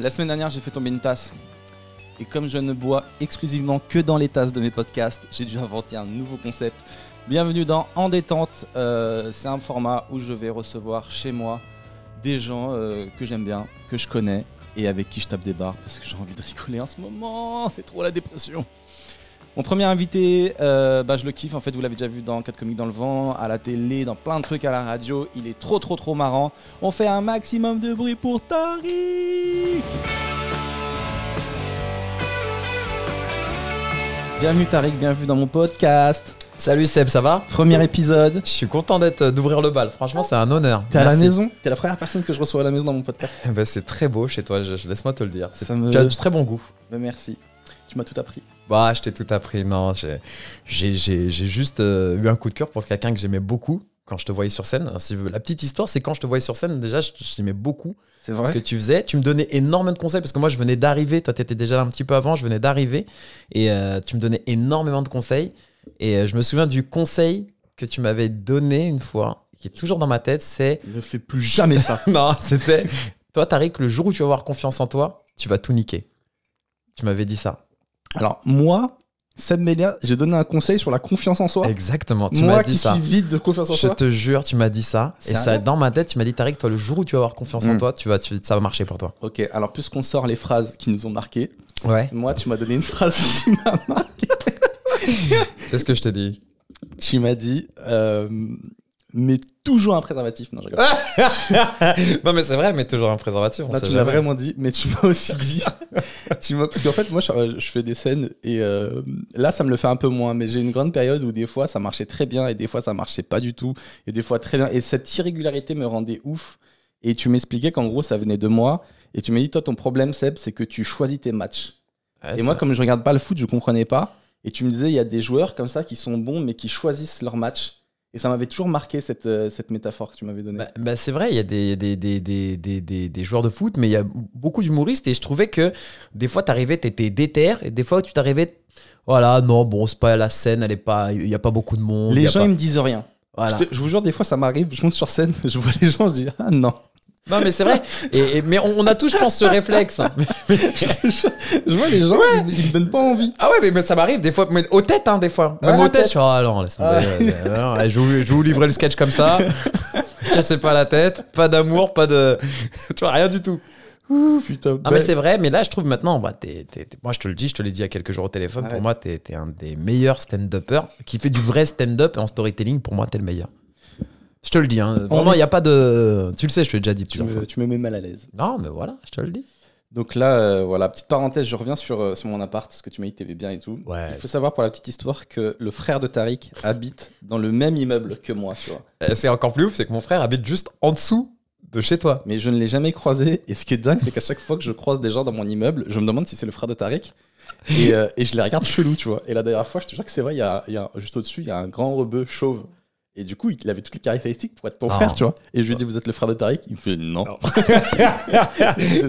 la semaine dernière, j'ai fait tomber une tasse. Et comme je ne bois exclusivement que dans les tasses de mes podcasts, j'ai dû inventer un nouveau concept. Bienvenue dans En détente. Euh, c'est un format où je vais recevoir chez moi des gens euh, que j'aime bien, que je connais et avec qui je tape des barres parce que j'ai envie de rigoler en ce moment. C'est trop la dépression. Mon premier invité, euh, bah, je le kiffe. En fait, vous l'avez déjà vu dans 4 comics dans le vent, à la télé, dans plein de trucs à la radio. Il est trop, trop, trop marrant. On fait un maximum de bruit pour Tariq Bienvenue Tariq, bienvenue dans mon podcast. Salut Seb, ça va Premier épisode. Je suis content d'être euh, d'ouvrir le bal. Franchement, c'est un honneur. T'es à la maison T'es la première personne que je reçois à la maison dans mon podcast. Eh ben, c'est très beau chez toi. Je, laisse-moi te le dire. Tu as du très bon goût. Ben, merci. Tu m'as tout appris. Bah, je t'ai tout appris. Non, j'ai juste euh, eu un coup de cœur pour quelqu'un que j'aimais beaucoup quand je te voyais sur scène. la petite histoire, c'est quand je te voyais sur scène, déjà, je, beaucoup. C'est vrai. Ce que tu faisais. Tu me donnais énormément de conseils parce que moi, je venais d'arriver. Toi, tu étais déjà là un petit peu avant. Je venais d'arriver et euh, tu me donnais énormément de conseils. Et euh, je me souviens du conseil que tu m'avais donné une fois, qui est toujours dans ma tête, c'est. Ne fais plus jamais ça. non, c'était. toi, Tariq, le jour où tu vas avoir confiance en toi, tu vas tout niquer. Tu m'avais dit ça. Alors, moi, Seb média, j'ai donné un conseil sur la confiance en soi. Exactement, tu m'as dit qui ça. Suis vide de confiance en Je te jure, tu m'as dit ça. Et ça, dans ma tête, tu m'as dit, Tariq, toi, le jour où tu vas avoir confiance en hmm. toi, tu vas, ça va marcher pour toi. Ok, alors puisqu'on sort les phrases qui nous ont marquées, ouais. moi, tu m'as donné une phrase qui m'a marqué. Qu'est-ce que je t'ai dit Tu m'as dit, euh, mais toujours un préservatif. Non, non, mais c'est vrai, mais toujours un préservatif. Là, tu l'as vraiment dit, mais tu m'as aussi dit. tu Parce qu'en fait, moi, je, fais des scènes et euh, là, ça me le fait un peu moins. Mais j'ai une grande période où des fois, ça marchait très bien et des fois, ça marchait pas du tout. Et des fois, très bien. Et cette irrégularité me rendait ouf. Et tu m'expliquais qu'en gros, ça venait de moi. Et tu m'as dit, toi, ton problème, Seb, c'est que tu choisis tes matchs. et moi, comme je regarde pas le foot, je comprenais pas. Et tu me disais, il y a des joueurs comme ça qui sont bons, mais qui choisissent leurs matchs et ça m'avait toujours marqué cette, euh, cette métaphore que tu m'avais donnée. Bah, bah c'est vrai, il y a des, des, joueurs de foot, mais il y a beaucoup d'humoristes. Et je trouvais que des fois, tu tu étais déter, et des fois, tu t'arrivais, voilà, non, bon, c'est pas la scène, elle est pas, il n'y a pas beaucoup de monde. Les gens, ne ils me disent rien. Je, je, vous jure, des fois, ça m'arrive, je monte sur scène, je vois les gens, je dis, ah non. Non, mais c'est vrai. Et, mais on, a tous, je pense, ce réflexe. je vois les gens, ils, me donnent pas envie. Ah ouais, mais, ça m'arrive des fois, aux têtes, hein, des fois. Même tête. je suis, ah, ah. euh, je, vous, je vous le sketch comme ça. sais pas la tête, pas d'amour, pas de. tu vois, rien du tout. Ouh, putain, ah, mais c'est vrai, mais là, je trouve maintenant, bah, moi, je te le dis, je te l'ai dit il y a quelques jours au téléphone, pour moi, t'es un des meilleurs stand-uppers qui fait du vrai stand-up et en storytelling, pour moi, t'es le meilleur. Je te le dis, hein. vraiment, il n'y a pas de. Tu le sais, je te l'ai déjà dit tu Tu me mets mal à l'aise. Non, mais voilà, je te le dis. Donc là, euh, voilà, petite parenthèse, je reviens sur, euh, sur mon appart, parce que tu m'as dit que t'aimais bien et tout. Il faut savoir pour la petite histoire que le frère de Tariq habite dans le même immeuble que moi, euh, C'est encore plus ouf, c'est que mon frère habite juste en dessous de chez toi. Mais je ne l'ai jamais croisé, et ce qui est dingue, c'est qu'à chaque fois que je croise des gens dans mon immeuble, je me demande si c'est le frère de Tariq. Et, je les regarde chelou, tu vois. Et la dernière fois, je te jure que c'est vrai, il y a, juste au-dessus, il y a un grand rebeu chauve et du coup, il avait toutes les caractéristiques pour être ton frère, tu vois. Et je lui ai dit, vous êtes le frère de Tariq Il me fait, non.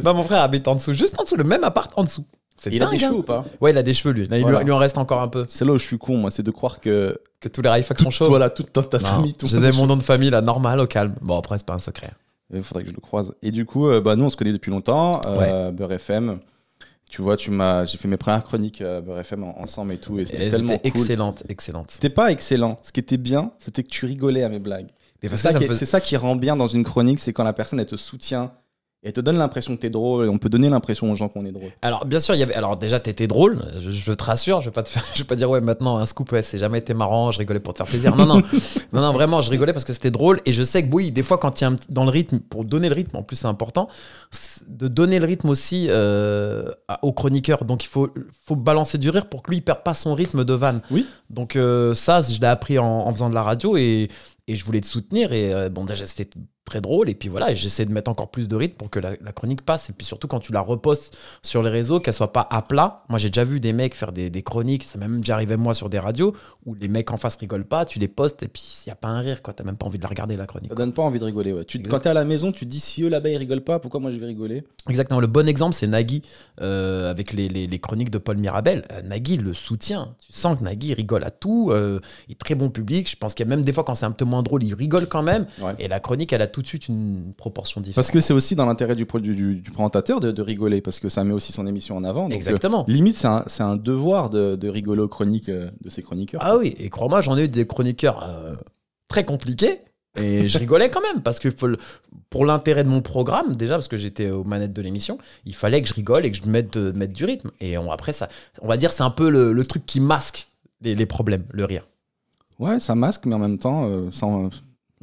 Non, mon frère habite en dessous, juste en dessous, le même appart en dessous. C'est il a des hein. cheveux ou pas Ouais, il a des cheveux, lui. il, lui en reste encore un peu. C'est là où je suis con, moi, c'est de croire que. Que tous les Raifax sont chauds. Voilà, toute ta, famille, tout. J'ai mon nom de famille, là, normal, au calme. Bon, après, c'est pas un secret. Il faudrait que je le croise. Et du coup, euh, bah, nous, on se connaît depuis longtemps. ouais. Euh, Beurre FM. Tu vois, tu m'as, j'ai fait mes premières chroniques à euh, BRFM ensemble et tout, et c'était tellement Excellente, excellente. C'était pas excellent. Ce qui était bien, c'était que tu rigolais à mes blagues. C'est ça, ça, qui rend bien dans une chronique, c'est quand la personne elle te soutient et te donne l'impression que t'es drôle et on peut donner l'impression aux gens qu'on est drôle. Alors bien sûr, il y avait alors déjà t'étais drôle, je, te rassure, je vais pas te je vais pas dire ouais maintenant un scoop ouais, c'est jamais été marrant, je rigolais pour te faire plaisir. Non non. non non vraiment, je rigolais parce que c'était drôle et je sais que oui, des fois quand il y a un, dans le rythme pour donner le rythme en plus c'est important de donner le rythme aussi euh, au chroniqueur. Donc il faut faut balancer du rire pour que lui il perde pas son rythme de vanne. Oui. Donc euh, ça je l'ai appris en, en faisant de la radio et et je voulais te soutenir. Et euh, bon, déjà, c'était très drôle. Et puis voilà, j'essaie de mettre encore plus de rythme pour que la, chronique passe. Et puis surtout, quand tu la repostes sur les réseaux, qu'elle soit pas à plat. Moi, j'ai déjà vu des mecs faire des, chroniques, ça m'est même déjà arrivé moi sur des radios, où les mecs en face rigolent pas, tu les postes et puis il n'y a pas un rire, quoi. T'as même pas envie de la regarder, la chronique. Ça donne pas envie de rigoler, ouais. Tu, quand t'es à la maison, tu dis si eux là-bas ils rigolent pas, pourquoi moi je vais rigoler Exactement. Le bon exemple, c'est Nagui euh, avec les, chroniques de Paul Mirabel. Euh, Nagui le soutient. Tu sens que Nagui rigole à tout. Euh, il est très bon public. Je pense qu'il y a même des fois quand c'est un peu moins drôle, il rigole quand même. Et la chronique, elle a tout de suite une proportion différente. Parce que c'est aussi dans l'intérêt du, du, présentateur de, rigoler, parce que ça met aussi son émission en avant. Exactement. Euh, limite, c'est un, un, devoir de, de rigolo chronique euh, de ces chroniqueurs. Ah oui, et crois-moi, j'en ai eu des chroniqueurs euh, très compliqués. Et je rigolais quand même, parce que pour l'intérêt de mon programme, déjà, parce que j'étais aux manettes de l'émission, il fallait que je rigole et que je mette, du rythme. Et on, après, ça, on va dire, c'est un peu le, truc qui masque les, problèmes, le rire. Ouais, ça masque, mais en même temps, sans,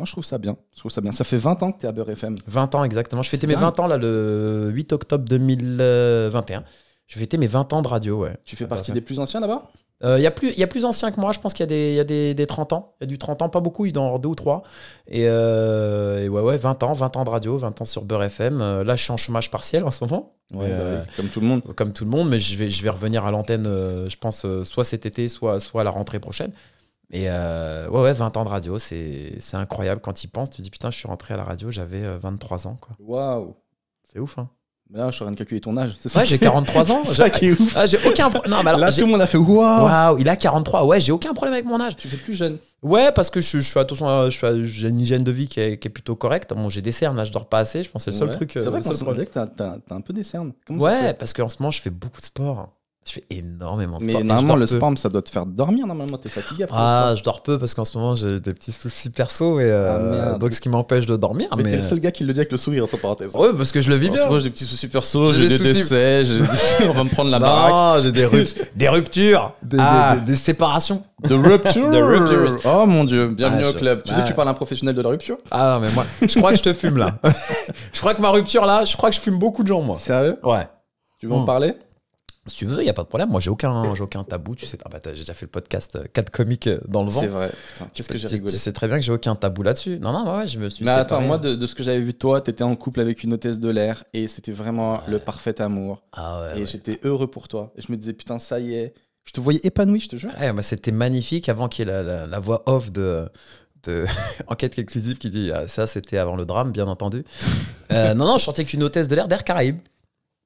je trouve ça bien. trouve ça bien. Ça fait 20 ans que tu es à Beurre FM. 20 ans, exactement. Je fêtais mes 20 ans là, le 8 octobre 2021. Je fêtais mes 20 ans de radio, ouais. Tu fais partie des plus anciens là-bas euh, il y, a plus, y a plus que moi, je pense qu'il y a, des, 30 ans. Il y a du 30 ans, pas beaucoup, il y en a ou trois Et, euh, ouais, ouais, 20 ans, 20 ans de radio, 20 ans sur Beurre FM. Euh, là, je suis en chômage partiel en ce moment. Ouais, bah comme tout le monde. Comme tout le monde, mais je vais, je vais revenir à l'antenne, je pense, soit cet été, soit, soit à la rentrée prochaine. Et euh, ouais, ouais, 20 ans de radio, c'est incroyable. Quand il pense, tu te dis putain, je suis rentré à la radio, j'avais 23 euh, ans. Waouh! C'est ouf, hein? Là, je suis en train de calculer ton âge. Ouais, j'ai 43 ans. C'est ça qui est ouf. Ah, j'ai aucun non, Là, tout le monde a fait waouh. Waouh, il a 43. Ouais, j'ai aucun problème avec mon âge. Tu fais plus jeune. Ouais, parce que je, je fais attention, j'ai une hygiène de vie qui est, qui est plutôt correcte. Bon, j'ai des cernes, là, je dors pas assez. Je pense que c'est le seul truc. C'est euh, vrai que t'as un peu des cernes. ouais, parce qu'en ce moment, je fais beaucoup de sport. Je fais énormément de sport. Mais normalement, le sport, ça doit te faire dormir. Normalement, t'es fatigué après. Ah, je dors peu parce qu'en ce moment, j'ai des petits soucis perso. Et, euh, ah, donc, ce qui m'empêche de dormir. Mais, t'es le seul gars qui le dit avec le sourire, entre parenthèses. Ouais, parce que je le vis en bien. Moi, j'ai des petits soucis perso, j'ai des décès, on va me prendre la non, j'ai des, ruptures. des, ruptures, ah. des, séparations. De ruptures. Oh mon dieu, bienvenue ah, au club. Tu sais, tu parles à un professionnel de la rupture Ah non, mais moi, je crois que je te fume là. je crois que ma rupture là, je crois que je fume beaucoup de gens, moi. Sérieux Ouais. Tu veux en hmm. parler si tu veux, il n'y a pas de problème. Moi, j'ai aucun, aucun tabou. Tu sais, ah bah, j'ai déjà fait le podcast 4 euh, comiques euh, dans le vent. C'est vrai. Qu'est-ce que j'ai rigolé. Tu sais très bien que j'ai aucun tabou là-dessus. Non, non, bah ouais, je me suis. Mais attends, moi, de, ce que j'avais vu toi toi, étais en couple avec une hôtesse de l'air et c'était vraiment le parfait amour. Ah ouais, et j'étais heureux pour toi. Et je me disais, putain, ça y est. Je te voyais épanoui, je te jure. Ah mais c'était magnifique avant qu'il y ait la, voix off de, enquête exclusive qui dit ah, ça c'était avant le drame bien entendu euh, non non je chantais une hôtesse de l'air d'air Caraïbes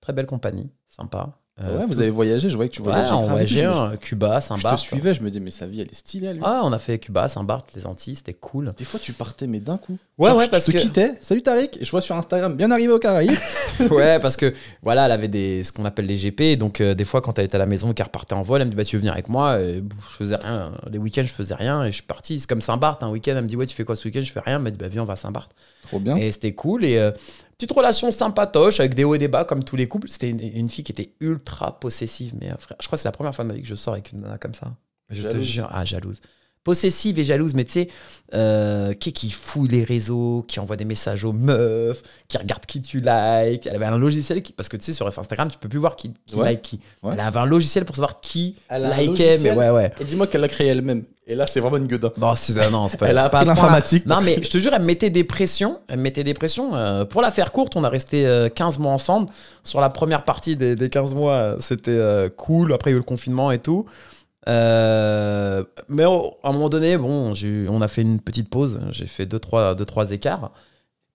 très belle compagnie sympa euh, ouais, vous avez voyagé, je voyais que tu voyais Ouais, on voyageait hein, Cuba, Saint-Barth. Je te suivais, je me disais, mais sa vie, elle est stylée, Ah, on a fait Cuba, Saint-Barth, les Antilles, c'était cool. Des fois, tu partais, mais d'un coup. Ouais, ouais, parce te tu quittais, salut Tariq, je vois sur Instagram, bien arrivé au Caraïbes. ouais, parce que, voilà, elle avait des, ce qu'on appelle les GP, donc euh, des fois, quand elle était à la maison, qu'elle repartait en vol, elle me dit, bah, tu veux venir avec moi et, Je faisais rien. Les week-ends, je faisais rien, et je suis parti. C'est comme Saint-Barth, un week-end, elle me dit, ouais, tu fais quoi ce week-end Je fais rien. Elle me dit, bah, viens, on va à Saint-Barth bien. Et c'était cool. Et euh, petite relation sympatoche avec des hauts et des bas comme tous les couples. C'était une, fille qui était ultra possessive. Mais euh, je crois que c'est la première fois de ma vie que je sors avec une nana comme ça. Je te jure. Ah, jalouse possessive et jalouse, mais tu sais, euh, qui, qui fouille les réseaux, qui envoie des messages aux meufs, qui regarde qui tu likes. Elle avait un logiciel qui, parce que tu sais, sur Instagram, tu peux plus voir qui, qui like qui. Elle avait un logiciel pour savoir qui likait, mais Et dis-moi qu'elle l'a créé elle-même. Et là, c'est vraiment une gueule. Non, c'est non, c'est pas. elle a pas Non, mais je te jure, elle mettait des pressions. Elle mettait des pressions. Euh, pour la faire courte, on a resté 15 euh, mois ensemble. Sur la première partie des, des 15 mois, c'était cool. Après, il y a eu le confinement et tout. Euh, mais à un moment donné, bon, on a fait une petite pause. J'ai fait deux, trois, deux, trois écarts.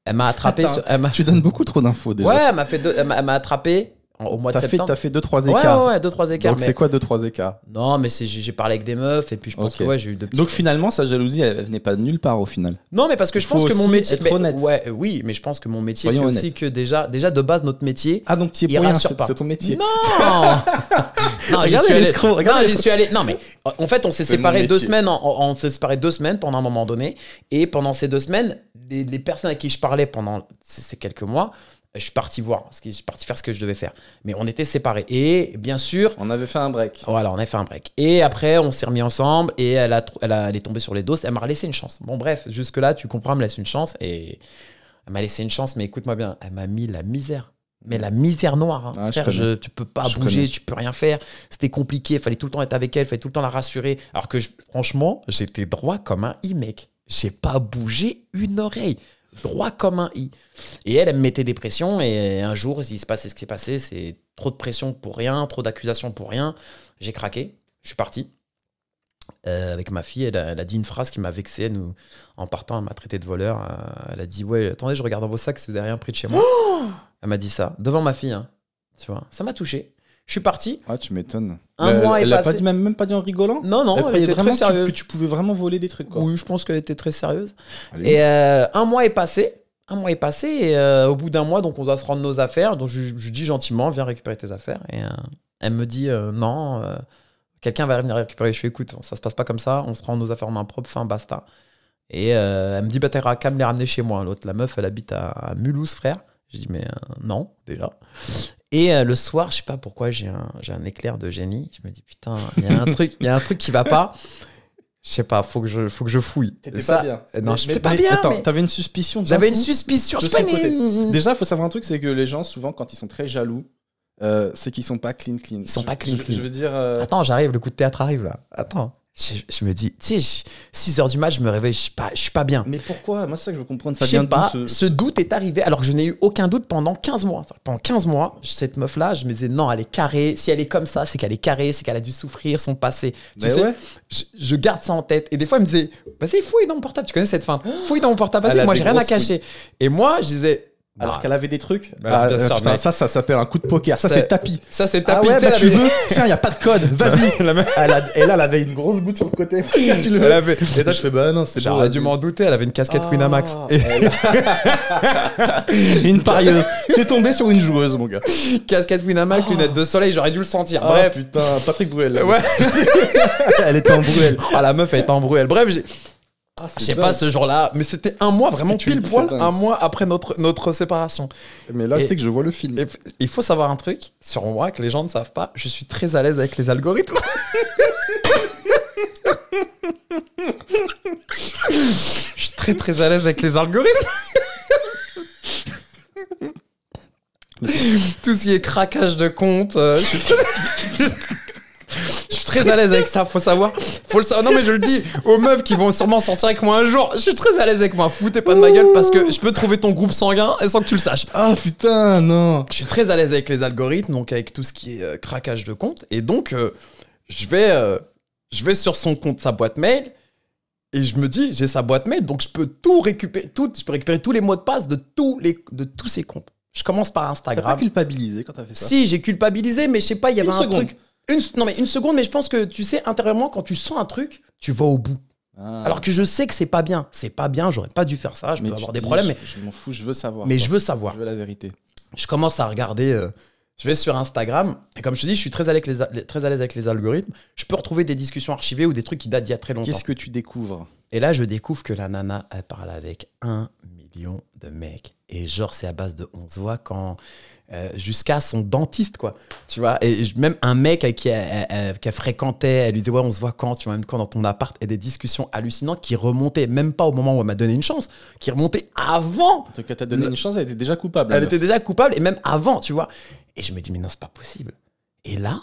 Elle m'a attrapé. tu donnes beaucoup trop d'infos déjà. Ouais, elle m'a attrapé au mois de septembre. T'as fait 2-3 écarts. Ouais, ouais, 2-3 écarts. Donc mais... c'est quoi 2-3 écarts Non, mais j'ai parlé avec des meufs et puis je pense que ouais, j'ai eu petits Donc finalement, sa jalousie, elle, venait pas de nulle part au final. Non, mais parce que je pense que mon métier. Être ouais, oui, mais je pense que mon métier fait aussi que déjà, déjà de base, notre métier. Ah, donc tu es c'est ton métier. Non Non, j'y suis allé. Non, j'y suis allé. Non, mais en fait, on s'est séparés deux semaines. On s'est séparés deux semaines pendant un moment donné. Et pendant ces deux semaines, les personnes à qui je parlais pendant ces quelques mois, je suis parti voir, je suis parti faire ce que je devais faire. Mais on était séparés. Et bien sûr. On avait fait un break. Voilà, on avait fait un break. Et après, on s'est remis ensemble et elle, a, elle, est tombée sur les doses. Elle m'a laissé une chance. Bon, bref, jusque-là, tu comprends, elle me laisse une chance. Et elle m'a laissé une chance, mais écoute-moi bien, elle m'a mis la misère. Mais la misère noire, hein. ah, tu peux pas bouger, tu peux rien faire. C'était compliqué, fallait tout le temps être avec elle, fallait tout le temps la rassurer. Alors que franchement, j'étais droit comme un e-mec. J'ai pas bougé une oreille droit comme un i. Et elle, me mettait des pressions. Et un jour, il se passait ce qui s'est passé. C'est trop de pression pour rien, trop d'accusations pour rien. J'ai craqué. Je suis parti. Euh, avec ma fille, elle a, dit une phrase qui m'a vexé. nous, en partant, elle m'a traité de voleur. Euh, elle a dit Ouais, attendez, je regarde dans vos sacs si vous avez rien pris de chez moi. Oh elle m'a dit ça, devant ma fille. Hein, tu vois, ça m'a touché. Je suis parti. Ah, tu m'étonnes. Un mois elle est passé. Pas dit, même, même pas dit en rigolant Non, non, elle, était très sérieuse. tu pouvais vraiment voler des trucs, Oui, je pense qu'elle était très sérieuse. Et euh, un mois est passé. Un mois est passé. Et euh, au bout d'un mois, donc on doit se rendre nos affaires. Donc je, je dis gentiment, viens récupérer tes affaires. Et euh, elle me dit, non, quelqu'un va venir récupérer. Je fais, écoute, ça se passe pas comme ça. On se rend nos affaires en main propre, fin, basta. Et elle me dit, bah t'auras qu'à me les ramener chez moi. L'autre, la meuf, elle habite à, Mulhouse, frère. Je dis, mais non, déjà. Et euh, le soir, je sais pas pourquoi, j'ai un, un, éclair de génie. Je me dis, putain, il y a un truc, il y un truc qui va pas. Je sais pas, faut que je, faut que je fouille. T'étais pas bien. Euh, non, j'étais pas bien. Attends, t'avais une suspicion. J'avais une suspicion. Je Déjà, faut savoir un truc, c'est que les gens, souvent, quand ils sont très jaloux, euh, c'est qu'ils sont pas clean, clean. Ils sont pas clean, je, clean. veux dire. Attends, j'arrive, le coup de théâtre arrive là. Attends. Je, me dis, tu sais, 6 heures du match, je me réveille, je suis pas, je suis pas bien. Mais pourquoi Moi, c'est ça que je veux comprendre. Ça je sais pas, ce... doute est arrivé alors que je n'ai eu aucun doute pendant 15 mois. Pendant 15 mois, cette meuf-là, je me disais, non, elle est carrée. Si elle est comme ça, c'est qu'elle est carrée, c'est qu'elle a dû souffrir son passé. Tu bah sais, je, garde ça en tête. Et des fois, elle me disait, vas-y, fouille dans mon portable. Tu connais cette fin oh Fouille dans mon portable, vas-y, moi, j'ai rien à cacher. Et moi, je disais, alors bah, qu'elle avait des trucs. Bah, bah, ça, ça s'appelle un coup de poker. Ça, c'est tapis. Ça, c'est ah tapis. tu veux Tiens, y a pas de code. Vas-y. et là, elle avait une grosse goutte sur le côté. Et là, je fais bah non, c'est J'aurais dû m'en douter. Elle avait une casquette ah, Winamax. une parieuse. T'es tombé sur une joueuse, mon gars. Casquette Winamax, oh. lunettes de soleil. J'aurais dû le sentir. Ah, Bref, putain, Patrick Bruel. ouais. elle était en Bruel. Ah la meuf, elle était en Bruel. Bref, j'ai ah, je sais pas ce jour-là, mais c'était un mois vraiment pile poil, un mois après notre, notre séparation. Mais là, c'est que je vois le film. Il faut savoir un truc sur moi que les gens ne savent pas. Je suis très à l'aise avec les algorithmes. je suis très très à l'aise avec les algorithmes. Tout ce qui est craquage de compte, euh, je suis très. Je suis très à l'aise avec ça, faut savoir. Faut le savoir. Non, mais je le dis aux meufs qui vont sûrement sortir avec moi un jour. Je suis très à l'aise avec moi. Foutez pas de ma gueule parce que je peux trouver ton groupe sanguin et sans que tu le saches. Ah putain, non. Je suis très à l'aise avec les algorithmes, donc avec tout ce qui est euh, craquage de compte. Et donc, euh, je vais, euh, je vais sur son compte, sa boîte mail. Et je me dis, j'ai sa boîte mail, donc je peux tout récupérer, tout, je peux récupérer tous les mots de passe de tous les, de tous ses comptes. Je commence par Instagram. T'as pas culpabilisé quand t'as fait ça Si, j'ai culpabilisé, mais je sais pas, il y avait un truc non, mais une seconde, mais je pense que tu sais, intérieurement, quand tu sens un truc, tu vas au bout. Ah. Alors que je sais que c'est pas bien, c'est pas bien, j'aurais pas dû faire ça, je vais avoir des problèmes. Mais... Je, m'en fous, je veux savoir. Mais je veux savoir. Je veux la vérité. Je commence à regarder, euh, je vais sur Instagram, et comme je te dis, je suis très à l'aise avec, les algorithmes. Je peux retrouver des discussions archivées ou des trucs qui datent d'il y a très longtemps. Qu'est-ce que tu découvres Et là, je découvre que la nana, elle parle avec un million de mecs. Et genre, c'est à base de. 11 voix quand euh, jusqu'à son dentiste, quoi. Tu vois, et même un mec avec qui elle, fréquenté elle, fréquentait, elle lui disait, ouais, on se voit quand, tu vois, même quand dans ton appart, et des discussions hallucinantes qui remontaient, même pas au moment où elle m'a donné une chance, qui remontaient avant. Donc, elle t'a donné une chance, elle était déjà coupable. Elle, était déjà coupable, et même avant, tu vois. Et je me dis, mais non, c'est pas possible. Et là,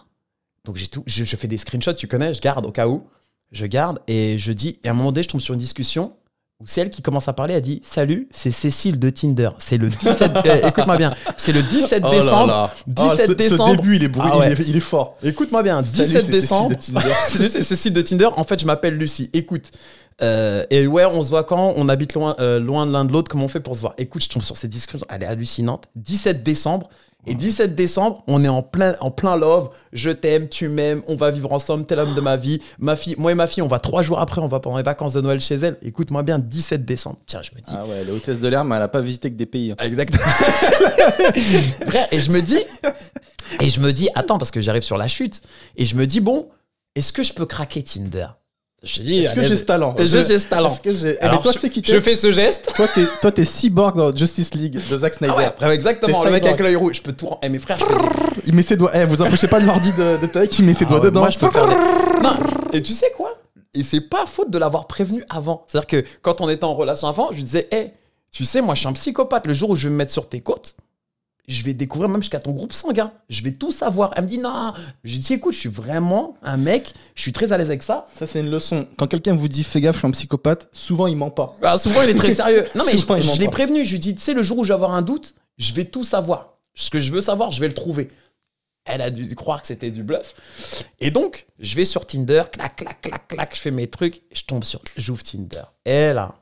donc j'ai tout, je, je, fais des screenshots, tu connais, je garde au cas où, je garde, et je dis, et à un moment donné, je tombe sur une discussion ou celle qui commence à parler a dit Salut, c'est Cécile de Tinder. C'est le 17 eh, écoute-moi bien, c'est le 17 décembre. 17 ah, décembre. Ce début, ah il est, il, est fort. Écoute-moi bien, 17 décembre. Salut, c'est Cécile de Tinder. En fait, je m'appelle Lucie. Écoute. Euh, et ouais, on se voit quand on habite loin, euh, loin l'un de l'autre. Comment on fait pour se voir Écoute, je tombe sur ces discussions, elle est hallucinante. 17 décembre, et 17 décembre, on est en plein, en plein love. Je t'aime, tu m'aimes, on va vivre ensemble, t'es l'homme de ma vie. Ma fille, moi et ma fille, on va trois jours après, on va pendant les vacances de Noël chez elle. Écoute-moi bien, 17 décembre. Tiens, je me dis. Ah ouais, l'hôtesse hôtesse de l'air, mais elle n'a pas visité que des pays. Hein. Exactement. et je me dis, et je me dis, attends, parce que j'arrive sur la chute. Et je me dis, bon, est-ce que je peux craquer Tinder je dis, est-ce que j'ai ce talent Est-ce que j'ai ce eh, talent Alors, je, je fais ce geste. Toi, t'es, toi, cyborg dans Justice League de Zack ah Snyder. exactement. le mec avec l'œil rouge. Je peux tout. Eh, mes frères. Fais... Il met ses doigts. Eh, vous approchez pas de l'ordi de, de Tarek, il met ses ah doigts dedans. Moi, je peux faire. Des... Non. Et tu sais quoi Et c'est pas faute de l'avoir prévenu avant. C'est-à-dire que quand on était en relation avant, je disais, eh, tu sais, moi, je suis un psychopathe. Le jour où je vais me mettre sur tes côtes, je vais découvrir même jusqu'à ton groupe sanguin. Je vais tout savoir. Elle me dit non. Je dis écoute, je suis vraiment un mec. Je suis très à l'aise avec ça. Ça c'est une leçon. Quand quelqu'un vous dit fais gaffe, je suis un psychopathe, souvent il ment pas. Ah, souvent il est très sérieux. Non mais je, l'ai prévenu. Je lui dis tu sais le jour où je avoir un doute, je vais tout savoir. Ce que je veux savoir, je vais le trouver. Elle a dû croire que c'était du bluff. Et donc je vais sur Tinder, clac clac clac clac, je fais mes trucs, je tombe sur, j'ouvre Tinder. Et là,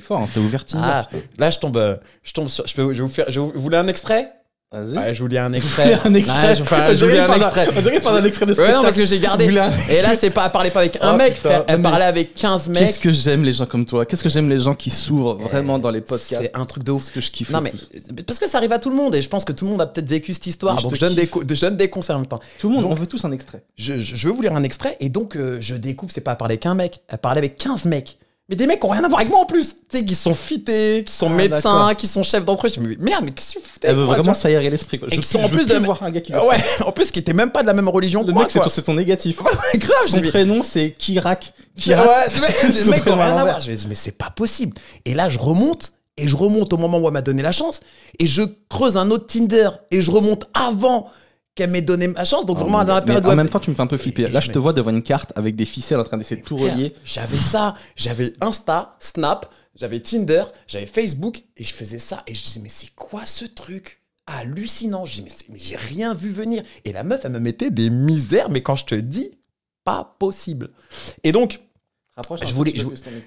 fort, hein, t'es ouverti. Ah, là, je tombe, euh, je tombe sur. Je, peux, je vous faire. Je vous, un extrait Vas-y. Ouais, je voulais un extrait. un extrait. je, enfin, je voulais un extrait. pas un extrait de Ouais, non, parce que j'ai gardé. Et là, c'est pas, à parler pas avec un oh, mec, frère. Elle parlait avec 15 mecs. Qu'est-ce que j'aime les gens comme toi? Qu'est-ce que j'aime les gens qui s'ouvrent eh, vraiment dans les podcasts? C'est un truc de ouf. Ce que je kiffe. Non, mais, euh, parce que ça arrive à tout le monde et je pense que tout le monde a peut-être vécu cette histoire. donc, je, donne des je donne des conseils en même temps. Tout le monde, on veut tous un extrait. Je, je, veux vous lire un extrait et donc, euh, je découvre, c'est pas à parler avec un mec. Elle parlait avec 15 mecs. Mais des mecs qui ont rien à voir avec moi en plus. Tu sais, qui sont fités, qui sont ah, médecins, qui sont chefs d'entreprise. Mais merde, mais qu'est-ce que tu foutais Elle veut vraiment s'aérer l'esprit. Et qui sont en plus de. Voir un gars qui ouais, en plus, qui était même pas de la même religion Le mec, c'est ton négatif. Grave grave. Son prénom, c'est Kirak. Kirak. Ouais, c'est mecs qui rien à voir. Je dis, mais c'est pas possible. Et là, je remonte. Et je remonte au moment où elle m'a donné la chance. Et je creuse un autre Tinder. Et je remonte avant qu'elle m'ait donné ma chance. Donc, vraiment, ah, dans la période En même temps, tu me fais un peu flipper. Là, je te vois devant une carte avec des ficelles en train d'essayer de tout relier. J'avais ça. J'avais Insta, Snap, j'avais Tinder, j'avais Facebook et je faisais ça. Et je disais, mais c'est quoi ce truc hallucinant. Je dis, mais j'ai rien vu venir. Et la meuf, elle me mettait des misères, mais quand je te dis, pas possible. Et donc, je voulais,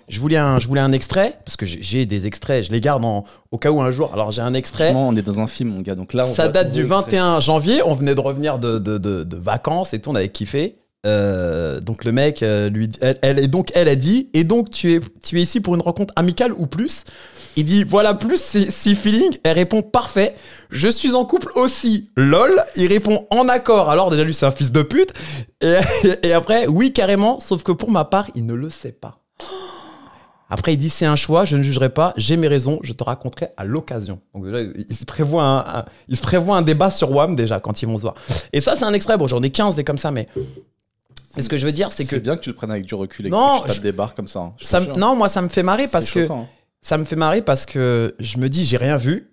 je, voulais un, je voulais un extrait, parce que j'ai des extraits, je les garde en, au cas où un jour. Alors j'ai un extrait. on est dans un film, mon gars, donc là Ça date du 21 janvier, on venait de revenir de, de, de, de vacances et tout, on avait kiffé. Euh, donc le mec euh, lui elle, donc elle a dit et donc tu es tu es ici pour une rencontre amicale ou plus il dit voilà plus si feeling elle répond parfait je suis en couple aussi lol il répond en accord alors déjà lui c'est un fils de pute et, après oui carrément sauf que pour ma part il ne le sait pas après, il dit c'est un choix, je ne jugerai pas, j'ai mes raisons, je te raconterai à l'occasion. Donc déjà, il se prévoit un, il se un débat sur WAM déjà quand ils vont se voir. Et ça, c'est un extrait. Bon, j'en ai 15 des comme ça, mais ce que je veux dire, c'est que. C'est bien que tu le prennes avec du recul et que tu je... des barres comme ça. Hein. non, moi, ça me fait marrer parce que. Hein. Ça me fait marrer parce que je me dis, j'ai rien vu.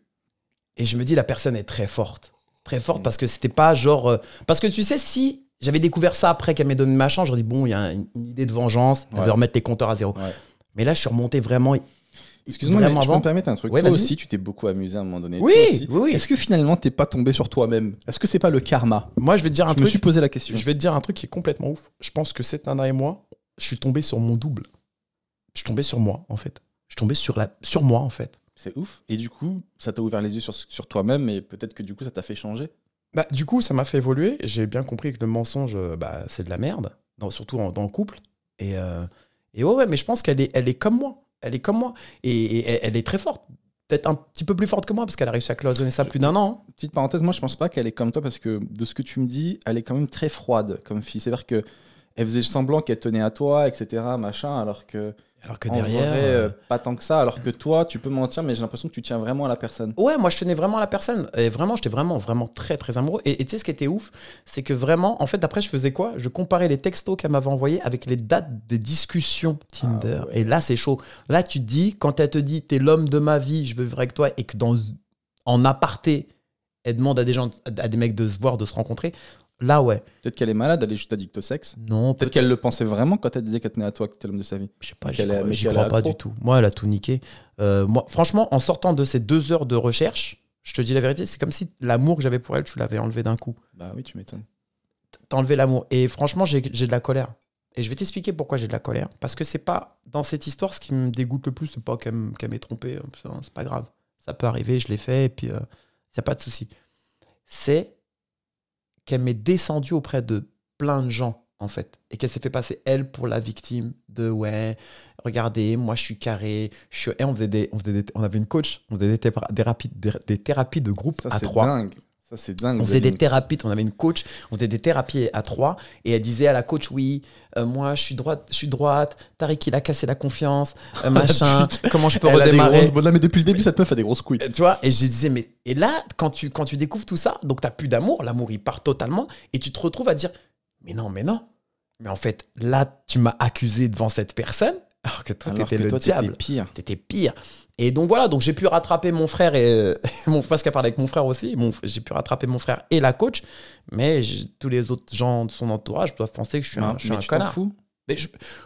Et je me dis, la personne est très forte. Très forte mm. parce que c'était pas genre. Euh, parce que tu sais, si j'avais découvert ça après qu'elle m'ait donné ma chance, j'aurais dit, bon, il y a une idée de vengeance, elle veut remettre les compteurs à zéro. Mais là, je suis remonté vraiment Excuse-moi, tu me permettre un truc. aussi, tu t'es beaucoup amusé à un moment donné. Oui, oui, oui. Est-ce que finalement, t'es pas tombé sur toi-même Est-ce que c'est pas le karma Moi, je vais te dire un truc. la question. Je vais te dire un truc qui est complètement ouf. Je pense que cette nana et moi, je suis tombé sur mon double. Je suis tombé sur moi, en fait. Je suis tombé sur, la... sur moi, en fait. C'est ouf. Et du coup, ça t'a ouvert les yeux sur, sur toi-même et peut-être que du coup, ça t'a fait changer bah, Du coup, ça m'a fait évoluer. J'ai bien compris que le mensonge, bah, c'est de la merde, surtout en, dans couple. Et, euh, et ouais, ouais, mais je pense qu'elle est, elle est comme moi elle est comme moi. Et, elle est très forte peut-être un petit peu plus forte que moi parce qu'elle a réussi à cloisonner ça plus d'un an. Petite parenthèse, moi je pense pas qu'elle est comme toi parce que de ce que tu me dis, elle est quand même très froide comme fille. C'est-à-dire que elle faisait semblant qu'elle tenait à toi, etc. Machin, alors que alors que derrière. Euh, euh, pas tant que ça, alors que toi, tu peux mentir, mais j'ai l'impression que tu tiens vraiment à la personne. Ouais, moi, je tenais vraiment à la personne. Et vraiment, j'étais vraiment, vraiment très, très amoureux. Et tu sais, ce qui était ouf, c'est que vraiment, en fait, après, je faisais quoi Je comparais les textos qu'elle m'avait envoyés avec les dates des discussions Tinder. Ah, et là, c'est chaud. Là, tu te dis, quand elle te dit, t'es l'homme de ma vie, je veux vivre avec toi, et que dans en aparté, elle demande à des gens, à des mecs de se voir, de se rencontrer. Là, ouais. Peut-être qu'elle est malade, elle est juste addict au sexe. Non. Peut-être qu'elle le pensait vraiment quand elle disait qu'elle tenait à toi, que t'es l'homme de sa vie. Je sais pas, j'y crois, pas du tout. Moi, elle a tout niqué. Euh, moi, franchement, en sortant de ces deux heures de recherche, je te dis la vérité, c'est comme si l'amour que j'avais pour elle, tu l'avais enlevé d'un coup. Bah oui, tu m'étonnes. T'as enlevé l'amour. Et franchement, j'ai de la colère. Et je vais t'expliquer pourquoi j'ai de la colère. Parce que c'est pas, dans cette histoire, ce qui me dégoûte le plus, c'est pas qu'elle m'ait trompé. Hein, c'est pas grave. Ça peut arriver, je l'ai fait, et puis il euh, pas de souci. C'est qu'elle m'est descendue auprès de plein de gens, en fait, et qu'elle s'est fait passer, elle, pour la victime de ouais, regardez, moi je suis carré, je suis... Et on, faisait des, on, on avait une coach, on faisait des, thérapies, des, thérapies de groupe à trois. Dingue. On faisait des thérapies, on avait une coach, on faisait des thérapies à trois, et elle disait à la coach, oui, euh, moi, je suis droite, je suis droite, Tariq, il a cassé la confiance, euh, machin, ah, comment je peux redémarrer. mais depuis le début, cette meuf a des grosses couilles. Euh, tu vois, et je disais, mais, et là, quand tu, quand tu découvres tout ça, donc t'as plus d'amour, l'amour, il part totalement, et tu te retrouves à dire, mais non, mais non. Mais en fait, là, tu m'as accusé devant cette personne, alors que toi, t'étais le diable. pire. T'étais pire. Et donc voilà, donc j'ai pu rattraper mon frère et mon parce qu'à parlé avec mon frère aussi, j'ai pu rattraper mon frère et la coach, mais tous les autres gens de son entourage doivent penser que je suis un, fou bah, mais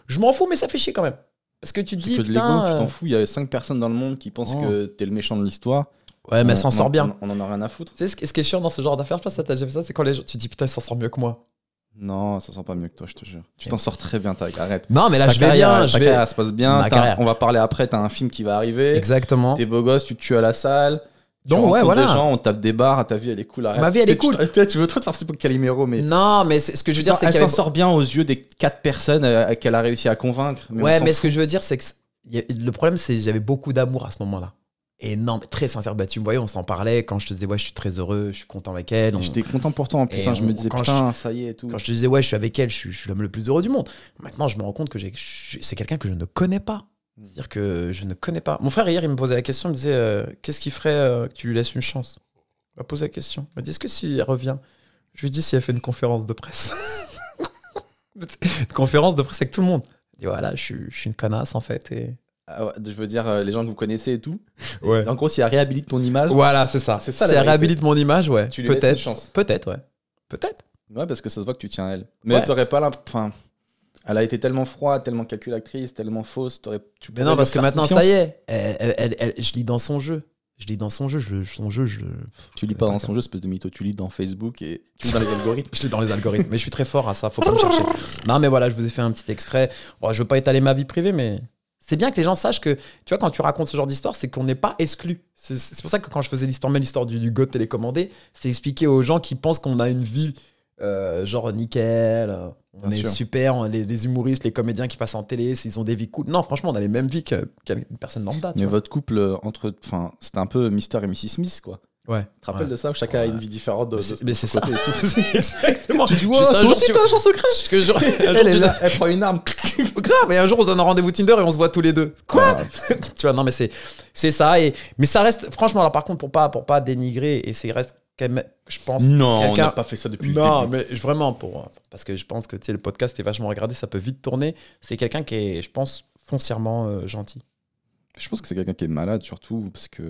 je, m'en fous, mais ça fait chier quand même. Parce que tu dis. Que tu t'en euh, fous, il y a 5 personnes dans le monde qui pensent que oh. t'es le méchant de l'histoire. Ouais, mais euh, s'en sort bien. On, en a rien à foutre. Tu sais, ce, qui est chiant dans ce genre d'affaires, je pense ça t'a fait ça, c'est quand les gens. Tu dis putain, ça s'en sort mieux que moi. Non, ça sent pas mieux que toi, je te jure. Tu t'en sors très bien, t'as. Arrête. Non, mais là, je vais bien. Je vais... Ça se passe bien. On va parler après. T'as un film qui va arriver. Exactement. T'es beau gosse, tu te tues à la salle. Donc, ouais, voilà. Des gens, on tape des barres. Ta vie, elle est cool. Arrête. Ma vie, elle est cool. Tu, veux trop te faire pour Calimero, mais. Non, mais ce que je veux dire, c'est qu'elle. s'en sort bien aux yeux des quatre personnes euh, euh, qu'elle a réussi à convaincre. ouais, mais ce que je veux dire, c'est que. Le problème, c'est que j'avais beaucoup d'amour à ce moment-là énorme, très sincère. Bah, tu me voyais, on s'en parlait. Quand je te disais, ouais, je suis très heureux, je suis content avec elle. J'étais content pour toi en plus. Hein, je me disais, putain, ça y est tout. Quand je te disais, ouais, je suis avec elle, je suis, l'homme le plus heureux du monde. Maintenant, je me rends compte que c'est quelqu'un que je ne connais pas. C'est-à-dire que je ne connais pas. Mon frère, hier, il me posait la question, il me disait, euh, qu'est-ce qui ferait euh, que tu lui laisses une chance Il m'a posé la question. Il m'a dit, est-ce que s'il revient, je lui dis S'il elle fait une conférence de presse Une conférence de presse avec tout le monde. Il dit, voilà, je, suis une connasse en fait. Et ah je veux dire, euh, les gens que vous connaissez et tout. Ouais. en gros, si elle réhabilite ton image. Voilà, c'est ça. ça si elle réhabilite mon image, ouais. Tu lui Peut-être. chance. Peut-être, ouais. Peut-être. Ouais, parce que ça se voit que tu tiens à elle. Mais ouais. t'aurais pas là, Enfin, elle a été tellement froide, tellement calculatrice, tellement fausse. Tu Mais non, parce que maintenant, ça y est. Elle, elle, je lis dans son jeu. Je lis dans son jeu. son jeu je... Tu lis pas dans son jeu, espèce de mytho. Tu lis dans Facebook et tu lis dans les algorithmes. je lis dans les algorithmes. Mais je suis très fort à ça. Faut pas me chercher. Non, mais voilà, je vous ai fait un petit extrait. Oh, je veux pas étaler ma vie privée, mais c'est bien que les gens sachent que, tu vois, quand tu racontes ce genre d'histoire, c'est qu'on n'est pas exclu. C'est pour ça que quand je faisais l'histoire, même l'histoire du, du télécommandé, c'est expliquer aux gens qui pensent qu'on a une vie euh, genre nickel, euh, on est super, les, humoristes, les comédiens qui passent en télé, ils ont des vies cool. Non, franchement, on a les mêmes vies qu'une une personne lambda. Mais votre couple, entre, enfin, c'était un peu Mister et Mrs. Smith, quoi. Ouais. Tu te rappelles de ça Chacun a une vie différente. De, mais c'est, ça. Exactement. Tu dis, wow, un jour, tu as un secret. Que elle, prend une arme. Grave. Et un jour, on se donne un rendez-vous Tinder et on se voit tous les deux. Quoi Tu vois, non, mais c'est, c'est ça. Et, mais ça reste, franchement, alors par contre, pour pas, pour pas dénigrer, et c'est reste je pense non on n'a pas fait ça depuis non mais vraiment pour parce que je pense que tu le podcast est vachement regardé ça peut vite tourner c'est quelqu'un qui est je pense foncièrement euh, gentil je pense que c'est quelqu'un qui est malade surtout parce que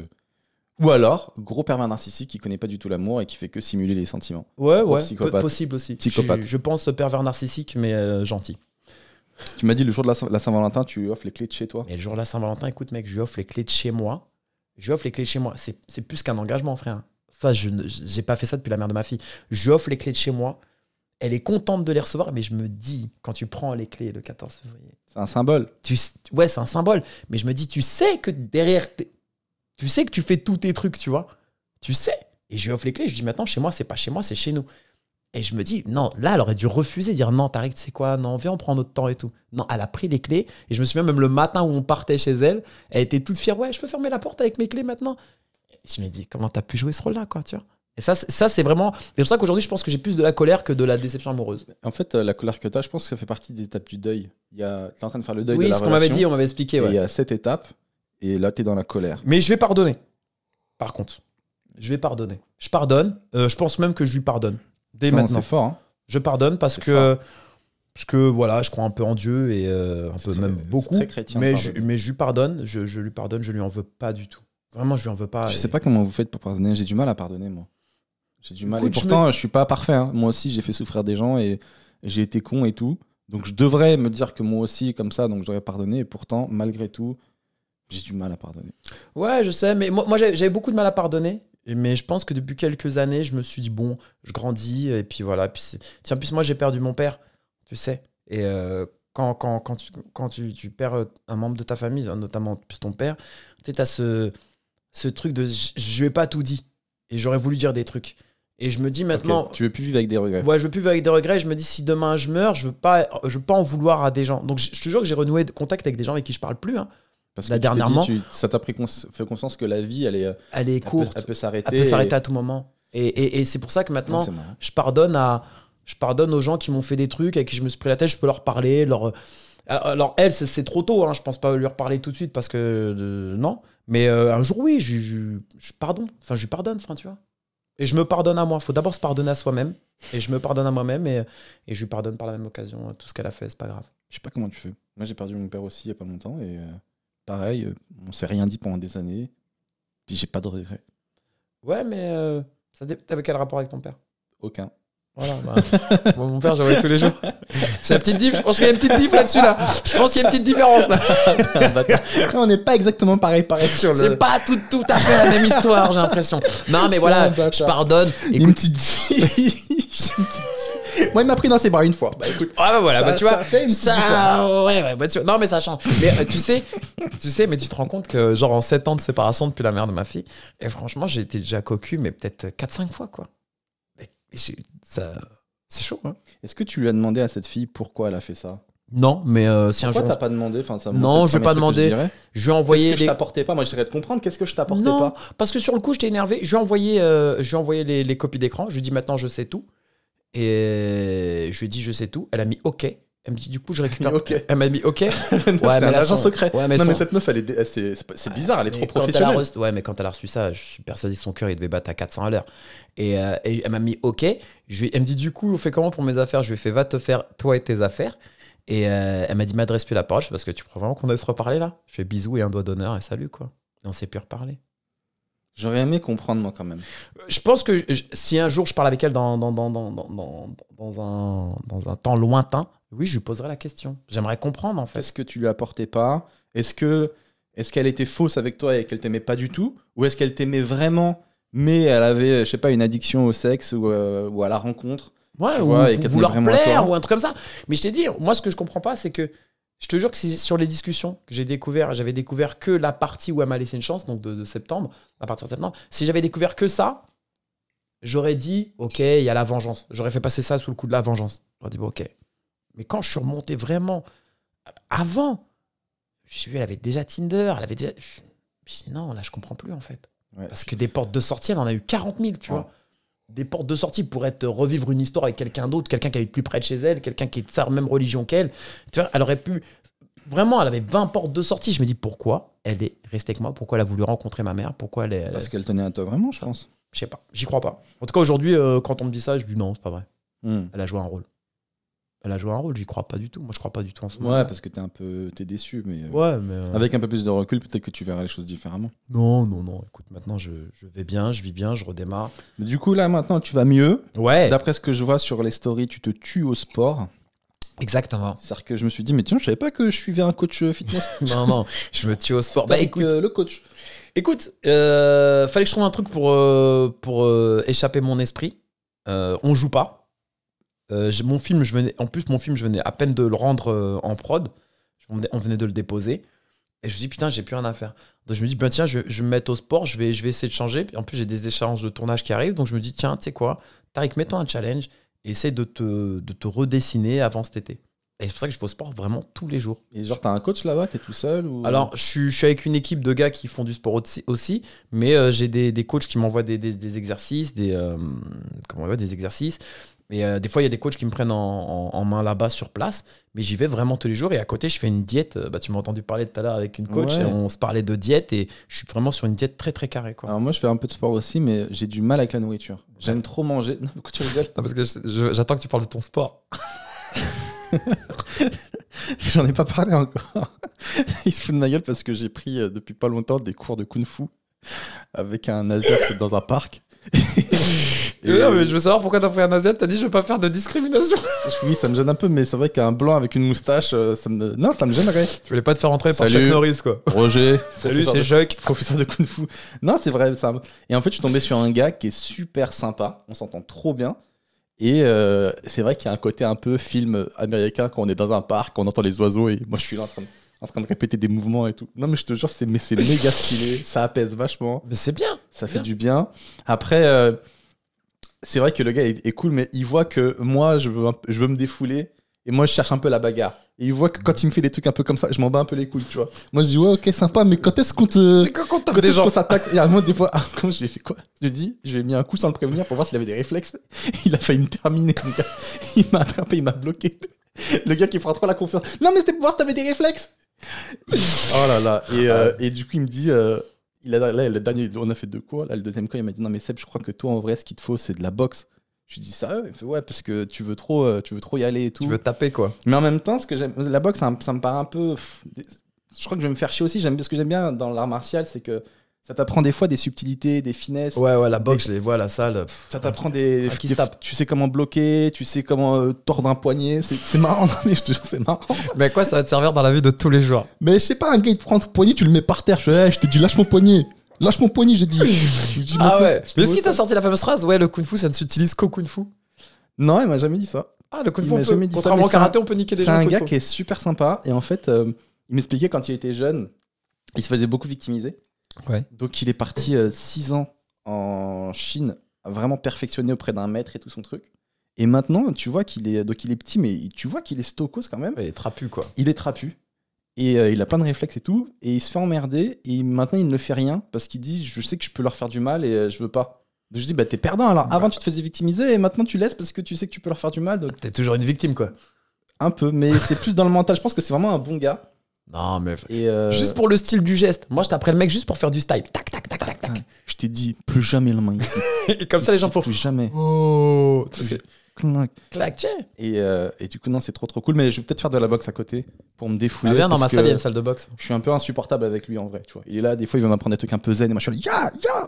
ou alors, gros pervers narcissique qui connaît pas du tout l'amour et qui fait que simuler les sentiments. Ouais, ouais, possible aussi. Psychopathe. Je, pense pense pervers narcissique, mais euh, gentil. Tu m'as dit le jour de la, Saint-Valentin, tu lui offres les clés de chez toi. Et le jour de la Saint-Valentin, écoute, mec, je lui offre les clés de chez moi. Je lui offre les clés de chez moi. C'est plus qu'un engagement, frère. Ça, je n'ai pas fait ça depuis la mère de ma fille. Je lui offre les clés de chez moi. Elle est contente de les recevoir, mais je me dis, quand tu prends les clés le 14 février. C'est un symbole. Tu, ouais, c'est un symbole. Mais je me dis, tu sais que derrière tu sais que tu fais tous tes trucs, tu vois. Tu sais. Et je lui offre les clés. Je lui dis maintenant, chez moi, c'est pas chez moi, c'est chez nous. Et je me dis, non, là, elle aurait dû refuser, dire non, Tariq, tu sais quoi, non, viens, on prend notre temps et tout. Non, elle a pris les clés. Et je me souviens même le matin où on partait chez elle, elle était toute fière, ouais, je peux fermer la porte avec mes clés maintenant. je me dis, comment t'as pu jouer ce rôle-là, quoi, tu vois et ça, c'est vraiment. C'est pour ça qu'aujourd'hui, je pense que j'ai plus de la colère que de la déception amoureuse. En fait, euh, la colère que tu je pense que ça fait partie des étapes du deuil. Tu a... es en train de faire le deuil oui, de la ce qu'on m'avait dit, on m'avait expliqué. il y a cette étape et là, tu es dans la colère. Mais je vais pardonner. Par contre, je vais pardonner. Je pardonne. Euh, je pense même que je lui pardonne. Dès maintenant. C'est fort. Hein. Je pardonne parce que. Parce voilà, je crois un peu en Dieu et euh, un peu même beaucoup. Très chrétien, mais, je, mais je lui pardonne, je, lui pardonne, je lui en veux pas du tout. Vraiment, je lui en veux pas. Je sais pas comment vous faites pour pardonner. J'ai du mal à pardonner moi. J'ai du mal. et pourtant, je, ne suis pas parfait. Hein. Moi aussi, j'ai fait souffrir des gens et j'ai été con et tout. Donc je devrais me dire que moi aussi, comme ça, donc j'aurais pardonné. Et pourtant, malgré tout, j'ai du mal à pardonner. Ouais, je sais, mais moi, j'avais beaucoup de mal à pardonner. Mais je pense que depuis quelques années, je me suis dit, bon, je grandis, et puis voilà. Puis Tiens, en plus, moi, j'ai perdu mon père, tu sais. Et euh, quand, quand, quand, tu, quand tu, tu, perds un membre de ta famille, notamment plus ton père, tu as ce, ce truc de je vais pas tout dit, et j'aurais voulu dire des trucs. Et je me dis maintenant. Tu veux plus vivre avec des regrets. Ouais, je veux plus vivre avec des regrets. Je me dis si demain je meurs, je veux pas, je veux pas en vouloir à des gens. Donc je, te jure que j'ai renoué de contact avec des gens avec qui je parle plus. Hein. Parce que dernièrement. ça t'a pris fait conscience que la vie, elle est, euh, elle est courte. Elle peut s'arrêter. Elle peut s'arrêter à tout moment. Et, c'est pour ça que maintenant, ah, je pardonne à, je pardonne aux gens qui m'ont fait des trucs, à qui je me suis pris la tête, je peux leur parler, leur. Alors elle, c'est trop tôt, hein, je pense pas lui reparler tout de suite parce que non. Mais euh, un jour oui, je, je, pardonne, enfin je lui pardonne, enfin tu vois. Et je me pardonne à moi. il Faut d'abord se pardonner à soi-même. Et je me pardonne à moi-même et, je lui pardonne par la même occasion euh, tout ce qu'elle a fait, c'est pas grave. Je sais pas comment tu fais. Moi j'ai perdu mon père aussi il y a pas longtemps et pareil, euh, on s'est rien dit pendant des années, puis j'ai pas de regrets. Ouais, mais euh, ça t'avais quel rapport avec ton père Aucun. Voilà, bah, moi, mon père, j'en tous les jours. C'est la petite diff, je pense qu'il y a une petite diff là-dessus, là. Je pense qu'il y a une petite différence, là. on n'est pas exactement pareil, pareil sur le. C'est pas tout, tout à fait la même histoire, j'ai l'impression. Non, mais voilà, je pardonne. Écoute... Une petite diff. Moi, il m'a pris dans ses bras une fois. Bah écoute. Ah bah voilà, ça, bah, tu vois. ça, ouais, ouais, bah, tu... Non, mais ça change. Mais euh, tu sais, tu sais, mais tu te rends compte que, genre, en 7 ans de séparation depuis la mère de ma fille, et franchement, j'ai été déjà cocu, mais peut-être 4-5 fois, quoi. ça. C'est chaud, hein. Est-ce que tu lui as demandé à cette fille pourquoi elle a fait ça non, mais euh, si un jour. t'as pas demandé enfin, Non, je vais pas demander. Je, vais envoyer. Qu'est-ce que je t'apportais pas Moi, j'essaierais de comprendre. Qu'est-ce que je t'apportais pas Parce que sur le coup, j'étais énervé. Je vais énervé euh, je vais envoyer envoyé les, les copies d'écran. Je lui dis maintenant, je sais tout. Et je lui ai dit, je sais tout. Elle a mis OK. Elle me dit, du coup, je récupère. Elle m'a mis OK. ouais, c'est un agent secret. non, mais cette meuf, c'est bizarre, elle est trop professionnelle. mais quand elle a reçu ça, je suis persuadé que son cœur, il devait battre à 400 à l'heure. Euh, et, elle m'a mis OK. Je lui... Elle me dit, du coup, on fait comment pour mes affaires Je lui ai fait, va te faire toi et tes affaires. Et euh, elle m'a dit, m'adresse plus la parole parce que tu crois vraiment qu'on allait se reparler là Je fais bisous et un doigt d'honneur et salut, quoi. Et on s'est plus reparler. J'aurais aimé comprendre, moi, quand même. Je pense que si un jour je parle avec elle dans, dans, un, temps lointain, oui, je lui poserai la question. J'aimerais comprendre, en fait. Est-ce que tu lui apportais pas Est-ce que est-ce qu'elle était fausse avec toi et qu'elle t'aimait pas du tout Ou est-ce qu'elle t'aimait vraiment, mais elle avait, je sais pas, une addiction au sexe ou, euh, à la rencontre Ouais, ou, à vouloir plaire ou un truc comme ça. Mais je t'ai dit, moi, ce que je comprends pas, c'est que je te jure que c'est sur les discussions que j'ai découvert, j'avais découvert que la partie où elle m'a laissé une chance, donc de, septembre, à partir de septembre. Si j'avais découvert que ça, j'aurais dit, OK, il y a la vengeance. J'aurais fait passer ça sous le coup de la vengeance. J'aurais dit, bon, OK. Mais quand je suis remonté vraiment avant, j'ai vu, elle avait déjà Tinder, elle avait déjà. Je me suis dit, non, là, je comprends plus, en fait. Parce que des portes de sortie, elle en a eu 40 000, tu vois des portes de sortie pour être euh, revivre une histoire avec quelqu'un d'autre, quelqu'un qui avait plus près de chez elle, quelqu'un qui est de sa même religion qu'elle. Tu vois, elle aurait pu vraiment, elle avait 20 portes de sortie. Je me dis pourquoi elle est restée avec moi, pourquoi elle a voulu rencontrer ma mère, pourquoi elle est. Parce qu'elle tenait à toi vraiment, je pense. Je sais pas, j'y crois pas. En tout cas, aujourd'hui, euh, quand on me dit ça, je dis non, c'est pas vrai. Hmm. Elle a joué un rôle elle a joué un rôle. J'y crois pas du tout. Moi, je crois pas du tout en ce moment. Ouais, parce que t'es un peu t'es déçu, mais, euh, ouais, mais euh, avec un peu plus de recul, peut-être que tu verras les choses différemment. Non, non, non. Écoute, maintenant, je, je, vais bien, je vis bien, je redémarre. Mais du coup, là, maintenant, tu vas mieux. Ouais. D'après ce que je vois sur les stories, tu te tues au sport. Exactement. C'est-à-dire que je me suis dit, mais tiens, je savais pas que je suivais un coach euh, fitness. non, non, je me tue au sport. Bah, écoute, le coach. Écoute, fallait que je trouve un truc pour, pour échapper mon esprit. on joue pas euh, mon film, je venais, en plus, mon film, je venais à peine de le rendre euh, en prod. On venait de le déposer. Et je me dis, putain, j'ai plus rien à faire. Donc je me dis, bah, tiens, je, vais me mettre au sport, je vais, je vais essayer de changer. En plus, j'ai des échanges de tournage qui arrivent. Donc je me dis, tiens, tu sais quoi, Tariq, mets-toi un challenge et essaye de te, de te redessiner avant cet été. Et c'est pour ça que je vais au sport vraiment tous les jours. Et genre, t'as un coach là-bas, t'es tout seul Alors, je suis, avec une équipe de gars qui font du sport aussi, mais euh, j'ai des, coachs qui m'envoient des, exercices, des, comment on va, des exercices. Mais euh, des fois, il y a des coachs qui me prennent en, main là-bas sur place, mais j'y vais vraiment tous les jours. Et à côté, je fais une diète. Euh, bah, tu m'as entendu parler tout à l'heure avec une coach, et on se parlait de diète, et je suis vraiment sur une diète très très carrée. Quoi. Alors moi, je fais un peu de sport aussi, mais j'ai du mal avec la nourriture. J'aime trop manger. parce j'attends que tu parles de ton sport. J'en ai pas parlé encore. Il se fout de ma gueule parce que j'ai pris euh, depuis pas longtemps des cours de kung fu avec un Asiat dans un parc non, euh, mais je veux savoir pourquoi t'as pris un asiat, t'as dit je veux pas faire de discrimination. oui, ça me gêne un peu, mais c'est vrai qu'un blanc avec une moustache, euh, ça me... non, ça me gênerait. Tu voulais pas te faire entrer par Chuck Norris, quoi. Roger. Salut, c'est Chuck. Professeur de Kung Fu. Non, c'est vrai. Ça... Et en fait, je suis tombé sur un gars qui est super sympa, on s'entend trop bien. Et euh, c'est vrai qu'il y a un côté un peu film américain quand on est dans un parc, on entend les oiseaux et moi je suis là en train de répéter des mouvements et tout. Non, mais je te jure, c'est, mais c'est méga stylé. Ça apaise vachement. Mais c'est bien. Ça fait du bien. Après, c'est vrai que le gars est, cool, mais il voit que moi, je veux, je veux me défouler et moi, je cherche un peu la bagarre. Et il voit que quand il me fait des trucs un peu comme ça, je m'en bats un peu les couilles, tu vois. Moi, je dis, ouais, ok, sympa, mais quand est-ce qu'on te. quand des gens. s'attaque. Et à moi, des fois, je ah, quand j'ai fait quoi Je dis, j'ai mis un coup sans le prévenir pour voir s'il avait des réflexes. Il a failli me terminer, le gars. Il m'a attrapé, il m'a bloqué. Le gars qui prend trop la confiance. Non, mais c'était pour voir si t'avais des réflexes. oh là là. Et, euh, ah. du coup, il me dit, euh, il a, là, le dernier, on a fait deux quoi Là, le deuxième cours, il m'a dit Non, mais Seb, je crois que toi, en vrai, ce qu'il te faut, c'est de la boxe. Je lui dis ça, il fait ouais parce que tu veux trop, euh, tu veux trop y aller et tout. Tu veux taper quoi. Mais en même temps, ce que j'aime, la boxe, ça, me paraît un peu. Je crois que je vais me faire chier aussi. J'aime ce que j'aime bien dans l'art martial, c'est que ça t'apprend des fois des subtilités, des finesses. Ouais, ouais, la boxe, je les vois, la salle. ça t'apprend des, ah, qui Tu sais comment bloquer, tu sais comment euh, tordre un poignet. C'est marrant, non, mais je te jure, c'est marrant. Mais quoi, ça va te servir dans la vie de tous les jours Mais je sais pas, un gars, il te prend ton poignet, tu le mets par terre. Je, eh, je te dis, lâche mon poignet. Lâche mon poignet, j'ai dit. ah ouais. Mais est-ce qu'il t'a sorti la fameuse phrase Ouais, le kung fu, ça ne s'utilise qu'au kung fu Non, il m'a jamais dit ça. Ah, le kung fu, on peut, contrairement au karaté, on peut niquer des gens. C'est un gars qui est super sympa. Et en fait, euh, il m'expliquait quand il était jeune, il se faisait beaucoup victimiser. Donc il est parti 6 euh, ans en Chine, vraiment perfectionné auprès d'un maître et tout son truc. Et maintenant, tu vois qu'il est donc il est petit, mais tu vois qu'il est stokos quand même. Il est trapu quoi. Il est trapu et euh, il a plein de réflexes et tout. Et il se fait emmerder et maintenant il ne fait rien parce qu'il dit je sais que je peux leur faire du mal et euh, je veux pas. je dis bah t'es perdant alors. Avant tu te faisais victimiser et maintenant tu laisses parce que tu sais que tu peux leur faire du mal. Donc t'es toujours une victime quoi. Un peu, mais c'est plus dans le mental. Je pense que c'est vraiment un bon gars non, mais euh, juste pour le style du geste. Moi, je t'apprends le mec juste pour faire du style. Tac, tac, tac, tac, tac. Je t'ai dit, plus jamais la main ici. et comme ça, les gens font. Plus jamais. Oh Clac. Clac, tiens. Et, euh, et du coup, non, c'est trop trop cool. Mais je vais peut-être faire de la boxe à côté pour me défouler. Bah, dans ma salle, une salle de boxe. Je suis un peu insupportable avec lui en vrai, tu vois. Il là, des fois, il va m'apprendre des trucs un peu zen et moi, je suis là, ya,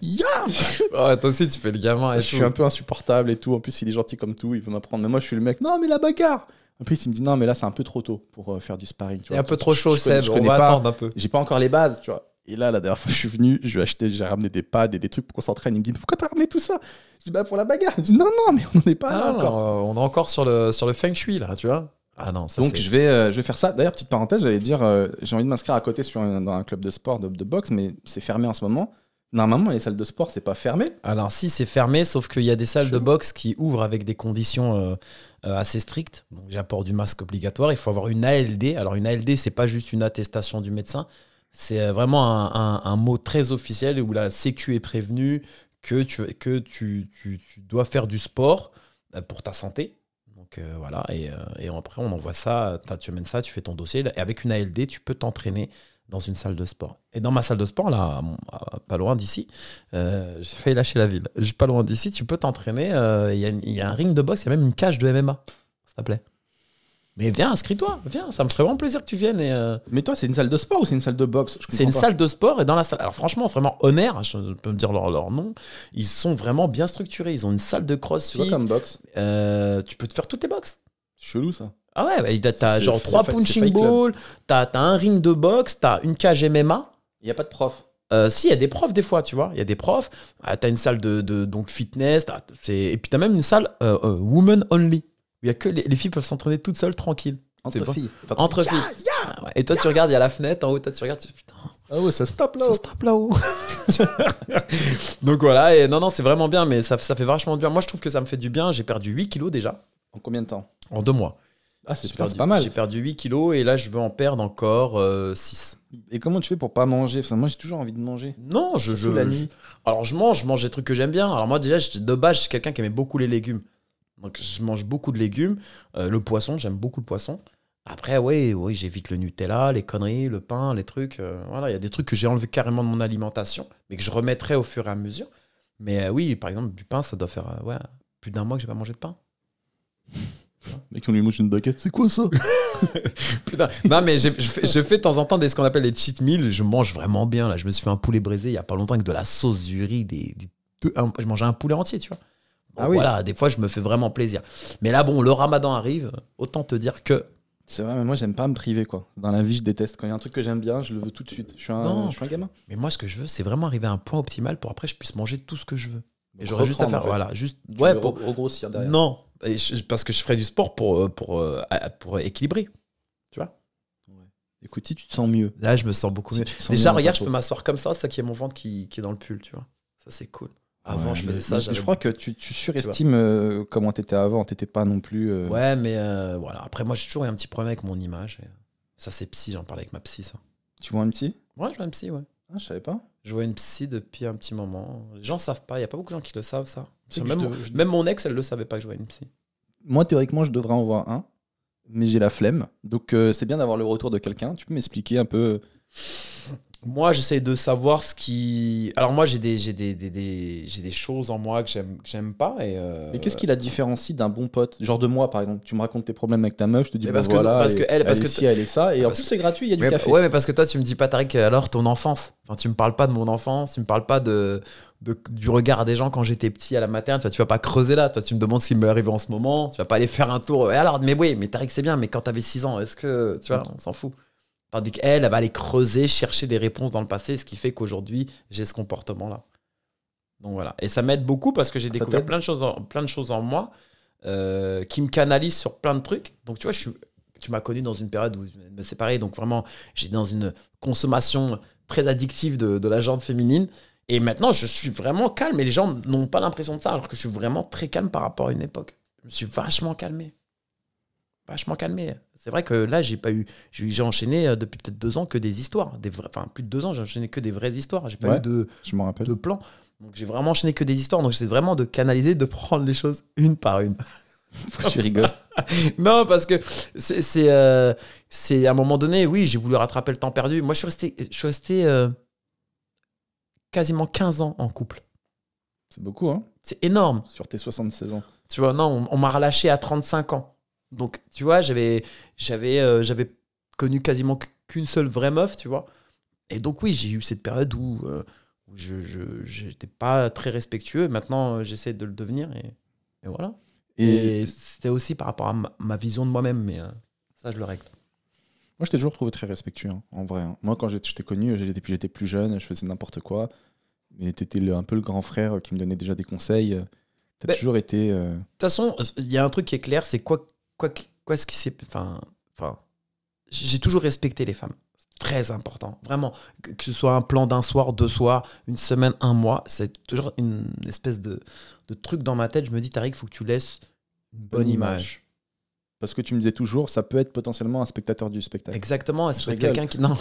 ya oh, Toi aussi, tu fais le gamin et Je suis un peu insupportable et tout. En plus, il est gentil comme tout. Il veut m'apprendre. Mais moi, je suis le mec. Non, mais la bagarre en plus, il me dit non, mais là, c'est un peu trop tôt pour euh, faire du sparring. Il un peu trop chaud, Seb, on pas, un peu. J'ai pas encore les bases, tu vois. Et là, la dernière fois que je suis venu, je vais acheter, j'ai ramené des pads et des trucs pour qu'on s'entraîne. Il me dit pourquoi t'as ramené tout ça Je dis bah pour la bagarre. Il me dit non, non, mais on n'est est pas là ah, encore. Euh, on est encore sur le, sur le feng shui là, tu vois. Ah non, ça Donc je vais, euh, je vais faire ça. D'ailleurs, petite parenthèse, j'allais dire, j'ai envie de m'inscrire à côté dans un club de sport, de, boxe, mais c'est fermé en ce moment. Normalement, les salles de sport, c'est pas fermé. Alors si, c'est fermé, sauf qu'il y a des salles de boxe qui ouvrent avec des conditions. Euh, assez strict Donc, j'ai du masque obligatoire. Il faut avoir une ALD. Alors, une ALD, c'est pas juste une attestation du médecin. C'est euh, vraiment un, mot très officiel où la Sécu est prévenue que tu, que tu, dois faire du sport euh, pour ta santé. Donc voilà, et, et, après on envoie ça, tu amènes ça, tu fais ton dossier, et avec une ALD, tu peux t'entraîner dans une salle de sport. Et dans ma salle de sport, là, pas loin d'ici, euh, j'ai failli lâcher la ville. Pas loin d'ici, tu peux t'entraîner. Euh, il y, a un ring de boxe, il y a même une cage de MMA, s'il te plaît. Mais viens, inscris-toi, viens, ça me ferait vraiment plaisir que tu viennes. Et, euh, Mais toi, c'est une salle de sport ou c'est une salle de boxe C'est une salle de sport et dans la salle. Alors franchement, vraiment, honneur, hein, je peux me dire leur, nom, ils sont vraiment bien structurés. Ils ont une salle de crossfit. Tu vois comme boxe Tu peux te faire toutes les boxes. Chelou ça. Ah ouais, bah, t'as genre trois punching balls, t'as un ring de boxe, t'as une cage MMA. Il n'y a pas de prof. Euh, si, il y a des profs des fois, tu vois. Il y a des profs. Ah, t'as une salle de, donc fitness. Et puis t'as même une salle euh, euh, woman only. Où y a que les, filles peuvent s'entraîner toutes seules, tranquilles. Entre filles. Entre filles. Ah et toi, tu regardes, il y a la fenêtre en haut. Toi, tu regardes, tu putain. Ah ouais, ça se là-haut. Ça se là-haut. donc voilà. Et non, non, c'est vraiment bien, mais ça, ça fait vachement du bien. Moi, je trouve que ça me fait du bien. J'ai perdu 8 kilos déjà. En combien de temps En deux mois. Ah, c'est pas mal. J'ai perdu 8 kilos et là, je veux en perdre encore 6. Euh, et comment tu fais pour pas manger Moi, j'ai toujours envie de manger. Non, je. je, Alors, je mange, je mange des trucs que j'aime bien. Alors, moi, déjà, de base, je suis quelqu'un qui aimait beaucoup les légumes. Donc, je mange beaucoup de légumes. Euh, le poisson, j'aime beaucoup le poisson. Après, oui, oui j'évite le Nutella, les conneries, le pain, les trucs. Euh, voilà, il y a des trucs que j'ai enlevé carrément de mon alimentation, mais que je remettrai au fur et à mesure. Mais oui, par exemple, du pain, ça doit faire ouais, plus d'un mois que j'ai pas mangé de pain. Mec, qu'on lui mouche une baguette. C'est quoi ça Non, mais je fais de temps en temps des, ce qu'on appelle les cheat meals. Je mange vraiment bien. Là, je me suis fait un poulet braisé il y a pas longtemps avec de la sauce du riz. Des, je mangeais un poulet entier, tu vois. ah oui. Voilà, des fois, je me fais vraiment plaisir. Mais là, bon, le ramadan arrive. Autant te dire que. C'est vrai, mais moi, j'aime pas me priver, quoi. Dans la vie, je déteste. Quand il y a un truc que j'aime bien, je le veux tout de suite. Je suis un, je suis un gamin. Mais moi, ce que je veux, c'est vraiment arriver à un point optimal pour après, je puisse manger tout ce que je veux. Et j'aurais juste à faire, voilà, juste, ouais, pour regrossir derrière. Non, parce que je ferais du sport pour, euh, pour, euh, pour, équilibrer. Tu vois Écoute, si tu te sens mieux. Là, je me sens beaucoup mieux. Déjà, regarde, je peux m'asseoir comme ça, ça qui est mon ventre qui, est dans le pull, tu vois. Ça, c'est cool. Avant, je faisais ça. Je crois que tu, tu surestimes tu euh, étais comment t'étais avant. T'étais pas non plus. Ouais, mais voilà. Après, moi, j'ai toujours eu un petit problème avec mon image. Ça, c'est psy. J'en parlais avec ma psy, ça. Tu vois un psy Ouais, je vois un psy, ouais. Ah, je savais pas. Je vois une psy depuis un petit moment. Les gens savent pas. Il y a pas beaucoup de gens qui le savent, ça. Même, mon ex, elle ne le savait pas que je voyais une psy. Moi, théoriquement, je devrais en voir un, mais j'ai la flemme. Donc, euh, c'est bien d'avoir le retour de quelqu'un. Tu peux m'expliquer un peu euh, moi, j'essaie de savoir ce qui. Alors, moi, j'ai des, des, des, choses en moi que j'aime pas. Et euh, Mais qu'est-ce qui la différencie d'un bon pote Genre de moi, par exemple, tu me racontes tes problèmes avec ta meuf, je te dis, bah parce que voilà, elle, parce que est elle est ça, et en plus, c'est gratuit, il y a du café. Ouais, mais parce que toi, tu me dis pas, Tariq, alors ton enfance. Enfin, tu me parles pas de mon enfance, tu me parles pas de, du regard des gens quand j'étais petit à la materne. tu vas pas creuser là. Toi, tu me demandes ce qui m'est arrivé en ce moment. Tu vas pas aller faire un tour. alors, mais oui, mais Tariq, c'est bien, mais quand t'avais 6 ans, est-ce que. Tu vois, on s'en fout. Tandis qu'elle, elle va aller creuser, chercher des réponses dans le passé, ce qui fait qu'aujourd'hui, j'ai ce comportement-là. Donc voilà. Et ça m'aide beaucoup parce que j'ai découvert plein de, choses en, moi euh, qui me canalisent sur plein de trucs. Donc tu vois, je suis, tu m'as connu dans une période où je me séparais. Donc vraiment, j'étais dans une consommation très addictive de, de la jante féminine. Et maintenant, je suis vraiment calme et les gens n'ont pas l'impression de ça, alors que je suis vraiment très calme par rapport à une époque. Je me suis vachement calmé vachement calmé. C'est vrai que là, j'ai pas eu, j'ai enchaîné euh, depuis peut-être deux ans que des histoires, des enfin plus de deux ans, j'ai enchaîné que des vraies histoires. J'ai pas eu de, je rappelle. de plan. Donc j'ai vraiment enchaîné que des histoires. Donc j'essaie vraiment de canaliser, de prendre les choses une par une. je rigole. non, parce que c'est euh, c'est à un moment donné, oui, j'ai voulu rattraper le temps perdu. Moi, je suis resté, je suis resté euh, quasiment 15 ans en couple. C'est beaucoup, hein C'est énorme. Sur tes 76 ans. Tu vois, non, on m'a relâché à 35 ans. Donc, tu vois, j'avais j'avais euh, j'avais connu quasiment qu'une seule vraie meuf, tu vois. Et donc, oui, j'ai eu cette période où, euh, je n'étais pas très respectueux. Maintenant, euh, j'essaie de le devenir et, voilà. Et, c'était aussi par rapport à ma, vision de moi-même, mais ça, je le règle. Moi, je t'ai toujours trouvé très respectueux, hein, en vrai. Hein. Moi, quand je t'ai connu, j'étais plus jeune, je faisais n'importe quoi. Mais t'étais un peu le grand frère qui me donnait déjà des conseils. T'as ben, toujours été. De toute façon, il y a un truc qui est clair, c'est quoi quoi, ce qui s'est. Enfin, enfin, j'ai toujours respecté les femmes. Très important, vraiment. Que, ce soit un plan d'un soir, deux soirs, une semaine, un mois, c'est toujours une espèce de, truc dans ma tête. Je me dis, Tariq, il faut que tu laisses une bonne, image. Parce que tu me disais toujours, ça peut être potentiellement un spectateur du spectacle. Exactement, ça peut être quelqu'un qui. Non,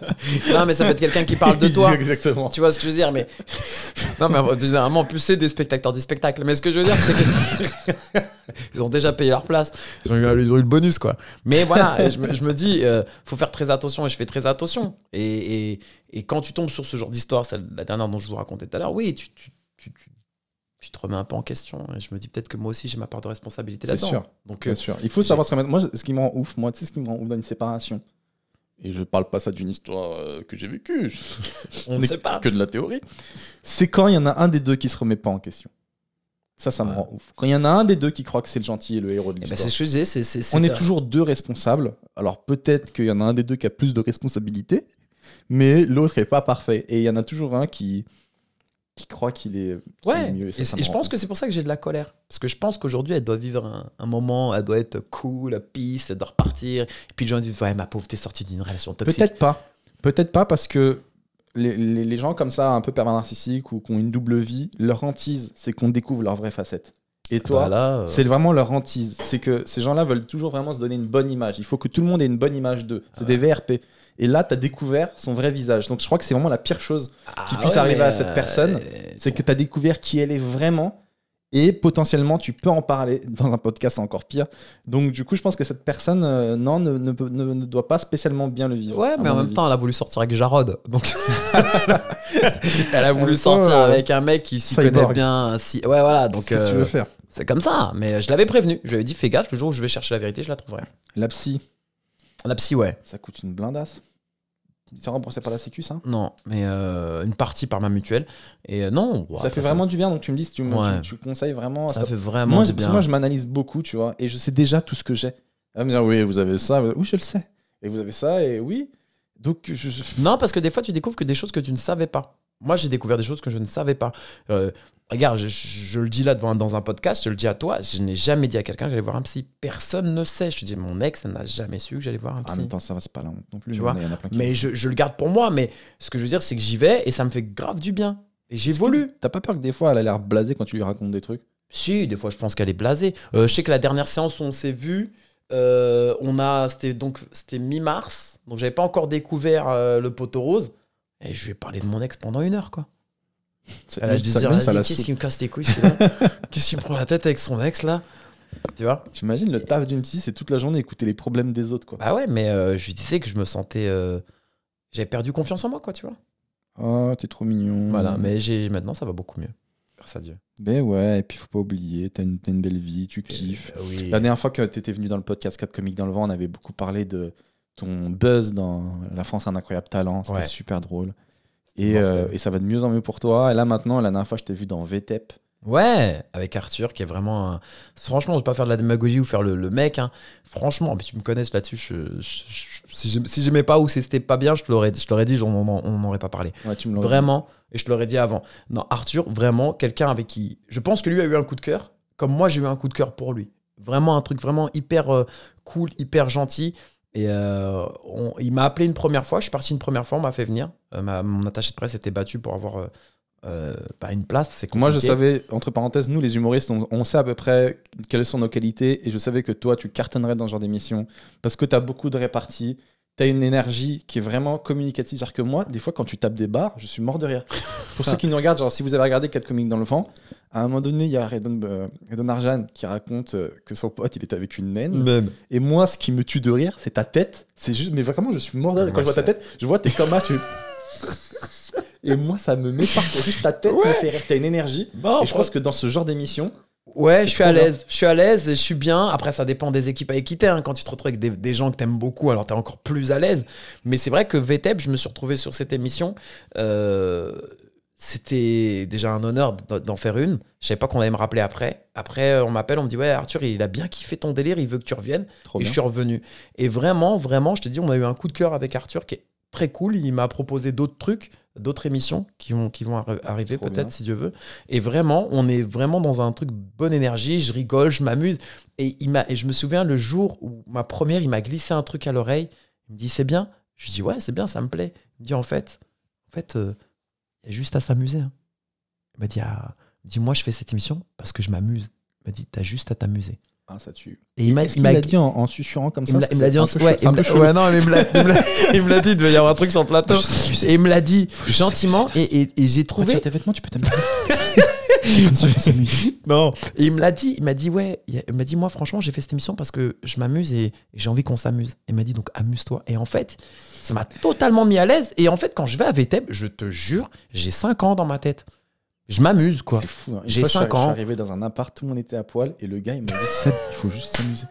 non. mais ça peut être quelqu'un qui parle de toi. Exactement. Tu vois ce que je veux dire, mais. Non, mais généralement, plus c'est des spectateurs du spectacle. Mais ce que je veux dire, c'est qu'ils Ils ont déjà payé leur place. Ils ont eu, le bonus, quoi. Mais voilà, je me, dis, euh, faut faire très attention et je fais très attention. Et, et, quand tu tombes sur ce genre d'histoire, celle la dernière dont je vous racontais tout à l'heure, oui, tu te remets un peu en question. Et je me dis peut-être que moi aussi, j'ai ma part de responsabilité là-dedans. Sûr. Donc, euh, sûr. Il faut savoir se remettre. Moi, ce qui me rend ouf, moi, tu sais, ce qui me rend ouf dans une séparation. Et je parle pas ça d'une histoire euh, que j'ai vécue. On ne sait pas. Que de la théorie. C'est quand il y en a un des deux qui se remet pas en question. Ça, ça me rend ouf. Quand il y en a un des deux qui croit que c'est le gentil et le héros de eh ben, l'histoire. c'est ce On est toujours deux responsables. Alors peut-être qu'il y en a un des deux qui a plus de responsabilité, mais l'autre est pas parfait. Et il y en a toujours un qui, qui croit qu'il est, ouais. mieux. Et, je pense que c'est pour ça que j'ai de la colère. Parce que je pense qu'aujourd'hui, elle doit vivre un, moment, elle doit être cool, peace, elle doit repartir. Et puis les gens disent Ouais, ma pauvre, t'es sortie d'une relation toxique. Peut-être pas. Peut-être pas parce que les, les, gens comme ça, un peu pervers narcissiques ou qui ont une double vie, leur hantise, c'est qu'on découvre leur vraie facette. Et ah toi, bah euh, c'est vraiment leur hantise. C'est que ces gens-là veulent toujours vraiment se donner une bonne image. Il faut que tout le monde ait une bonne image d'eux. C'est ah des VRP. Et là, tu as découvert son vrai visage. Donc je crois que c'est vraiment la pire chose qui ah puisse arriver à cette personne. Euh, c'est que tu as découvert qui elle est vraiment. Et potentiellement, tu peux en parler dans un podcast, c'est encore pire. Donc, du coup, je pense que cette personne, euh, non, ne, ne, doit pas spécialement bien le vivre. Ouais, mais en même temps, elle a voulu sortir avec Jarod. Donc, elle a voulu sortir euh, avec un mec qui s'y connaît bien. Si... Ouais, voilà. Donc, ce que tu veux faire c'est comme ça, mais je l'avais prévenu. Je lui avais dit, fais gaffe, le jour où je vais chercher la vérité, je la trouverai. La psy. La psy, ouais. Ça coûte une blindasse. C'est remboursé par la Sécu, ça Non, mais euh, une partie par ma mutuelle. Et euh, non. ça fait vraiment du bien. Donc tu me dis, tu, me, tu, conseilles vraiment. Ça, fait vraiment moi, du bien. Moi, je m'analyse beaucoup, tu vois, et je sais déjà tout ce que j'ai. Elle me oui, vous avez ça. Oui, je le sais. Et vous avez ça, et oui. Donc je... Non, parce que des fois, tu découvres que des choses que tu ne savais pas. Moi, j'ai découvert des choses que je ne savais pas. Euh, Regarde, je, le dis là devant, dans un podcast, je le dis à toi, je n'ai jamais dit à quelqu'un que j'allais voir un psy. Personne ne sait. Je te dis, mon ex, elle n'a jamais su que j'allais voir un ah, psy. En même temps, ça va, c'est pas la non plus. vois mais je, le garde pour moi. Mais ce que je veux dire, c'est que j'y vais et ça me fait grave du bien. Et j'évolue. T'as pas peur que des fois, elle a l'air blasée quand tu lui racontes des trucs Si, des fois, je pense qu'elle est blasée. Euh, je sais que la dernière séance où on s'est vu, euh, on a, c'était donc c'était mi-mars, donc j'avais pas encore découvert euh, le poteau rose. Et je lui ai parlé de mon ex pendant une heure, quoi. Elle a dû dire, qu'est-ce qui me casse les couilles Qu'est-ce qui me prend la tête avec son ex là tu vois imagines le taf d'une psy, c'est toute la journée écouter les problèmes des autres. Quoi. Bah ouais, mais euh, je lui disais que je me sentais. Euh, j'avais perdu confiance en moi, quoi, tu vois. Oh, t'es trop mignon. Voilà, mais maintenant ça va beaucoup mieux. Grâce à Dieu. Mais ben ouais, et puis faut pas oublier, t'as une, belle vie, tu euh, kiffes. La dernière fois que t'étais venu dans le podcast Cap Comiques dans le Vent, on avait beaucoup parlé de ton buzz dans La France un incroyable talent. C'était super drôle. Euh, et, ça va de mieux en mieux pour toi. Et là, maintenant, la dernière fois, je t'ai vu dans VTEP. Ouais, avec Arthur, qui est vraiment Franchement, on ne pas faire de la démagogie ou faire le, mec. Hein. Franchement, tu me connais là-dessus. Je, je, si, j'aimais pas ou si c'était pas bien, je te l'aurais dit, On on n'aurait pas parlé. Ouais, tu me vraiment, et je te l'aurais dit avant. Non, Arthur, vraiment, quelqu'un avec qui... Je pense que lui a eu un coup de cœur, comme moi, j'ai eu un coup de cœur pour lui. Vraiment un truc vraiment hyper euh, cool, hyper gentil. Et euh, il m'a appelé une première fois, je suis parti une première fois, on m'a fait venir. Euh, mon attaché de presse était battu pour avoir euh, bah, une place. Moi, je savais, entre parenthèses, nous les humoristes, on, sait à peu près quelles sont nos qualités et je savais que toi, tu cartonnerais dans ce genre d'émission parce que tu as beaucoup de réparties une énergie qui est vraiment communicative. cest dire que moi, des fois, quand tu tapes des barres, je suis mort de rire. Pour ceux qui nous regardent, genre, si vous avez regardé 4 comics dans le vent, à un moment donné, il y a Redon, euh, Arjan qui raconte euh, que son pote, il est avec une naine. Même. Et moi, ce qui me tue de rire, c'est ta tête. C'est juste, mais vraiment, je suis mort de rire. Quand je vois ta tête, je vois tes comas, tu. et moi, ça me met partout. Juste ta tête me fait rire. T'as une énergie. et je pense que dans ce genre d'émission, Ouais, je suis à l'aise. Je suis à l'aise, je suis bien. Après, ça dépend des équipes à équiter. Hein. Quand tu te retrouves avec des, gens que t'aimes beaucoup, alors t'es encore plus à l'aise. Mais c'est vrai que VTEP, je me suis retrouvé sur cette émission. Euh, c'était déjà un honneur d'en faire une. Je savais pas qu'on allait me rappeler après. Après, euh, on m'appelle, on me dit Ouais, Arthur, il a bien kiffé ton délire, il veut que tu reviennes. et je suis revenu. Et vraiment, vraiment, je te dis, on a eu un coup de cœur avec Arthur qui est très cool. Il m'a proposé d'autres trucs d'autres émissions qui vont, qui vont ah, arriver peut-être si Dieu veut. Et vraiment, on est vraiment dans un truc bonne énergie, je rigole, je m'amuse. Et, et je me souviens le jour où ma première, il m'a glissé un truc à l'oreille. Il me dit c'est bien. Je lui dis ouais, c'est bien, ça me plaît. Il me dit en fait, en fait, euh, il y a juste à s'amuser. Hein. Ah, il me dit, moi je fais cette émission parce que je m'amuse. Il me dit t'as juste à t'amuser. Hein, ça tue. il m'a dit en, comme ça. Il me l'a dit en ouais, il il me l'a dit, il devait y avoir un truc le plateau. Et il me l'a dit gentiment et, j'ai trouvé. peux non, il me l'a dit, il m'a dit ouais, il m'a dit moi franchement j'ai fait cette émission parce que je m'amuse et j'ai envie qu'on s'amuse. Il m'a dit donc amuse-toi. Et en fait, ça m'a totalement mis à l'aise. Et en fait, quand je vais à VTEB, je te jure, j'ai 5 ans dans ma tête je m'amuse quoi. C'est Fou, hein. J'ai 5 ans. Je suis arrivé dans un appart, tout le monde était à poil et le gars il m'a dit Seb, il faut juste s'amuser.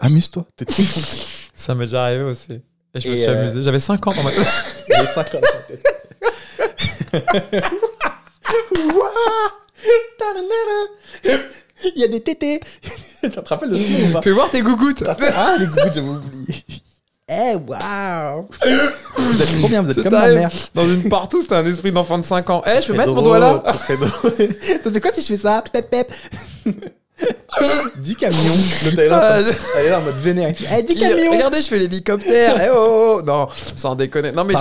Amuse-toi, t'es trop content. Ça m'est déjà arrivé aussi. Et je me suis euh, amusé. J'avais 5 ans dans ma tête. J'avais 5 ans dans ma tête. il y a des tétés. tu te rappelles de ce moment ou pas Fais voir tes gougouttes. Ah, les gougouttes, j'avais oublié. Eh, waouh Vous êtes trop bien, vous êtes comme ma mère. Dans une partout, c'était un esprit d'enfant de 5 ans. Eh, je peux mettre mon doigt là Ça fait quoi si je fais ça Pep, pep 10 camions. Le là, ah, elle est en mode vénère. Eh, 10 camions Regardez, je fais l'hélicoptère. eh oh, oh, oh. Non, sans déconner. Non, mais,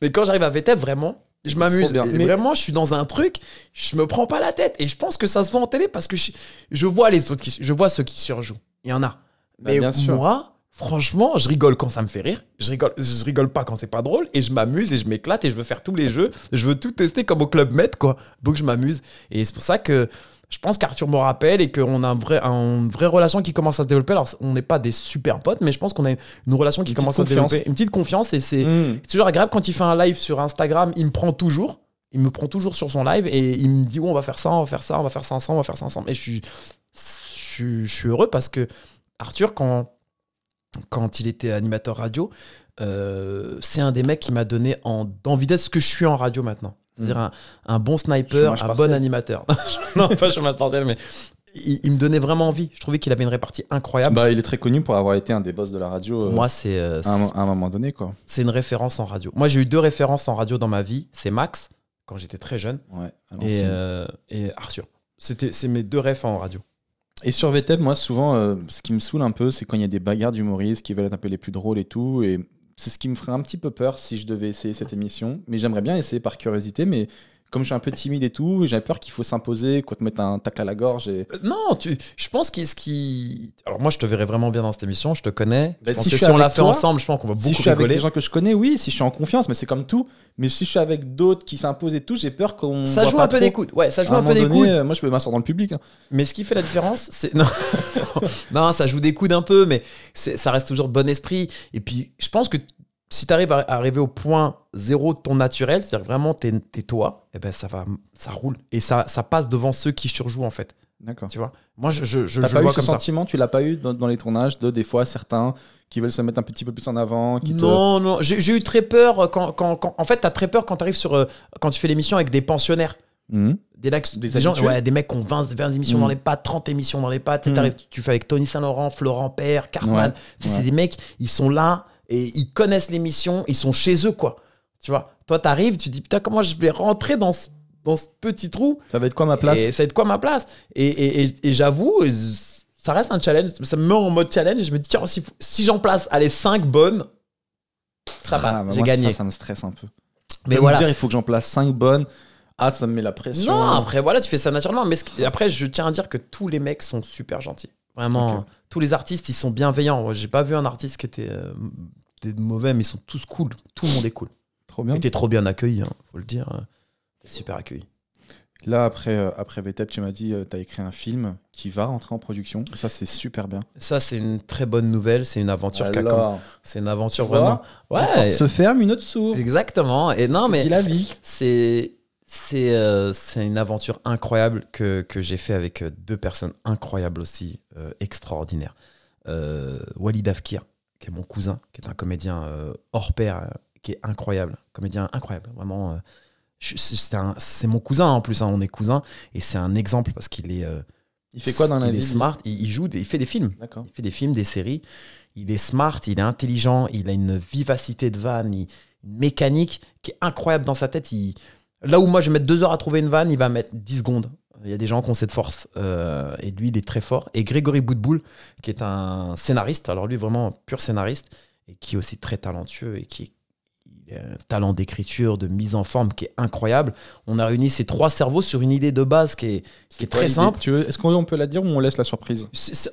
mais quand j'arrive à VTEP, vraiment, je m'amuse. Vraiment, je suis dans un truc, je me prends pas la tête. Et je pense que ça se voit en télé parce que je, vois les autres, qui, je vois ceux qui surjouent. Il y en a. Bah, mais moi, Franchement, je rigole quand ça me fait rire, je rigole, je rigole pas quand c'est pas drôle, et je m'amuse et je m'éclate et je veux faire tous les jeux, je veux tout tester comme au Club Med, quoi. Donc je m'amuse. Et c'est pour ça que je pense qu'Arthur me rappelle et qu'on a un vrai, une vraie relation qui commence à se développer. Alors, on n'est pas des super potes, mais je pense qu'on a une relation qui commence à se développer. Une petite confiance. Et hmm. c'est toujours agréable quand il fait un live sur Instagram, il me prend toujours. Il me prend toujours sur son live et il me dit oh, on va faire ça, on va faire ça, on va faire ça ensemble, on va faire ça ensemble. Et je suis, je je suis heureux parce que Arthur, quand quand il était animateur radio, euh, c'est un des mecs qui m'a donné en, envie d'être ce que je suis en radio maintenant. C'est-à-dire hmm. un, bon sniper, un bon animateur. non, pas ma partiel, mais il, me donnait vraiment envie. Je trouvais qu'il avait une répartie incroyable. Bah, il est très connu pour avoir été un des boss de la radio. Euh, moi, euh, c'est à, un moment donné, quoi. C'est une référence en radio. Moi, j'ai eu deux références en radio dans ma vie. C'est Max quand j'étais très jeune et, Arthur. C'était c'est mes deux refs en radio. Et sur VTEP, moi, souvent, euh, ce qui me saoule un peu, c'est quand il y a des bagarres d'humoristes qui veulent être un peu les plus drôles et tout. Et c'est ce qui me ferait un petit peu peur si je devais essayer cette émission. Mais j'aimerais bien essayer par curiosité, mais comme je suis un peu timide et tout, j'avais peur qu'il faut s'imposer, qu'on te mette un tac à la gorge. Et... Euh, non, tu, je pense ce Qui... Alors, moi, je te verrais vraiment bien dans cette émission, je te connais. Bah, je pense que si on l'a fait ensemble, je pense qu'on va beaucoup si je suis avec des gens que je connais, oui, si je suis en confiance, mais c'est comme tout. Mais si je suis avec d'autres qui s'imposent et tout, j'ai peur qu'on. Ça joue un peu d'écoute. Ouais, ça joue un, peu d'écoute. Euh, moi, je peux m'asseoir dans le public. Hein. Mais ce qui fait la différence, c'est. Non. non, ça joue des coudes un peu, mais ça reste toujours bon esprit. Et puis, je pense que si tu arrives à arriver au point zéro de ton naturel, c'est-à-dire vraiment t'es toi, et eh ben ça va, ça roule et ça, ça passe devant ceux qui surjouent en fait. D'accord. Tu vois. Moi, je, je, je, pas eu ce sentiment, tu l'as pas eu dans, les tournages de des fois certains qui veulent se mettre un petit peu plus en avant. Qui non, non, j'ai eu très peur quand, quand, en fait, t'as très peur quand t'arrives sur euh, quand tu fais l'émission avec des pensionnaires. Mmh. Des, des, gens, ouais, des mecs qui ont 20, mmh. émissions dans les pattes, 30 émissions dans les pattes. Tu fais avec Tony Saint-Laurent, Florent Père, Carman. C'est des mecs, ils sont là, et ils connaissent l'émission, ils sont chez eux, quoi. Tu vois, toi, t'arrives, tu dis, putain, comment je vais rentrer dans ce, dans ce petit trou Ça va être quoi ma place et, Ça va être quoi ma place Et, j'avoue, ça reste un challenge, ça me met en mode challenge, je me dis, tiens, si, si j'en place, allez, 5 bonnes, ça va, ah, bah, j'ai gagné. Ça, me stresse un peu. Mais voilà. Dire, il faut que j'en place 5 bonnes. Ah, ça me met la pression. Non, après, voilà, tu fais ça naturellement. Mais après, je tiens à dire que tous les mecs sont super gentils. Vraiment, hein. tous les artistes, ils sont bienveillants. J'ai pas vu un artiste euh, qui était, mauvais, mais ils sont tous cool. Tout le monde est cool. Trop bien. trop bien accueilli, hein, faut le dire. Euh. super accueilli. Là, après, euh, après VTEP, tu m'as dit, t'as tu as écrit un film qui va rentrer en production. Ça, c'est super bien. Ça, c'est une très bonne nouvelle. C'est une aventure C'est une aventure vraiment. Ouais. se ferme, une autre sourde. Exactement. Et non, mais. la vie. C'est euh, c'est une aventure incroyable que, j'ai fait avec euh, deux personnes incroyables aussi, euh, extraordinaires. Walid Afkir, qui est mon cousin, qui est un comédien hors pair, qui est incroyable, comédien incroyable, vraiment. c'est mon cousin en plus, hein, on est cousins, et c'est un exemple parce qu'il est. il fait quoi dans la il est smart, il, joue, il fait des films. Il fait des films, des séries. Il est smart, il est intelligent, il a une vivacité de vanne, une mécanique qui est incroyable dans sa tête. Il, Là où moi je vais mettre deux heures à trouver une vanne, il va mettre 10 secondes. Il y a des gens qui ont cette force. Euh, et lui, il est très fort. Et Grégory Boudboul, qui est un scénariste, alors lui, vraiment pur scénariste, et qui est aussi très talentueux et qui a un talent d'écriture, de mise en forme qui est incroyable. On a réuni ces trois cerveaux sur une idée de base qui est, très simple. Est-ce qu'on peut la dire ou on laisse la surprise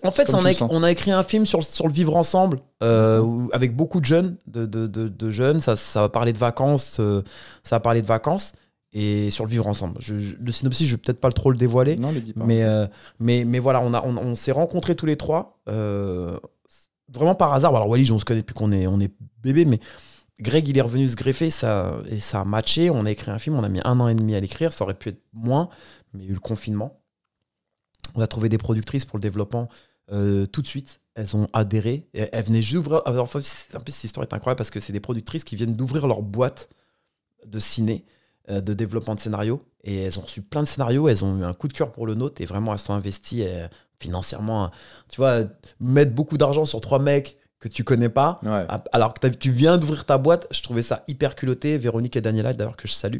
En fait, on a, écrit un film sur, sur le vivre ensemble euh, avec beaucoup de jeunes, de, jeunes. Ça, ça, va parler de vacances, euh, ça va parler de vacances et sur le vivre ensemble. Je, le synopsis, je vais peut-être pas trop le dévoiler. mais, euh, mais, mais, voilà, on, a, on, s'est rencontrés tous les trois, euh, vraiment par hasard. Alors, Wally, on se connaît depuis qu'on est, on est bébé, mais Greg, il est revenu se greffer, ça, et ça a matché. On a écrit un film, on a mis un an et demi à l'écrire, ça aurait pu être moins, mais il y a eu le confinement. On a trouvé des productrices pour le développement euh, tout de suite. Elles ont adhéré. Et elles venaient juste ouvrir. en plus cette histoire est incroyable parce que c'est des productrices qui viennent d'ouvrir leur boîte de ciné. Euh, de développement de scénario Et elles ont reçu plein de scénarios, elles ont eu un coup de cœur pour le nôtre et vraiment elles sont investies euh, financièrement. Hein. Tu vois, mettre beaucoup d'argent sur trois mecs que tu connais pas, alors que tu viens d'ouvrir ta boîte, je trouvais ça hyper culotté. Véronique et Daniela, d'ailleurs, que je salue,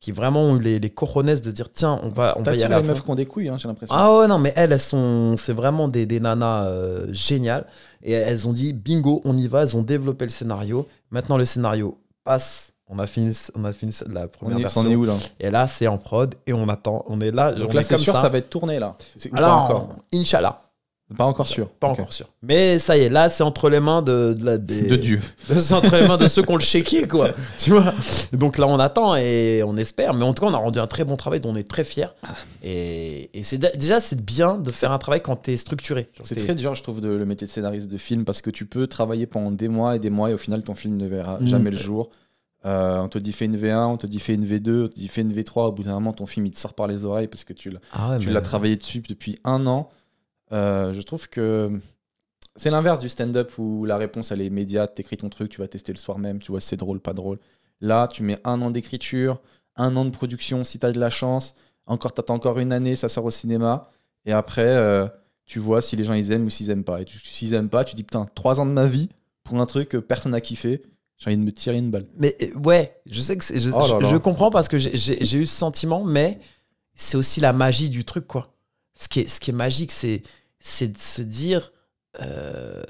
qui vraiment ont eu les, les coronesses de dire tiens, on va, on va y aller. les meufs qui ont des couilles, hein, j'ai l'impression. Ah ouais, non, mais elles, elles sont. C'est vraiment des, des nanas euh, géniales. Et elles ont dit bingo, on y va, elles ont développé le scénario. Maintenant, le scénario passe on a fini, on a fini la première version. et là, c'est en prod et on attend. On est là. Donc là, c'est sûr, ça. va être tourné là. Alors, Inch'Allah. Pas encore sûr. Pas encore sûr. Mais ça y est, là, c'est entre les mains de, de, la, de Dieu. C'est entre les mains de ceux qui ont le chéquier, quoi. tu vois Donc là, on attend et on espère. Mais en tout cas, on a rendu un très bon travail dont on est très fiers. Ah. Et, c'est déjà, c'est bien de faire un travail quand es structuré. C'est très dur, je trouve, de, le métier de scénariste de film parce que tu peux travailler pendant des mois et des mois et au final, ton film ne verra mm. jamais le jour. Euh, on te dit fais une V1, on te dit fais une V2, on te dit fais une V3. Au bout d'un moment, ton film il te sort par les oreilles parce que tu l'as ah travaillé dessus depuis un an. Euh, je trouve que c'est l'inverse du stand-up où la réponse elle est immédiate. écris ton truc, tu vas tester le soir même, tu vois c'est drôle, pas drôle. Là, tu mets un an d'écriture, un an de production si t'as de la chance. Encore, t'attends encore une année, ça sort au cinéma. Et après, euh, tu vois si les gens ils aiment ou s'ils aiment pas. Et s'ils aiment pas, tu dis putain, trois ans de ma vie pour un truc que personne n'a kiffé. J'ai envie de me tirer une balle. Mais euh, ouais, je sais que oh je, je, comprends parce que j'ai eu ce sentiment, mais c'est aussi la magie du truc, quoi. Ce qui est, ce qui est magique, c'est de se dire, euh,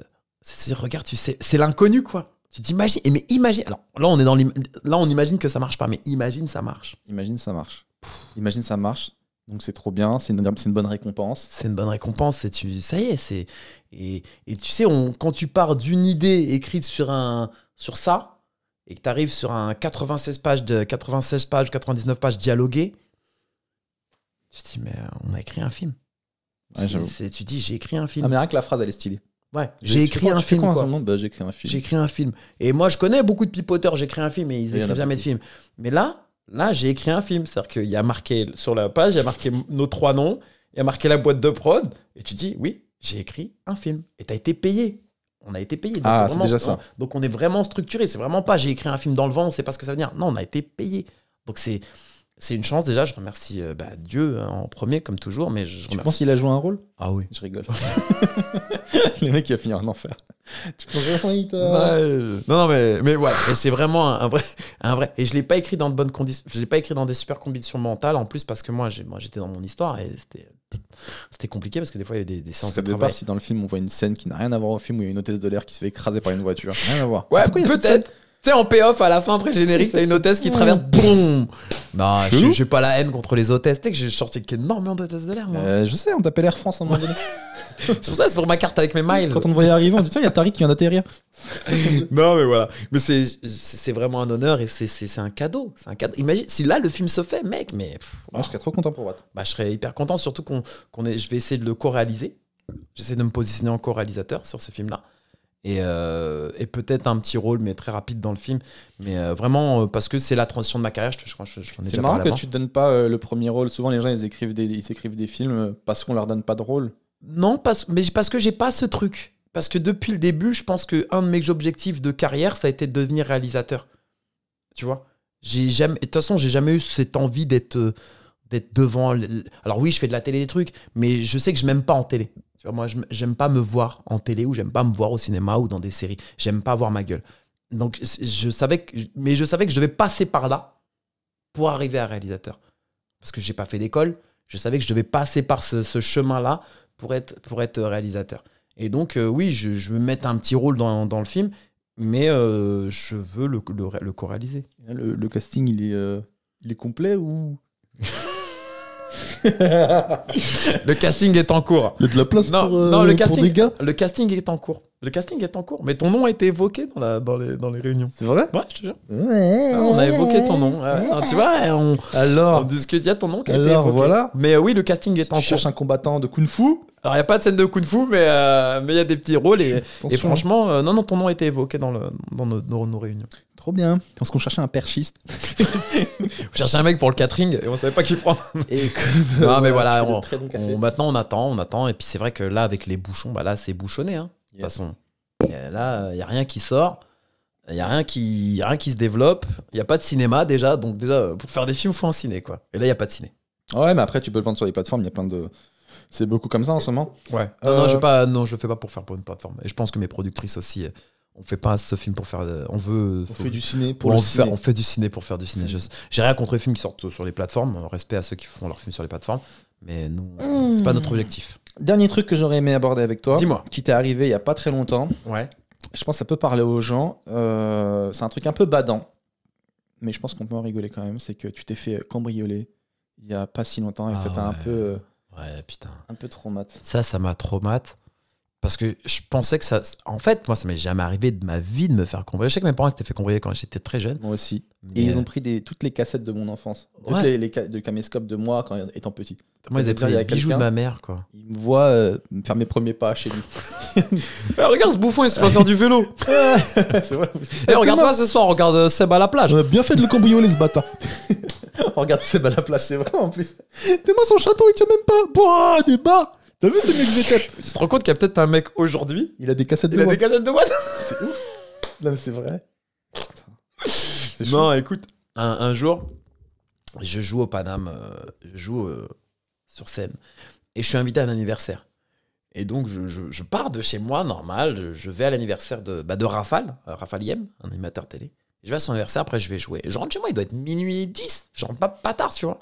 c'est de se dire, regarde, tu sais, c'est l'inconnu, quoi. Tu t'imagines, mais imagine. Alors là, on est dans là, on imagine que ça marche pas, mais imagine ça marche. Imagine ça marche. Imagine ça marche. Donc c'est trop bien, c'est une, une, bonne récompense. C'est une bonne récompense, et tu, ça y est, c'est et, et, tu sais, quand tu pars d'une idée écrite sur, un, sur ça, et que tu arrives sur un 96 pages, de, 96 pages, 99 pages dialoguées, tu te dis, mais euh, on a écrit un film. Tu te tu dis, j'ai écrit un film. Ah, mais rien que la phrase, elle est stylée. Ouais, j'ai écrit un film. j'ai écrit un film. J'ai écrit un film. Et moi, je connais beaucoup de pipoteurs, j'ai écrit un film, et ils n'écrivent jamais de film. Mais là, Là, j'ai écrit un film. C'est-à-dire qu'il y a marqué sur la page, il y a marqué nos trois noms, il y a marqué la boîte de prod. Et tu dis, oui, j'ai écrit un film. Et tu as été payé. On a été payé. Ah, donc, on est vraiment structuré. C'est vraiment pas j'ai écrit un film dans le vent, on sait pas ce que ça veut dire. Non, on a été payé. Donc c'est c'est une chance déjà. Je remercie euh, bah, Dieu hein, en premier, comme toujours. Mais je, je pense qu'il a joué un rôle Ah oui. Je rigole. le mec, il a fini en enfer. Tu vraiment euh, Non, non, mais, mais ouais, c'est vraiment un, vrai, Et je l'ai pas écrit dans de bonnes conditions. Je l'ai pas écrit dans des super conditions mentales en plus parce que moi, moi j'étais dans mon histoire et c'était. compliqué parce que des fois il y a des, des séances de travail. si dans le film on voit une scène qui n'a rien à voir au film où il y a une hôtesse de l'air qui se fait écraser par une voiture. Rien à voir. Ouais, peut-être. Tu sais, en payoff, à la fin, après le générique, t'as une hôtesse qui traverse. Boum Non, j'ai pas la haine contre les hôtesses. Tu sais que j'ai sorti énormément d'hôtesses de l'air, moi. Euh, je sais, on t'appelle Air France en un moment C'est pour ça, c'est pour ma carte avec mes miles. Quand on voyait arriver, on dit tiens, il y a Tariq qui vient d'atterrir. Non, mais voilà. Mais c'est- vraiment un honneur et c'est- un cadeau. C'est un cadeau. Imagine, si là, le film se fait, mec, mais Moi, je serais trop content pour toi. bah, je serais hyper content, surtout qu'on est, je vais essayer de le co-réaliser. J'essaie de me positionner en co-réalisateur sur ce film-là. Euh, et, peut-être un petit rôle, mais très rapide dans le film. Mais euh, vraiment, euh, parce que c'est la transition de ma carrière, je, je, je, C'est marrant que tu ne donnes pas le premier rôle. Souvent, les gens, ils écrivent des, ils écrivent des films parce qu'on leur donne pas de rôle. Non, parce, mais parce que j'ai pas ce truc. Parce que depuis le début, je pense que un de mes objectifs de carrière, ça a été de devenir réalisateur. Tu vois j'ai jamais de toute façon j'ai jamais eu cette envie d'être d'être devant alors oui je fais de la télé des trucs mais je sais que je m'aime pas en télé moi, j'aime pas me voir en télé ou j'aime pas me voir au cinéma ou dans des séries. J'aime pas voir ma gueule. Donc, je savais mais je savais que je devais passer par là pour arriver à réalisateur. Parce que j'ai pas fait d'école. Je savais que je devais passer par ce, chemin-là pour être, pour être réalisateur. Et donc, euh, oui, je, veux mettre un petit rôle dans, le film, mais euh, je veux le, le, co-réaliser. Le, casting, il est, euh, il est complet ou le casting est en cours. Il y a de la place pour, euh, le casting, pour des gars Le casting est en cours. Le casting est en cours, mais ton nom a été évoqué dans, la, dans, les, dans les réunions. C'est vrai Ouais, je te jure. Ah, on a évoqué ton nom. Euh, tu vois, on, alors, discute, il y a ton nom a alors, été évoqué. voilà. Mais oui, le casting est en cours. On cherche un combattant de kung-fu Alors, il n'y a pas de scène de kung-fu, mais euh, il y a des petits rôles. Et, et franchement, euh, non, non, ton nom a été évoqué dans, le, nos, réunions. Trop bien. Parce qu'on cherchait un perchiste. on cherchait un mec pour le catering et on savait pas qui prendre. Et non, mais voilà, on, maintenant on attend, on attend. Et puis c'est vrai que là, avec les bouchons, bah là, c'est bouchonné. Hein. De toute façon, là, il euh, n'y a rien qui sort. Il n'y a, rien qui, y a rien qui se développe. Il n'y a pas de cinéma déjà. Donc, déjà, euh, pour faire des films, il faut un ciné. Quoi. Et là, il n'y a pas de ciné. Ouais, mais après, tu peux le vendre sur les plateformes. Il y a plein de. C'est beaucoup comme ça en ce moment. Ouais. Non, euh, je pas, non, je le fais pas pour faire pour une plateforme. Et je pense que mes productrices aussi. On fait pas ce film pour faire. On veut. On fait du ciné pour le ciné. on fait du ciné pour faire du ciné. J'ai rien contre les films qui sortent sur les plateformes. Respect à ceux qui font leurs films sur les plateformes. Mais nous, c'est pas notre objectif. Dernier truc que j'aurais aimé aborder avec toi. moi Qui t'est arrivé il y a pas très longtemps. Ouais. Je pense que ça peut parler aux gens. Euh, c'est un truc un peu badant. Mais je pense qu'on peut en rigoler quand même. C'est que tu t'es fait cambrioler il y a pas si longtemps et ah ça c'était un peu. Euh, ouais, putain. Un peu traumat. Ça, ça m'a traumat. Parce que je pensais que ça. En fait, moi, ça m'est jamais arrivé de ma vie de me faire cambrioler. Je sais que mes parents s'étaient fait cambrioler quand j'étais très jeune. Moi aussi. Et, ils euh, ont pris des, toutes les cassettes de mon enfance. Toutes les, de caméscope de moi quand étant petit. Moi, ils avaient pris les bijoux de ma mère, quoi. Ils me voient euh, faire mes premiers pas chez lui. regarde ce bouffon, il se fait faire du vélo. Et eh, regarde-toi ce soir, regarde euh, Seb à la plage. On a bien fait de le cambrioler, ce bâtard. regarde Seb à la plage, c'est vrai en plus. T'es moi son château, il tient même pas. Boah, des bas. T'as vu Tu te rends compte qu'il y a peut-être un mec aujourd'hui, il a des cassettes de Il a des cassettes de C'est ouf Non, mais c'est vrai. Non, écoute, un, jour, je joue au Paname, euh, je joue euh, sur scène, et je suis invité à un anniversaire. Et donc, je, pars de chez moi, normal, je, vais à l'anniversaire de, bah, de Rafale, euh, Yem, un animateur télé. Je vais à son anniversaire, après je vais jouer. Je rentre chez moi, il doit être minuit 10, je rentre pas tard, tu vois.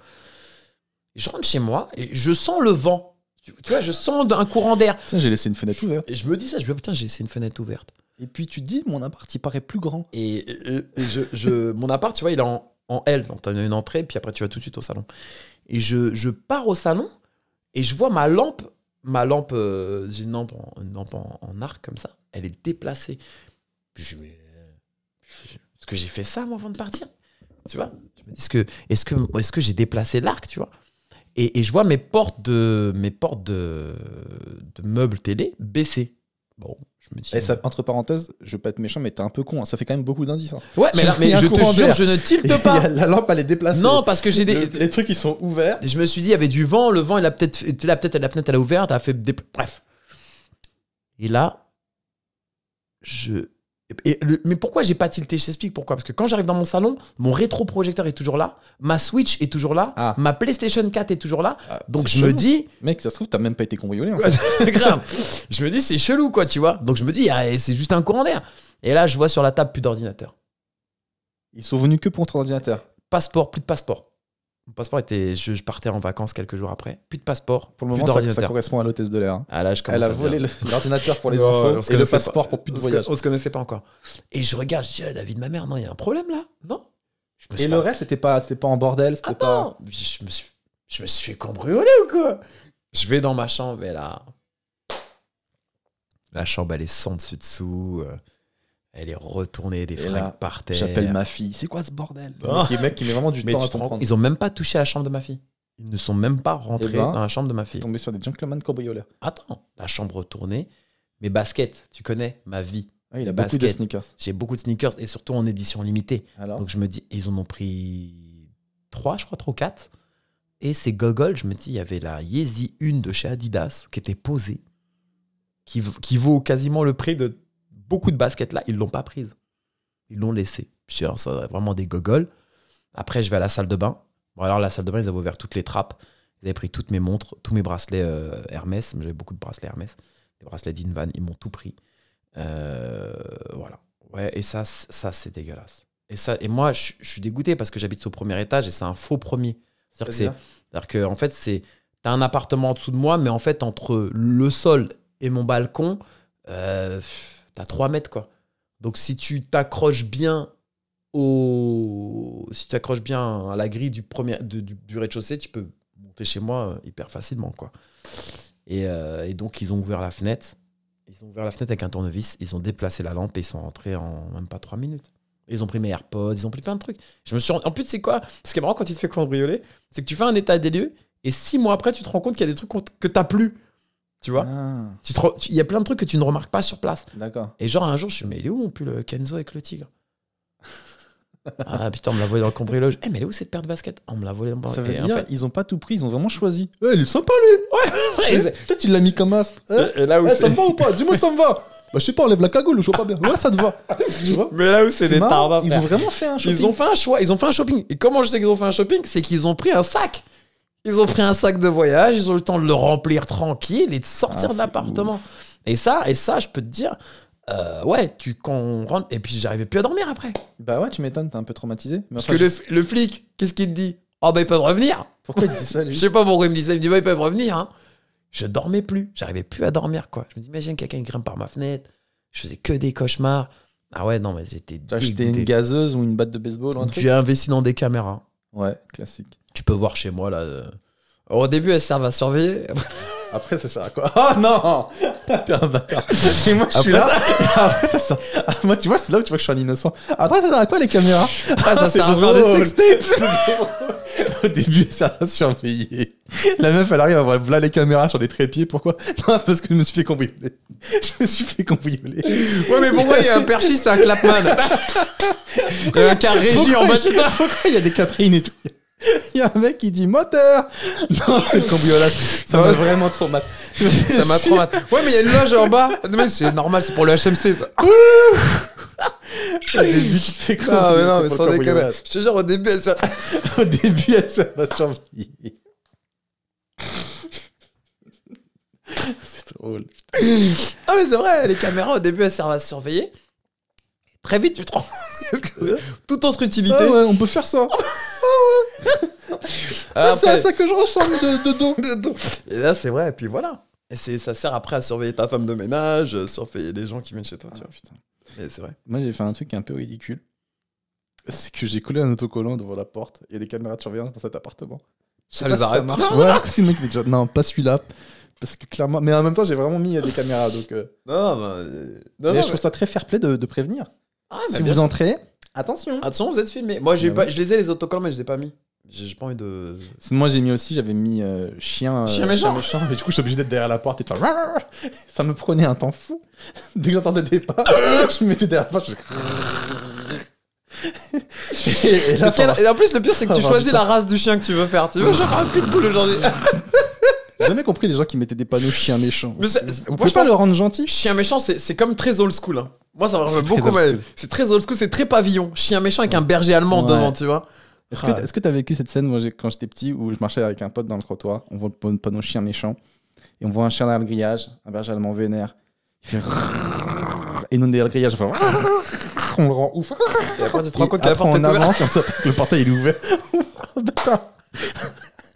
Je rentre chez moi et je sens le vent tu, vois, je sens un courant d'air. j'ai laissé une fenêtre ouverte. Et je me dis ça, je me dis, oh, putain, j'ai laissé une fenêtre ouverte. Et puis tu te dis, mon appart, il paraît plus grand. Et, euh, euh, je, mon appart, tu vois, il est en, en L. Donc, tu as une entrée, puis après, tu vas tout de suite au salon. Et je, pars au salon, et je vois ma lampe, ma lampe, euh, une lampe, en, en, arc comme ça, elle est déplacée. Je me est-ce que j'ai fait ça moi, avant de partir Tu vois que, est que, est-ce que j'ai déplacé l'arc, tu vois et, je vois mes portes de, mes portes de, meubles télé baisser. Bon, je me dis. ça, euh, entre parenthèses, je veux pas être méchant, mais t'es un peu con. Hein. Ça fait quand même beaucoup d'indices. Hein. Ouais, mais, je te jure, je ne tilte pas. la lampe, elle est déplacée. Non, parce que j'ai des. les trucs, ils sont ouverts. Et je me suis dit, il y avait du vent. Le vent, il a peut-être. là, peut-être, la fenêtre, elle a ouvert. Elle a fait. Des... Bref. Et là, je, mais pourquoi j'ai pas tilté Je t'explique pourquoi. Parce que quand j'arrive dans mon salon, mon rétroprojecteur est toujours là, ma Switch est toujours là, ah. ma PlayStation 4 est toujours là. Ah, donc je me dis. Mec, ça se trouve, t'as même pas été cambriolé. En grave. je me dis, c'est chelou, quoi, tu vois. Donc je me dis, ah, c'est juste un courant d'air. Et là, je vois sur la table plus d'ordinateur. Ils sont venus que pour ton ordinateur Passeport, plus de passeport. Mon passeport était. Je, partais en vacances quelques jours après. Plus de passeport. Pour le moment, ça, correspond à l'hôtesse de l'air. Hein. Ah elle a volé l'ordinateur pour les enfants oh, et le passeport pour plus de voyage. On se connaissait pas encore. Et je regarde, je dis, la vie de ma mère, non, il y a un problème là Non Et le reste, c'était pas, pas en bordel c'était ah, pas... Non je me, suis, je me suis fait cambrioler ou quoi Je vais dans ma chambre et là. La chambre, elle est sans dessus dessous. Euh. Elle est retournée, des fringues par terre. J'appelle ma fille. C'est quoi ce bordel a ah. Les mecs qui met vraiment du temps à Ils ont même pas touché à la chambre de ma fille. Ils ne sont même pas eh rentrés ben, dans la chambre de ma fille. Tombé sur des gentlemen cambrioleurs. Attends, la chambre retournée, mes baskets, tu connais ma vie. Ah, il a beaucoup de sneakers. J'ai beaucoup de sneakers et surtout en édition limitée. Donc je me dis, ils en ont pris trois, je crois, trois ou quatre. Et ces goggles, je me dis, il y avait la Yeezy 1 de chez Adidas qui était posée, qui vaut quasiment le prix de beaucoup de baskets-là, ils ne l'ont pas prise. Ils l'ont laissée. C'est vraiment des gogoles. Après, je vais à la salle de bain. Bon, alors, la salle de bain, ils avaient ouvert toutes les trappes. Ils avaient pris toutes mes montres, tous mes bracelets euh, Hermès. J'avais beaucoup de bracelets Hermès. Des bracelets d'Invan. Ils m'ont tout pris. Euh, voilà. Ouais, et ça, ça c'est dégueulasse. Et, ça, et moi, je, suis dégoûté parce que j'habite au premier étage et c'est un faux premier. C'est-à-dire que, en fait, c'est t'as un appartement en dessous de moi, mais en fait, entre le sol et mon balcon, euh, T'as 3 mètres, quoi. Donc si tu t'accroches bien au. Si tu t'accroches bien à la grille du, premier, rez-de-chaussée, tu peux monter chez moi euh, hyper facilement, quoi. Euh, et, donc, ils ont ouvert la fenêtre. Ils ont ouvert la fenêtre avec un tournevis. Ils ont déplacé la lampe et ils sont rentrés en même pas 3 minutes. Ils ont pris mes AirPods, ils ont pris plein de trucs. Je me suis En plus, c'est quoi Ce qui est marrant quand tu te fais cambrioler, c'est que tu fais un état des lieux et 6 mois après, tu te rends compte qu'il y a des trucs que t'as plus. Tu vois ah. Il y a plein de trucs que tu ne remarques pas sur place. D'accord. Et genre, un jour, je me suis dit, mais il est où mon pull euh, Kenzo avec le tigre ah putain, on me l'a volé dans le cambriolage. Eh, mais elle est où cette paire de baskets ah, On me l'a volé dans le Ça veut dire, en fait... ils ont pas tout pris, ils ont vraiment choisi. ouais ils il est sympa lui Ouais Toi, tu l'as mis comme as. Hein euh, euh, eh, ça me va ou pas Dis-moi, ça me va bah, je sais pas, enlève la cagoule, je vois pas bien. Ouais, ça te va. mais là où c'est des marrant, Ils ont vraiment fait un shopping. Ils ont fait un choix, ils ont fait un shopping. Et comment je sais qu'ils ont fait un shopping C'est qu'ils ont pris un sac. Ils ont pris un sac de voyage, ils ont le temps de le remplir tranquille et de sortir ah, de l'appartement. Et ça, et ça, je peux te dire, euh, ouais, tu quand et puis j'arrivais plus à dormir après. Bah ouais, tu m'étonnes, t'es un peu traumatisé. Parce que le, flic, qu'est-ce qu'il te dit oh, bah ils peuvent revenir. Pourquoi il dit ça lui Je sais pas pourquoi il me dit ça. Il me dit bah ils peuvent revenir. Hein. Je dormais plus, j'arrivais plus à dormir quoi. Je me dis imagine quelqu'un grimpe par ma fenêtre. Je faisais que des cauchemars. Ah ouais, non mais j'étais. j'étais acheté une gazeuse ou une batte de baseball Tu as investi dans des caméras. Ouais, classique. Tu peux voir chez moi, là. Euh. au début, elles servent à surveiller. Après, ça sert à quoi. Oh non T'es un bâtard. Et moi, je suis là. Après, ça. moi, tu vois, c'est là où tu vois que je suis un innocent. Après, ça sert à quoi les caméras ah, ça sert à faire des sextapes. Au début, ça à surveiller. La meuf, elle arrive à voir les caméras sur des trépieds. Pourquoi Non, c'est parce que je me suis fait cambrioler. Je me suis fait cambrioler. Ouais, mais moi, il y a un perchis, c'est un clapman euh, Il y a un carré régie en bas Pourquoi il y a des Catherine et tout Il y a un mec qui dit moteur Non, c'est le cambriolage. Ça m'a vraiment trop mal. ça m'a trop mal. Ouais, mais il y a une loge en bas. Mais c'est normal, c'est pour le HMC, ça. Au début, quoi Ah, mais non, mais sans déconner. Je te jure, au début, elle au début, elle sert à surveiller. c'est drôle. Ah, mais c'est vrai, les caméras, au début, elles servent à surveiller. Très vite, tu te rends toute autre utilité. Ah ouais, on peut faire ça. Ah, c'est à ça que je ressemble de, dos. Et là, c'est vrai, et puis voilà. Et ça sert après à surveiller ta femme de ménage, euh, surveiller les gens qui viennent chez toi, ah, Et c'est vrai. Moi, j'ai fait un truc un peu ridicule. C'est que j'ai collé un autocollant devant la porte. Il y a des caméras de surveillance dans cet appartement. Ça les arrête. marche. Non, pas celui-là. Parce que clairement. Mais en même temps, j'ai vraiment mis euh, des caméras. Donc, euh. bah, Non, je trouve ça très fair play de prévenir. Ah, si vous entrez, attention. Attention, vous êtes filmé. Moi, ah je les ai les autocollants, mais je les ai pas mis. J'ai pas envie de. Moi, j'ai mis aussi, j'avais mis euh, chien, euh, Chien méchant. mais du coup, je suis obligé d'être derrière la porte et Ça me prenait un temps fou. Dès que j'entendais des pas, je me mettais derrière la porte, et, en plus, le pire, c'est que tu choisis la race du chien que tu veux faire. Tu veux, genre un pitbull aujourd'hui. J'ai jamais compris les gens qui mettaient des panneaux chien méchant. Mais Vous pouvez pas le rendre gentil Chien méchant, c'est comme très old school. Hein. Moi, ça me rend beaucoup. C'est très old school, c'est très pavillon. Chien méchant avec un berger allemand devant, tu vois. Est-ce que ah. tu as vécu cette scène, moi, quand j'étais petit, où je marchais avec un pote dans le trottoir, on voit le panneau chien méchant, et on voit un chien derrière le grillage, un berger allemand vénère. Il fait. Et non derrière le grillage, on le rend ouf. Et après, tu te rends compte porte le portail, est ouvert.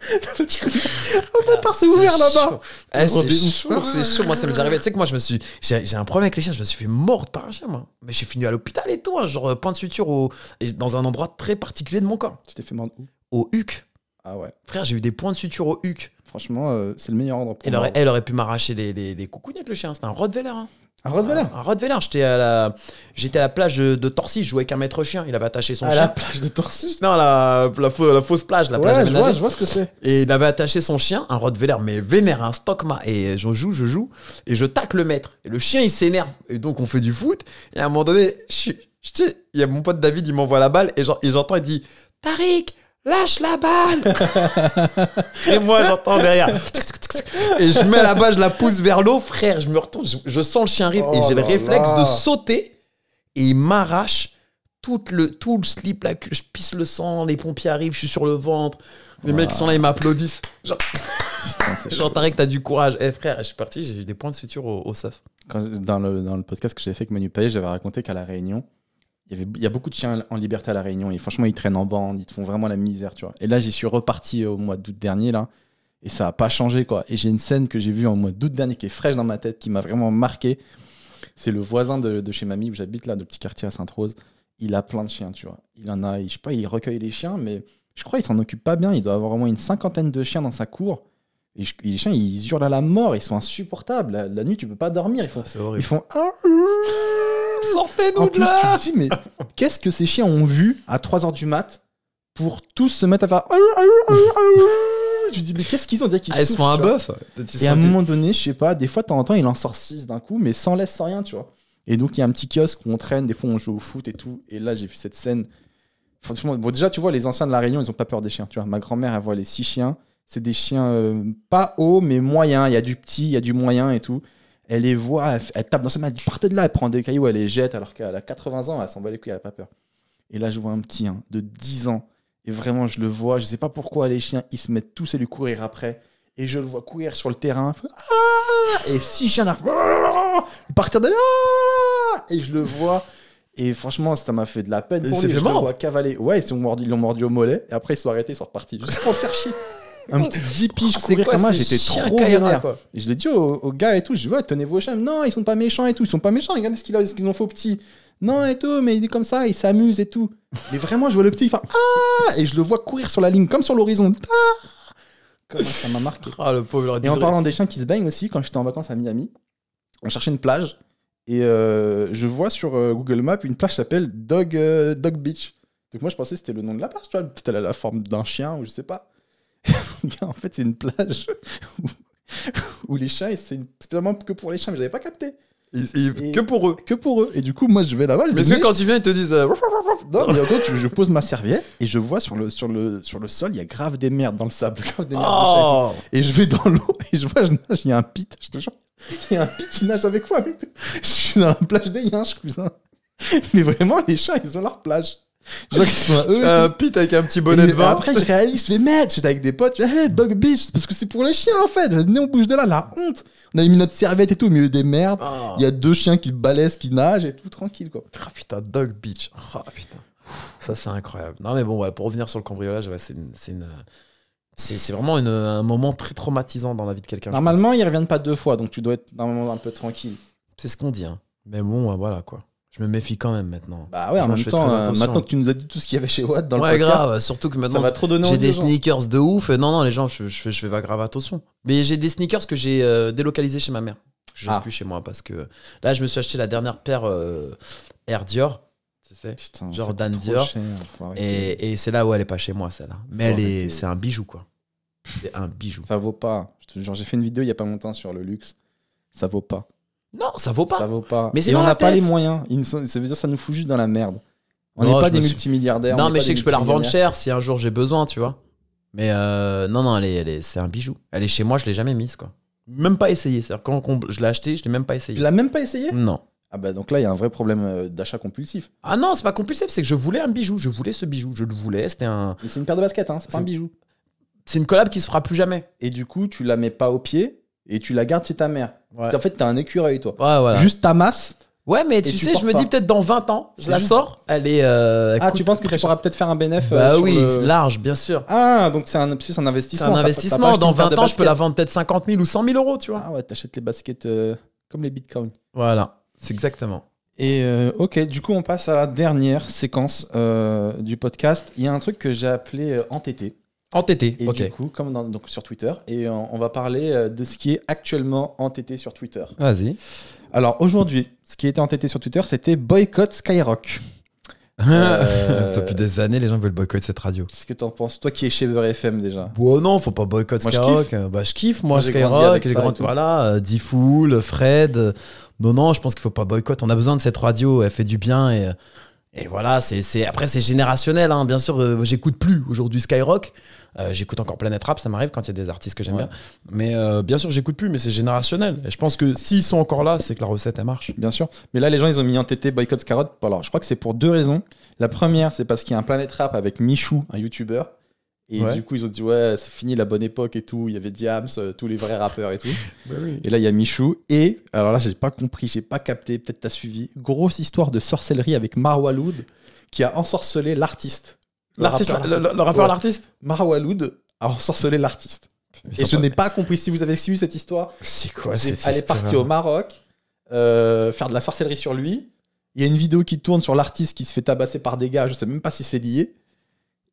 On va pas ouvert là-bas. Eh, c'est chaud, c'est chaud. Moi, ça m'est arrivé. Tu sais que moi, je me suis, j'ai un problème avec les chiens. Je me suis fait mordre par un chien, moi. Mais j'ai fini à l'hôpital et tout, hein, genre euh, point de suture au... dans un endroit très particulier de mon corps. Tu t'es fait mordre où Au huc. Ah ouais. Frère, j'ai eu des points de suture au huc. Franchement, euh, c'est le meilleur endroit pour elle, aurait, elle aurait pu m'arracher les, les, les coucougnettes, le chien. C'était un Rottweiler. Hein. Un Rottweiler Un Rottweiler. J'étais à, la... J'étais à la plage de, de Je jouais avec un maître chien. Il avait attaché son à la plage de Torcy Non, la, la, la, fausse plage. La plage je vois, je vois ce que c'est. Et il avait attaché son chien, un Rottweiler, mais vénère, un Stockma. Et je joue, je joue. Et je tacle le maître. Et le chien, il s'énerve. Et donc, on fait du foot. Et à un moment donné, je, il y a mon pote David, il m'envoie la balle. Et j'entends, il dit Tariq, Lâche la balle Et moi, j'entends derrière. Et je mets la balle, je la pousse vers l'eau, frère. Je me retourne, je, sens le chien rire. et oh j'ai le réflexe de sauter. Et il m'arrache tout le, tout slip, là, je pisse le sang, les pompiers arrivent, je suis sur le ventre. Les mecs sont là, ils m'applaudissent. Genre, que Tarek, t'as du courage. Eh frère, je suis parti, j'ai eu des points de suture au, seuf. dans, le, podcast que j'ai fait avec Manu Payet, j'avais raconté qu'à La Réunion, il y, a beaucoup de chiens en liberté à La Réunion et franchement, ils traînent en bande, ils te font vraiment la misère, tu vois. Et là, j'y suis reparti euh, au mois d'août dernier, là, et ça n'a pas changé, quoi. Et j'ai une scène que j'ai vue en mois d'août dernier qui est fraîche dans ma tête, qui m'a vraiment marqué. C'est le voisin de, de chez mamie où j'habite, là, de petit quartier à Sainte-Rose. Il a plein de chiens, tu vois. Il en a, je sais pas, il recueille les chiens, mais je crois qu'il s'en occupe pas bien. Il doit avoir au moins une cinquantaine de chiens dans sa cour. Et les chiens, ils hurlent à la mort, ils sont insupportables. La, nuit, tu peux pas dormir. Ils font, ils font... Sortez-nous là mais qu'est-ce que ces chiens ont vu à 3h du mat pour tous se mettre à faire. tu dis, mais qu'est-ce qu'ils ont dit qu'ils ah, Ils se font un bœuf Et à un moment donné, je sais pas, des fois, de temps en temps, il en sort 6 d'un coup, mais sans laisse, sans rien, tu vois. Et donc, il y a un petit kiosque où on traîne, des fois, on joue au foot et tout. Et là, j'ai vu cette scène. Franchement, bon, déjà, tu vois, les anciens de La Réunion, ils ont pas peur des chiens, tu vois. Ma grand-mère, elle voit les 6 chiens. C'est des chiens euh, pas hauts, mais moyens. Il y a du petit, il y a du moyen et tout elle les voit, elle, tape dans sa main, elle partait de là, elle prend des cailloux, elle les jette, alors qu'elle a 80 ans, elle s'en bat les couilles, elle a pas peur. Et là, je vois un petit hein, de 10 ans, et vraiment, je le vois, je sais pas pourquoi les chiens, ils se mettent tous à lui courir après, et je le vois courir sur le terrain, ah et si chiens partir de là, et je le vois. Et franchement, ça m'a fait de la peine. c'est lui. cavaler. Ouais, ils l'ont mordu, mordu, au mollet. Et après, ils sont arrêtés, ils sont repartis. Juste pour faire chier un petit 10 piges courir comme moi, j'étais trop et Je l'ai dit aux, gars et tout, je vois, tenez vos chiens. Non, ils sont pas méchants et tout, ils sont pas méchants, regardez ce qu'ils ont fait au petit. Non et tout, mais il est comme ça, il s'amuse et tout. Mais vraiment, je vois le petit, il fait ah et je le vois courir sur la ligne comme sur l'horizon. Ah Comment ça m'a marqué. Ah, le pauvre. Et en parlant des chiens qui se baignent aussi, quand j'étais en vacances à Miami, on cherchait une plage et euh, je vois sur euh, Google Maps une plage s'appelle Dog euh, Dog Beach. Donc moi je pensais que c'était le nom de la plage, tu vois, peut-être elle a la forme d'un chien ou je sais pas. en fait, c'est une plage où, les chats, c'est vraiment que pour les chats, mais je n'avais pas capté. que pour eux. Que pour eux. Et du coup, moi, je vais là-bas. Mais que quand tu viens, ils te disent. je pose ma serviette et je vois sur le, sol, il y a grave des merdes dans le sable. Oh. et je vais dans l'eau et je vois, je nage, il y a un pit, je te jure. Il y a un pit, il nage avec moi. Je suis dans la plage des Yinches, cousin. Mais vraiment, les chats, ils ont leur plage. Je Un euh, pit avec un petit bonnet et de vin. Après, je réalise, je vais mettre, je suis avec des potes, je dog bitch, parce que c'est pour les chiens, en fait. nez, on bouge de là, la honte. On a mis notre serviette et tout au milieu des merdes. Ah. Il y a deux chiens qui balaissent, qui nagent et tout, tranquille, quoi. Ah, putain, dog beach. Oh ah, putain. Ça, c'est incroyable. Non, mais bon, voilà pour revenir sur le cambriolage, c'est une. C'est vraiment un moment très traumatisant dans la vie de quelqu'un. Normalement, ils reviennent pas deux fois, donc tu dois être normalement un peu tranquille. C'est ce qu'on dit, hein. Mais bon, voilà quoi. Je me méfie quand même maintenant. Bah ouais, en, même temps, euh, maintenant que tu nous as dit tout ce qu'il y avait chez Watt dans ouais, le Ouais grave, surtout que maintenant j'ai des sneakers de ouf. Euh, non, non, les gens, je, je, je fais grave attention. Mais j'ai des sneakers que j'ai délocalisé euh, délocalisés chez ma mère. Je les ah. plus chez moi parce que là, je me suis acheté la dernière paire Air Dior. Tu sais, Jordan Dior. et, c'est là où elle est pas chez moi, celle-là. Mais elle est un bijou, quoi. C'est un bijou. Ça vaut pas. Genre, j'ai fait une vidéo il y a pas longtemps sur le luxe. Ça vaut pas. Non, ça vaut pas. Ça vaut pas. Mais on n'a pas les moyens. ça veut dire ça nous fout juste dans la merde. On n'est pas des multimilliardaires. Non, mais je sais que je peux la revendre cher si un jour j'ai besoin, tu vois. Mais euh, non, non, elle est, est c'est un bijou. Elle est chez moi, je l'ai jamais mise, quoi. Même pas essayé. C'est-à-dire, quand je l'ai achetée, je l'ai même pas essayé. Tu l'as même pas essayé Non. Ah bah donc là, il y a un vrai problème euh, d'achat compulsif. Ah non, c'est pas compulsif, c'est que je voulais un bijou. Je voulais ce bijou, je le voulais. C'était un. C'est une paire de baskets, hein, c'est pas un bijou. C'est une collab qui se fera plus jamais. Et du coup, tu la mets pas au pied et tu la gardes chez ta mère. En fait, t'as un écureuil, toi. Juste ta masse. Ouais, mais tu, sais, je me dis peut-être dans 20 ans, je la sors, elle est. Euh, ah, tu penses que tu pourras peut-être faire un bénéfice euh, Bah oui, large, bien sûr. Ah, donc c'est un, un investissement. C'est un investissement. dans 20 ans, je peux la vendre peut-être 50 000 ou 100 000 euros, tu vois. Ah ouais, t'achètes les baskets euh, comme les bitcoins. Voilà, c'est exactement. Et ok, du coup, on passe à la dernière séquence du podcast. Il y a un truc que j'ai appelé entêté. Entêté, et ok. Du coup, comme donc sur Twitter, et on, va parler euh, de ce qui est actuellement entêté sur Twitter. Vas-y. Alors aujourd'hui, ce qui était entêté sur Twitter, c'était boycott Skyrock. Euh... Depuis des années, les gens veulent boycotter cette radio. Qu'est-ce que t'en penses Toi qui es chez Beurre FM déjà. Bon, non, faut pas boycotter Skyrock. bah, je kiffe, moi, Skyrock. Voilà, euh, D-Fool, Fred. Non, non, je pense qu'il faut pas boycotter. On a besoin de cette radio. Elle fait du bien et. Et voilà, c'est après c'est générationnel, hein. bien sûr. Euh, j'écoute plus aujourd'hui Skyrock, euh, j'écoute encore Planète Rap, ça m'arrive quand il y a des artistes que j'aime bien. Mais euh, bien sûr, j'écoute plus, mais c'est générationnel. Et je pense que s'ils sont encore là, c'est que la recette, elle marche. Bien sûr. Mais là, les gens, ils ont mis en tété Boycott Carotte. Alors, je crois que c'est pour deux raisons. La première, c'est parce qu'il y a un Planète Rap avec Michou, un YouTuber. Et du coup, ils ont dit, ouais, c'est fini la bonne époque et tout. Il y avait Diams, euh, tous les vrais rappeurs et tout. Bah et là, il y a Michou. Et alors là, j'ai pas compris, j'ai pas capté. Peut-être t'as suivi. Grosse histoire de sorcellerie avec Marwaloud qui a ensorcelé l'artiste. L'artiste, le, rappeur, l'artiste Marawaloud a ensorcelé l'artiste. Et je n'ai pas compris si vous avez suivi cette histoire. C'est quoi cette Elle est partie au Maroc euh, faire de la sorcellerie sur lui. Il y a une vidéo qui tourne sur l'artiste qui se fait tabasser par des gars, je sais même pas si c'est lié.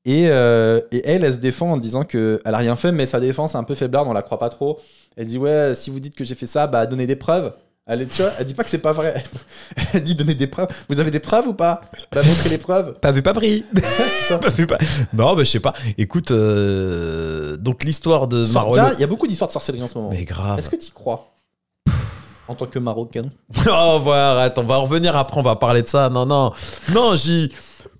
Et, euh, et, elle, elle se défend en disant qu'elle a rien fait, mais sa défense est un peu faiblarde, on la croit pas trop. Elle dit Ouais, si vous dites que j'ai fait ça, bah donnez des preuves. Elle, tu elle dit pas que c'est pas vrai. Elle dit donner des preuves. Vous avez des preuves ou pas Bah montrez les preuves. T'avais pas pris Non, mais bah, je sais pas. Écoute, euh, donc l'histoire de Marocain. Il y a beaucoup d'histoires de sorcellerie en ce moment. Mais grave. Est-ce que t'y crois en tant que Marocain Oh, voilà, arrête, on va revenir après, on va parler de ça. Non, non, non, j'y.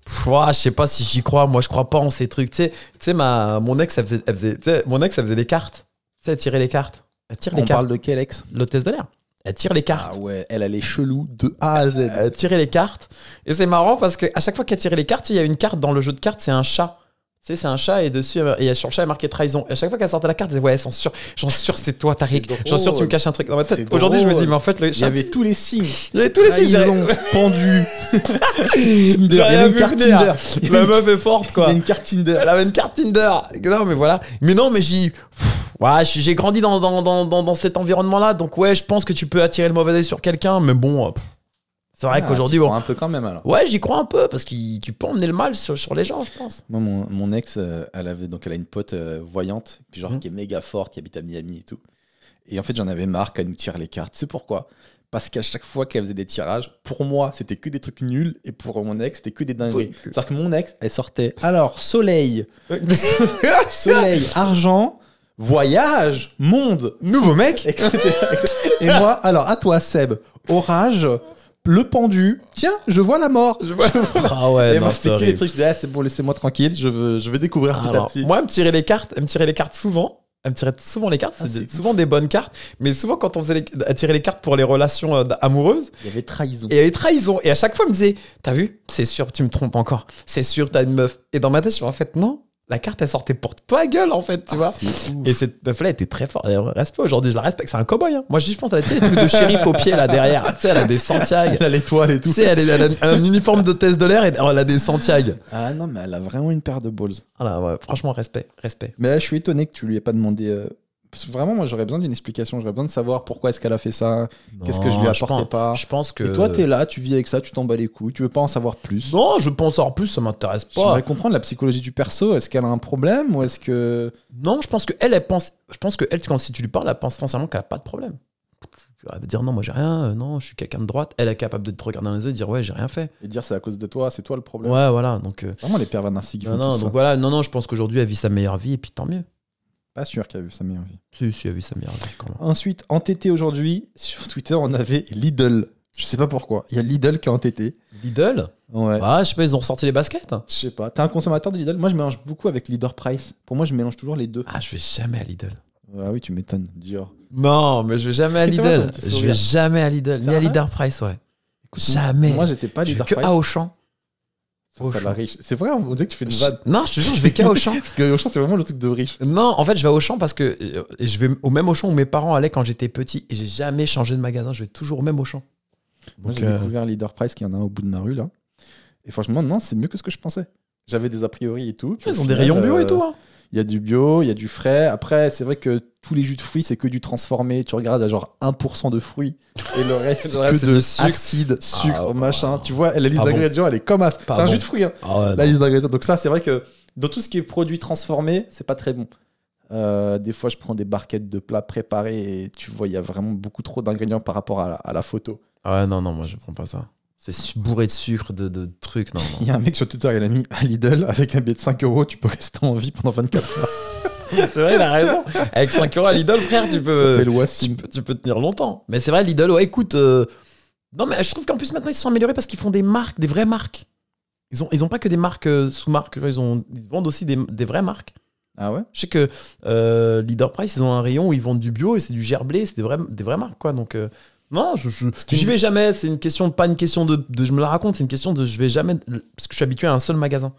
je sais pas si j'y crois, moi je crois pas en ces trucs. Tu sais, ma... mon ex, elle faisait, mon ex, faisait des cartes. Tu sais, elle tirait les cartes. Elle tire les cartes. On parle de quel ex L'hôtesse de l'air. Elle tire les cartes. Ah ouais, elle, a les chelous de A à Z. Elle tire les cartes. Et c'est marrant parce que à chaque fois qu'elle tire les cartes, il y a une carte dans le jeu de cartes, c'est un chat. Tu sais, c'est un chat et dessus, et sur le chat, il y a marqué trahison. Et à chaque fois qu'elle sortait la carte, elle disait Ouais, j'en sûr, j'en sûr, c'est toi, Tariq. J'en suis sûr, tu me caches un truc dans ma tête. Aujourd'hui, je me dis Mais en fait, le chat. Il y avait tous les signes. Il tous les signes. pendu. Tinder. Il y a une carte Tinder. La meuf est forte, quoi. Il y avait une carte Tinder. Elle avait une carte Tinder. Non, mais voilà. Mais non, mais j'ai Ouais, j'ai grandi dans, dans, dans, dans, cet environnement-là. Donc, ouais, je pense que tu peux attirer le mauvais œil sur quelqu'un. Mais bon. Euh, c'est vrai ah, qu'aujourd'hui. Bon, un peu quand même alors. Ouais, j'y crois un peu parce que tu peux emmener le mal sur, les gens, je pense. Moi, mon, ex, euh, elle avait donc elle a une pote euh, voyante, puis genre mmh. qui est méga forte, qui habite à Miami et tout. Et en fait, j'en avais marre qu'elle nous tire les cartes. C'est pourquoi parce qu'à chaque fois qu'elle faisait des tirages, pour moi, c'était que des trucs nuls et pour mon ex, c'était que des dingueries. C'est-à-dire que mon ex, elle sortait alors soleil, soleil, argent, voyage, monde, nouveau mec, Et moi, alors à toi, Seb, orage, le pendu. Tiens, je vois la mort. Ah ouais, c'est des trucs. Je ah, c'est bon, laissez-moi tranquille. Je vais découvrir Moi, elle me tirait les cartes. Elle me tirer les cartes souvent. Elle me tirait souvent les cartes. Ah, c'est souvent des bonnes cartes. Mais souvent, quand on faisait les, les cartes pour les relations euh, amoureuses. Il y avait trahison. Et il y avait trahison. Et à chaque fois, elle me disait, t'as vu? C'est sûr, tu me trompes encore. C'est sûr, t'as une meuf. Et dans ma tête, je me en fait, non la carte, elle sortait pour toi, gueule, en fait, tu ah, vois. Et cette meuf-là était très forte. Respect, aujourd'hui, je la respecte. C'est un cow-boy. Hein. Moi, je dis, je pense, à la des de shérif au pied, là, derrière. Tu sais, elle a des Santiago. Elle a l'étoile et tout. Tu sais, elle, a un uniforme de test de l'air et oh, elle a des Santiago. Ah non, mais elle a vraiment une paire de balls. Ah, franchement, respect, respect. Mais là, je suis étonné que tu lui aies pas demandé. Euh, vraiment, moi, j'aurais besoin d'une explication. J'aurais besoin de savoir pourquoi est-ce qu'elle a fait ça. Qu'est-ce que je lui apportais pas. Je pense que. Et toi, t'es là, tu vis avec ça, tu t'en bats les couilles. Tu veux pas en savoir plus. Non, je veux pas en savoir plus, ça m'intéresse pas. J'aimerais comprendre la psychologie du perso. Est-ce qu'elle a un problème ou est-ce que. Non, je pense que elle, elle pense. Je pense que elle, quand si tu lui parles, elle pense forcément qu'elle a pas de problème. Elle va dire non, moi j'ai rien, euh, non, je suis quelqu'un de droite. Elle est capable de te regarder dans les yeux et dire ouais, j'ai rien fait. Et dire c'est à cause de toi, c'est toi le problème. Ouais, voilà. Donc, euh, Vraiment les pervers narcissiques. Non, non, donc voilà, non, non, je pense qu'aujourd'hui elle vit sa meilleure vie et puis tant mieux sûr qu'il y a eu sa meilleure vie. Si, si, il a eu sa meilleure vie quand même. Ensuite, entêté aujourd'hui, sur Twitter, on avait Lidl. Je sais pas pourquoi. Il y a Lidl qui a entêté. Lidl Ouais. Ah, je sais pas, ils ont ressorti les baskets. Je sais pas. T'es un consommateur de Lidl Moi, je mélange beaucoup avec Leader Price. Pour moi, je mélange toujours les deux. Ah, je vais jamais à Lidl. Ah oui, tu m'étonnes. Dior. Non, mais je vais jamais à Lidl. Je vais jamais à Lidl. Ni à Leader Price, ouais. jamais. Moi, j'étais pas je Leader vais que à Auchan. C'est vrai, on dit que tu fais une vanne. Non, je te jure, je vais qu'à Auchan. parce que Auchan, c'est vraiment le truc de riche. Non, en fait, je vais à Auchan parce que euh, je vais au même Auchan où mes parents allaient quand j'étais petit. Et j'ai jamais changé de magasin. Je vais toujours au même Auchan. Moi, j'ai euh, découvert Leader Price qui en a un au bout de ma rue, là. Et franchement, non, c'est mieux que ce que je pensais. J'avais des a priori et tout. Ils ont des rayons bio et euh, tout. Hein. Il y a du bio, il y a du frais. Après, c'est vrai que tous les jus de fruits, c'est que du transformé. Tu regardes à genre 1% de fruits et le reste, c'est de sucre. acide, sucre, ah, machin. tu vois, la liste ah d'ingrédients, elle est comme as. C'est un jus de fruits, hein. ah la liste d'ingrédients. Donc ça, c'est vrai que dans tout ce qui est produit transformé, c'est pas très bon. Euh, des fois, je prends des barquettes de plats préparés et tu vois, il y a vraiment beaucoup trop d'ingrédients par rapport à la, photo. Ah ouais, non, non, moi je prends pas ça. C'est bourré de sucre, de, de trucs. Non, Il y a un mec sur Twitter, il a mis à Lidl avec un billet de 5 euros, tu peux rester en vie pendant 24 heures. c'est vrai, il a raison. Avec 5 euros à Lidl, frère, tu peux, tu peux, tenir longtemps. Mais c'est vrai, Lidl, ouais, écoute. Euh, non, mais je trouve qu'en plus, maintenant, ils se sont améliorés parce qu'ils font des marques, des vraies marques. Ils n'ont ils ont pas que des marques euh, sous-marques, ils, ils vendent aussi des, vraies marques. Ah ouais Je sais que euh, Leader Price, ils ont un rayon où ils vendent du bio et c'est du gerblé, c'est des vraies, des vraies marques, quoi. Donc. Euh, non, je, je j'y vais jamais. C'est une question, pas une question de, je me la raconte, c'est une question de je vais jamais parce que je suis habitué à un seul magasin.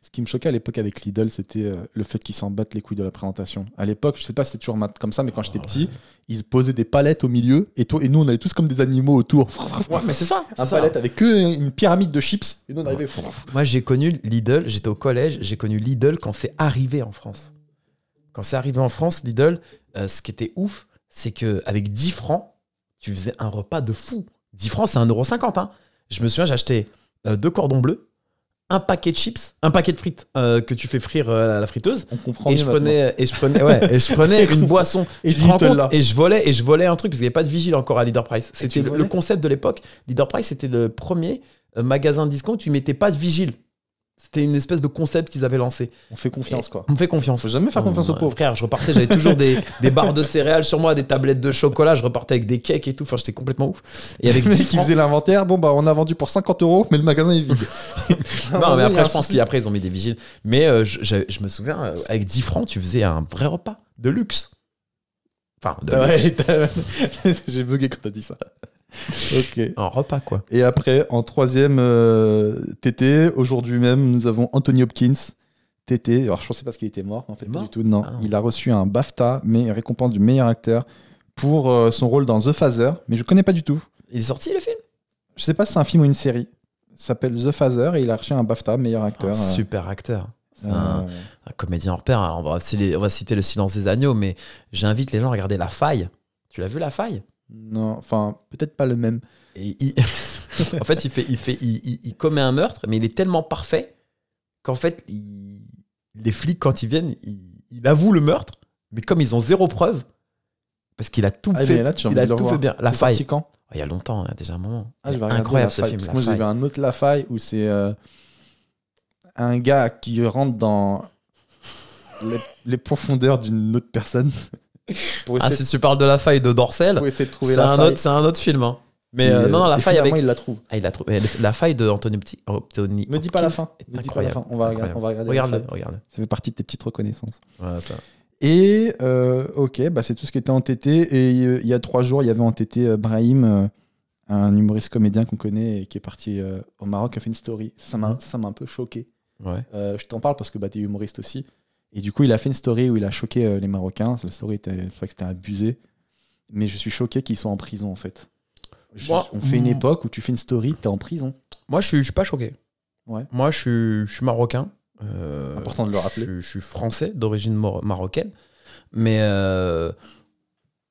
Ce qui me choquait à l'époque avec Lidl, c'était euh, le fait qu'ils s'en battent les couilles de la présentation. À l'époque, je sais pas si c'est toujours comme ça, mais quand j'étais petit, ils posaient des palettes au milieu et, toi, et nous, on allait tous comme des animaux autour. mais c'est ça. Un palette avec que une pyramide de chips et nous, on arrivait. Moi, j'ai connu Lidl, j'étais au collège, j'ai connu Lidl quand c'est arrivé en France. Quand c'est arrivé en France, Lidl, euh, ce qui était ouf, c'est qu'avec 10 francs, tu faisais un repas de fou. 10 francs, c'est 1,50€. Hein. Je me souviens, j'achetais euh, deux cordons bleus, un paquet de chips, un paquet de frites euh, que tu fais frire euh, à la friteuse. On comprend. Et je prenais, et je prenais, et je prenais une boisson. Et je volais, et je volais un truc parce qu'il n'y avait pas de vigile encore à Leader Price. C'était le, concept de l'époque. Leader Price, c'était le premier magasin discount. Tu mettais pas de vigile. C'était une espèce de concept qu'ils avaient lancé. On fait confiance, quoi. On fait confiance. Faut jamais faire confiance aux pauvres. Frère, je repartais, j'avais toujours des, barres de céréales sur moi, des tablettes de chocolat, je repartais avec des cakes et tout. Enfin, j'étais complètement ouf. Et avec des qui faisait l'inventaire, bon, bah, on a vendu pour 50 euros, mais le magasin est vide. non, mais après, je pense qu'après, ils ont mis des vigiles. Mais euh, je, me souviens, euh, avec 10 francs, tu faisais un vrai repas de luxe. Enfin, de luxe. J'ai bugué quand t'as dit ça. ok. Un repas, quoi. Et après, en troisième TT, euh, aujourd'hui même, nous avons Anthony Hopkins. TT, alors je pensais pas qu'il était mort, en fait, pas du tout, ah non. Il a reçu un BAFTA, mais récompense du meilleur acteur, pour euh, son rôle dans The Father mais je connais pas du tout. Il est sorti le film Je sais pas si c'est un film ou une série. S'appelle The Father et il a reçu un BAFTA, meilleur acteur. Un euh. super acteur. un, comédien hors pair. on, on va citer Le Silence des Agneaux, mais j'invite les gens à regarder La Faille. Tu l'as vu La Faille non, enfin, peut-être pas le même. Et en fait, il, fait, il, fait il, commet un meurtre, mais il est tellement parfait qu'en fait, les flics, quand ils viennent, il, avoue le meurtre, mais comme ils ont zéro preuve, parce qu'il a tout ah, fait, là, il a tout fait bien. La faille. il y a longtemps, hein, déjà un moment. Ah, incroyable ce film. Parce j'ai vu un autre La Faille où c'est euh, un gars qui rentre dans les profondeurs d'une autre personne ah, si tu parles de la faille de Dorsel, c'est un, autre film. Hein. Mais euh, euh, non, la faille il la trouve. Ah, il la trouve. La faille de Anthony Petit. Oh, Anthony... Me dis pas la fin. Me dis la On va, regarder, regarder. Regarde, Ça fait partie de tes petites reconnaissances. Et euh, ok, bah c'est tout ce qui était entêté. Et il y, a trois jours, il y avait entêté Brahim, un humoriste comédien qu'on connaît et qui est parti au Maroc, à a fait une story. Mmh. Ça m'a un peu choqué. Ouais. je t'en parle parce que bah, t'es humoriste aussi. Et du coup, il a fait une story où il a choqué euh, les Marocains. La story était, que c'était abusé. Mais je suis choqué qu'ils soient en prison, en fait. on fait une époque où tu fais une story, t'es en prison. Moi, je suis, suis pas choqué. Ouais. Moi, je suis, marocain. Euh, Important de le rappeler. Je, suis français d'origine marocaine. Mais euh,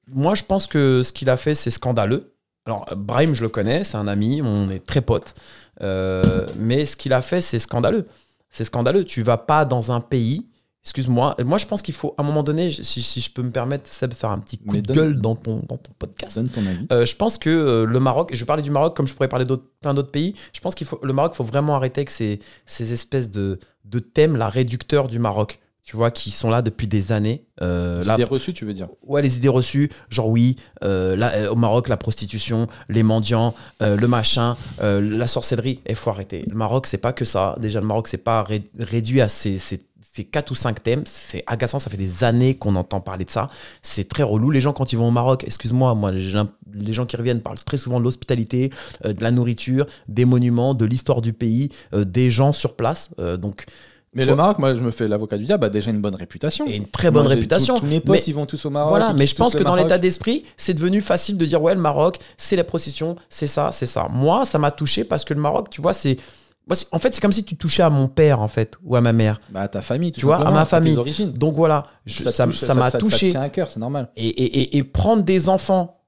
moi, je pense que ce qu'il a fait, c'est scandaleux. Alors, Brahim, je le connais, c'est un ami, on est très potes. Euh, mais ce qu'il a fait, c'est scandaleux. C'est scandaleux. Tu vas pas dans un pays Excuse-moi. Moi, je pense qu'il faut, à un moment donné, si, je peux me permettre, Seb, faire un petit coup de gueule dans ton, ton podcast. ton avis. Euh, je pense que euh, le Maroc, je vais parler du Maroc comme je pourrais parler d'autres, plein d'autres pays, je pense qu'il faut, le Maroc, il faut vraiment arrêter avec ces, ces espèces de, de thèmes, la réducteur du Maroc tu vois, qui sont là depuis des années. Euh, les idées reçues, tu veux dire Ouais, les idées reçues, genre oui, là, au Maroc, la prostitution, les mendiants, le machin, la sorcellerie, il faut arrêter. Le Maroc, c'est pas que ça. Déjà, le Maroc, c'est pas réduit à ces, ces c'est quatre ou cinq thèmes, c'est agaçant, ça fait des années qu'on entend parler de ça, c'est très relou. Les gens quand ils vont au Maroc, excuse-moi, moi, les gens qui reviennent parlent très souvent de l'hospitalité, euh, de la nourriture, des monuments, de l'histoire du pays, euh, des gens sur place. Euh, donc mais le Maroc, moi, je me fais l'avocat du diable, a déjà une bonne réputation. Et une très bonne réputation. Tous mes potes, ils vont tous au Maroc. Voilà, mais je pense que dans l'état d'esprit, c'est devenu facile de dire, ouais, le Maroc, c'est la procession, c'est ça, c'est ça. Moi, ça m'a touché parce que le Maroc, tu vois, c'est en fait, c'est comme si tu touchais à mon père, en fait, ou à ma mère. Bah, à ta famille, tu vois, à ma hein, famille. Donc voilà, ça m'a touché. ça, touché. C'est un cœur, c'est normal. Et, prendre des enfants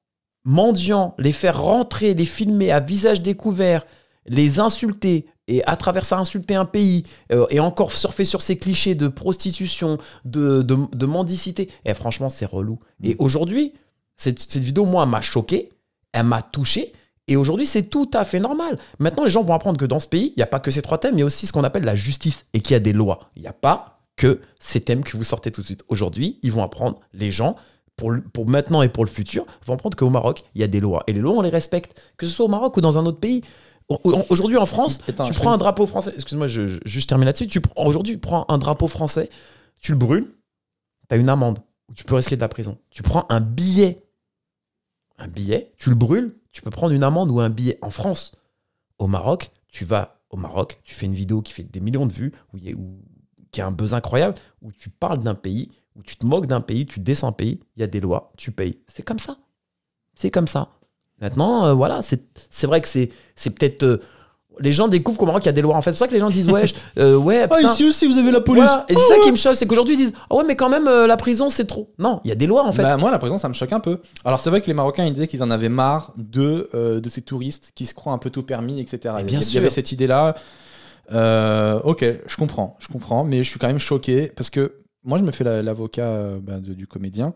mendiants, les faire rentrer, les filmer à visage découvert, les insulter, et à travers ça insulter un pays, euh, et encore surfer sur ces clichés de prostitution, de, mendicité. Et eh, franchement, c'est relou. Et mm. aujourd'hui, cette, cette vidéo, moi, m'a choqué, elle m'a touché. Et aujourd'hui, c'est tout à fait normal. Maintenant, les gens vont apprendre que dans ce pays, il n'y a pas que ces trois thèmes, il y a aussi ce qu'on appelle la justice et qu'il y a des lois. Il n'y a pas que ces thèmes que vous sortez tout de suite. Aujourd'hui, ils vont apprendre, les gens, pour, pour, maintenant et pour le futur, vont apprendre qu'au Maroc, il y a des lois. Et les lois, on les respecte, que ce soit au Maroc ou dans un autre pays. Aujourd'hui, en France, tu prends un drapeau français. Excuse-moi, je, je, termine là-dessus. Aujourd'hui, tu prends un drapeau français, tu le brûles, tu as une amende. Tu peux risquer de la prison. Tu prends un billet un billet, tu le brûles, tu peux prendre une amende ou un billet en France. Au Maroc, tu vas au Maroc, tu fais une vidéo qui fait des millions de vues, où, qui a un buzz incroyable, où tu parles d'un pays, où tu te moques d'un pays, tu descends un pays, il y a des lois, tu payes. C'est comme ça. C'est comme ça. Maintenant, euh, voilà, c'est vrai que c'est peut-être. Euh, les gens découvrent qu'au Maroc il y a des lois en fait c'est pour ça que les gens disent ouais euh, ouais ah ici aussi vous avez la police et c'est ça ah, qui me choque c'est qu'aujourd'hui ils disent ah ouais mais quand même euh, la prison c'est trop non il y a des lois en fait bah, moi la prison ça me choque un peu alors c'est vrai que les Marocains ils disaient qu'ils en avaient marre de euh, de ces touristes qui se croient un peu tout permis etc bien il, sûr. y avait cette idée là ok je comprends je comprends mais je suis quand même choqué parce que moi je me fais l'avocat bah, du comédien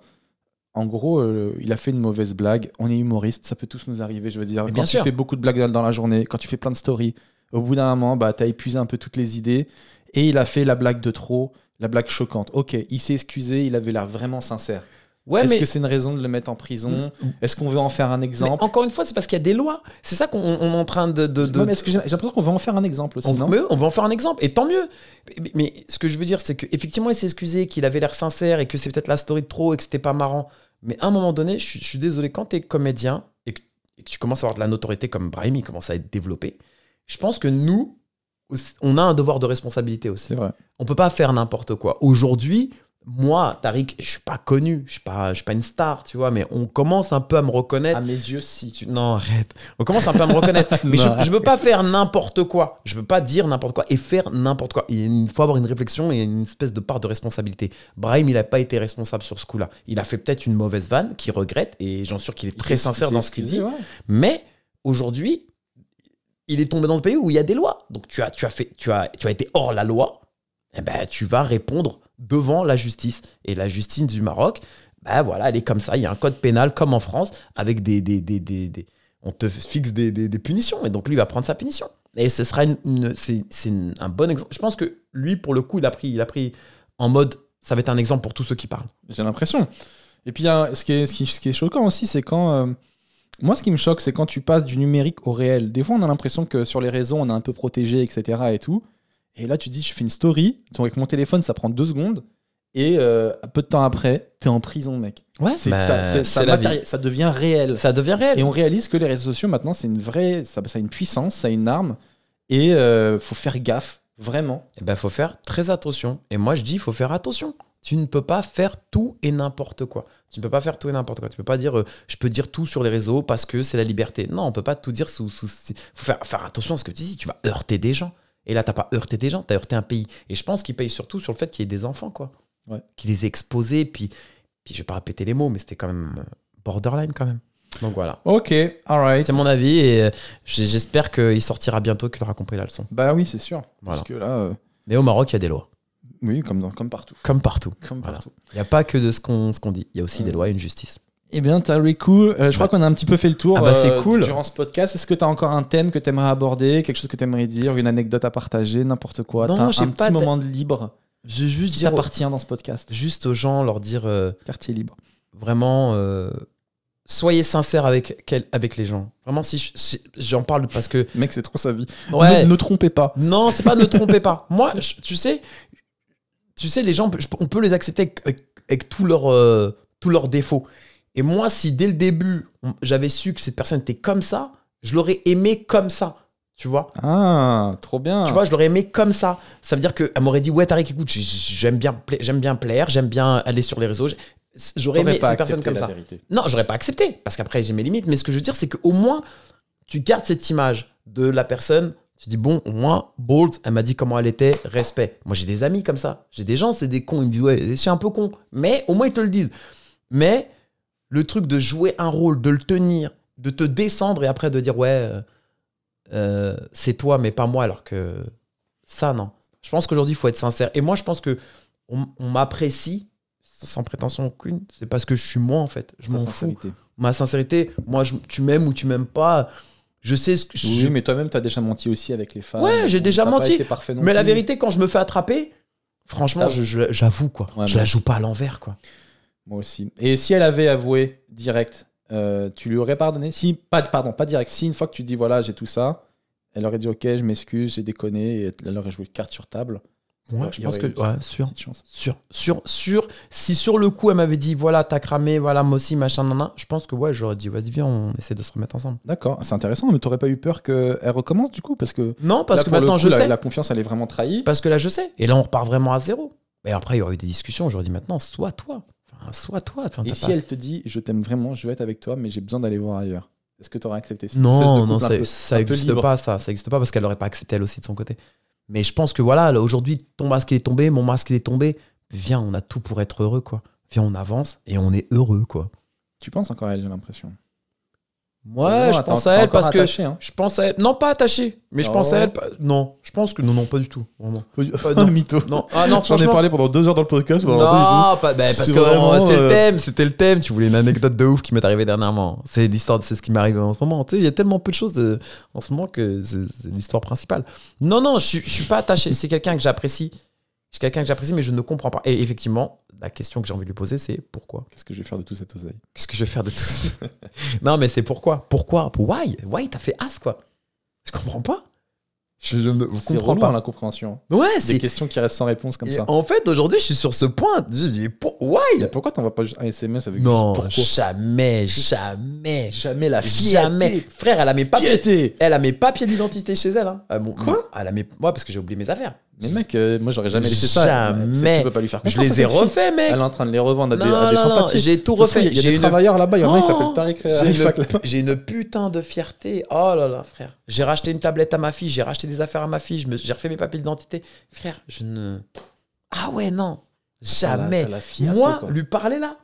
en gros, euh, il a fait une mauvaise blague. On est humoriste, ça peut tous nous arriver, je veux dire. quand tu fais beaucoup de blagues dans la journée, quand tu fais plein de stories, au bout d'un moment, bah, tu as épuisé un peu toutes les idées. Et il a fait la blague de trop, la blague choquante. Ok, il s'est excusé, il avait l'air vraiment sincère. Est-ce que c'est une raison de le mettre en prison mm, mm. Est-ce qu'on veut en faire un exemple Encore une fois, c'est parce qu'il y a des lois. C'est ça qu'on est en train de. de, mais j'ai l'impression qu'on veut en faire un exemple aussi. On, non on veut en faire un exemple, et tant mieux. Mais, ce que je veux dire, c'est qu'effectivement, il s'est excusé, qu'il avait l'air sincère, et que c'est peut-être la story de trop, et que c'était pas marrant. Mais à un moment donné, je, suis désolé, quand t'es comédien, et que, tu commences à avoir de la notoriété comme Brahim, il commence à être développé, je pense que nous, on a un devoir de responsabilité aussi. C'est vrai. On peut pas faire n'importe quoi. Aujourd'hui, moi, Tariq, je suis pas connu, je suis pas, je suis pas une star, tu vois, mais on commence un peu à me reconnaître. À mes yeux, si. Tu... Non, arrête. On commence un peu à me reconnaître. mais je, ne veux pas faire n'importe quoi. Je veux pas dire n'importe quoi et faire n'importe quoi. Il faut avoir une réflexion et une espèce de part de responsabilité. Brahim, il a pas été responsable sur ce coup-là. Il a fait peut-être une mauvaise vanne qu'il regrette et j'en suis sûr qu'il est très sincère dans ce qu'il dit. Mais aujourd'hui, il est tombé dans un pays où il y a des lois. Donc tu as, tu as fait, tu as, tu as été hors la loi eh ben, tu vas répondre devant la justice. Et la justice du Maroc, ben voilà, elle est comme ça. Il y a un code pénal comme en France, avec des. des, des, des, on te fixe des, des, punitions. Et donc lui va prendre sa punition. Et ce sera une, c'est, un bon exemple. Je pense que lui, pour le coup, il a pris, il a pris en mode ça va être un exemple pour tous ceux qui parlent. J'ai l'impression. Et puis, ce qui est, ce qui, est choquant aussi, c'est quand. Euh, moi, ce qui me choque, c'est quand tu passes du numérique au réel. Des fois, on a l'impression que sur les réseaux, on est un peu protégé, etc. et tout. Et là, tu dis, je fais une story, donc avec mon téléphone, ça prend deux secondes. Et euh, peu de temps après, t'es en prison, mec. Ouais, c'est bah, ça, ça, ça devient réel. Ça devient réel. Et on réalise que les réseaux sociaux, maintenant, c'est une vraie. Ça, a une puissance, ça a une arme. Et il euh, faut faire gaffe, vraiment. Et eh ben, faut faire très attention. Et moi, je dis, il faut faire attention. Tu ne peux pas faire tout et n'importe quoi. Tu ne peux pas faire tout et n'importe quoi. Tu ne peux pas dire euh, je peux dire tout sur les réseaux parce que c'est la liberté. Non, on ne peut pas tout dire sous. Il faut faire, faire attention à ce que tu dis. Tu vas heurter des gens. Et là, t'as pas heurté des gens, t'as heurté un pays. Et je pense qu'ils payent surtout sur le fait qu'il y ait des enfants, quoi. Ouais. les exposés, puis, puis je vais pas répéter les mots, mais c'était quand même euh, borderline quand même. Donc voilà. Ok, right C'est mon avis et euh, j'espère qu'il sortira bientôt, qu'il aura compris la leçon. Bah oui, c'est sûr. Voilà. là, euh, Mais au Maroc, il y a des lois. Oui, comme, comme partout. Comme partout. Comme partout. Il n'y a pas que de ce qu'on dit, il y a aussi des lois et une justice. Eh bien, Tariq, euh, je crois bah. qu'on a un petit peu fait le tour ah bah c'est euh, cool. durant ce podcast. Est-ce que tu as encore un thème que tu aimerais aborder, quelque chose que tu aimerais dire, une anecdote à partager, n'importe quoi Non, un petit moment de libre Je juste qui dire dans ce podcast. juste aux gens, leur dire euh, Quartier libre. vraiment, soyez sincères avec, quel- avec les gens. Vraiment, si j'en parle parce que Mec, c'est trop sa vie. ouais, Ne, trompez pas. non, c'est pas ne trompez pas. Moi, tu sais, tu sais, les gens, on peut les accepter avec, tous leurs tous leurs défauts. Et moi, si dès le début, j'avais su que cette personne était comme ça, je l'aurais aimé comme ça. Tu vois Ah, trop bien. Tu vois, je l'aurais aimé comme ça. Ça veut dire qu'elle m'aurait dit Ouais, Tariq, écoute, j'aime bien, j'aime bien plaire, j'aime bien aller sur les réseaux. J'aurais aimé cette personne comme ça. Non, j'aurais pas accepté, parce qu'après, j'ai mes limites. Mais ce que je veux dire, c'est qu'au moins, tu gardes cette image de la personne. Tu dis Bon, au moins, Bold, elle m'a dit comment elle était, respect. Moi, j'ai des amis comme ça. J'ai des gens, c'est des cons. Ils me disent Ouais, je suis un peu con. Mais au moins, ils te le disent. Mais le truc de jouer un rôle, de le tenir, de te descendre et après de dire ouais, euh, euh, c'est toi mais pas moi, alors que ça, non. Je pense qu'aujourd'hui, il faut être sincère. Et moi, je pense que on, m'apprécie sans prétention aucune, c'est parce que je suis moi en fait. Je m'en fous. Ma sincérité, moi, tu m'aimes ou tu m'aimes pas. Je sais ce que je. Oui, mais toi-même, t'as déjà menti aussi avec les femmes. Ouais, j'ai déjà menti. mais la vérité, quand je me fais attraper, franchement, j'avoue, quoi. je la bah. joue pas à l'envers, quoi. Moi aussi. Et si elle avait avoué direct, euh, tu lui aurais pardonné Si, pas, pardon, pas direct. Si une fois que tu dis voilà, j'ai tout ça, elle aurait dit ok, je m'excuse, j'ai déconné, et elle aurait joué carte sur table. Ouais, je pense que ouais, sûr, sûr, sûr, Si sur le coup elle m'avait dit voilà t'as cramé, voilà moi aussi machin nana, je pense que ouais j'aurais dit vas-y viens on essaie de se remettre ensemble. D'accord, c'est intéressant, mais t'aurais pas eu peur qu'elle recommence du coup parce que non parce que maintenant je sais la confiance elle est vraiment trahie. Parce que là je sais et là on repart vraiment à zéro. Et après il y aurait eu des discussions, j'aurais dit maintenant sois toi, ah, sois toi. Et si elle te dit, je t'aime vraiment, je veux être avec toi, mais j'ai besoin d'aller voir ailleurs, est-ce que tu aurais accepté Non, non, ça, n'existe pas, ça. Ça pas parce qu'elle n'aurait pas accepté elle aussi de son côté. Mais je pense que voilà, aujourd'hui, ton masque est tombé, mon masque est tombé. Viens, on a tout pour être heureux, quoi. Viens, on avance et on est heureux, quoi. Tu penses encore à elle, j'ai l'impression. Moi, ouais, hein. je pense à elle parce que je pense à Non, pas attaché, mais je ah pense à elle. Non, je pense que non, non, pas du tout. Vraiment. Pas non, mytho. Non, ah non, j'en ai parlé pendant deux heures dans le podcast. Non, pas, ben, parce que c'est oh, le euh, thème, c'était le thème. Tu voulais une anecdote de ouf qui m'est arrivée dernièrement. C'est l'histoire, c'est ce qui m'arrive en ce moment. Tu sais, il y a tellement peu de choses euh, en ce moment que c'est l'histoire principale. Non, non, je, je suis pas attaché. C'est quelqu'un que j'apprécie. C'est quelqu'un que j'apprécie, mais je ne comprends pas. Et effectivement, la question que j'ai envie de lui poser, c'est pourquoi Qu'est-ce que je vais faire de tout cette oseille Qu'est-ce que je vais faire de tout Non, mais c'est pourquoi Pourquoi Why Why t'as fait as, quoi Je comprends pas. Je, ne comprends pas hein, la compréhension. Ouais, c'est des questions qui restent sans réponse comme ça. En fait, aujourd'hui, je suis sur ce point. Je dis, pourquoi why mais Pourquoi t'envoies pas un SMS avec Non, jamais, jamais, jamais la fille. Jamais, frère, elle a mes papiers. Elle a mes papiers d'identité chez elle. Hein. Euh, quoi moi parce que j'ai oublié mes affaires. Mais mec, euh, moi j'aurais jamais laissé ça. Jamais. Tu peux pas lui faire confiance. Je les ai refaits, mec. Elle est en train de les revendre à des, non, J'ai tout refait. Il y a des travailleurs là-bas, il y en a un qui s'appelle oh Tariq euh, J'ai une... putain de fierté. Oh là là, frère. J'ai racheté une tablette à ma fille, j'ai racheté des affaires à ma fille, j'ai refait mes papiers d'identité. Frère, je ne. Ah ouais, non. Jamais. moi, lui parler là,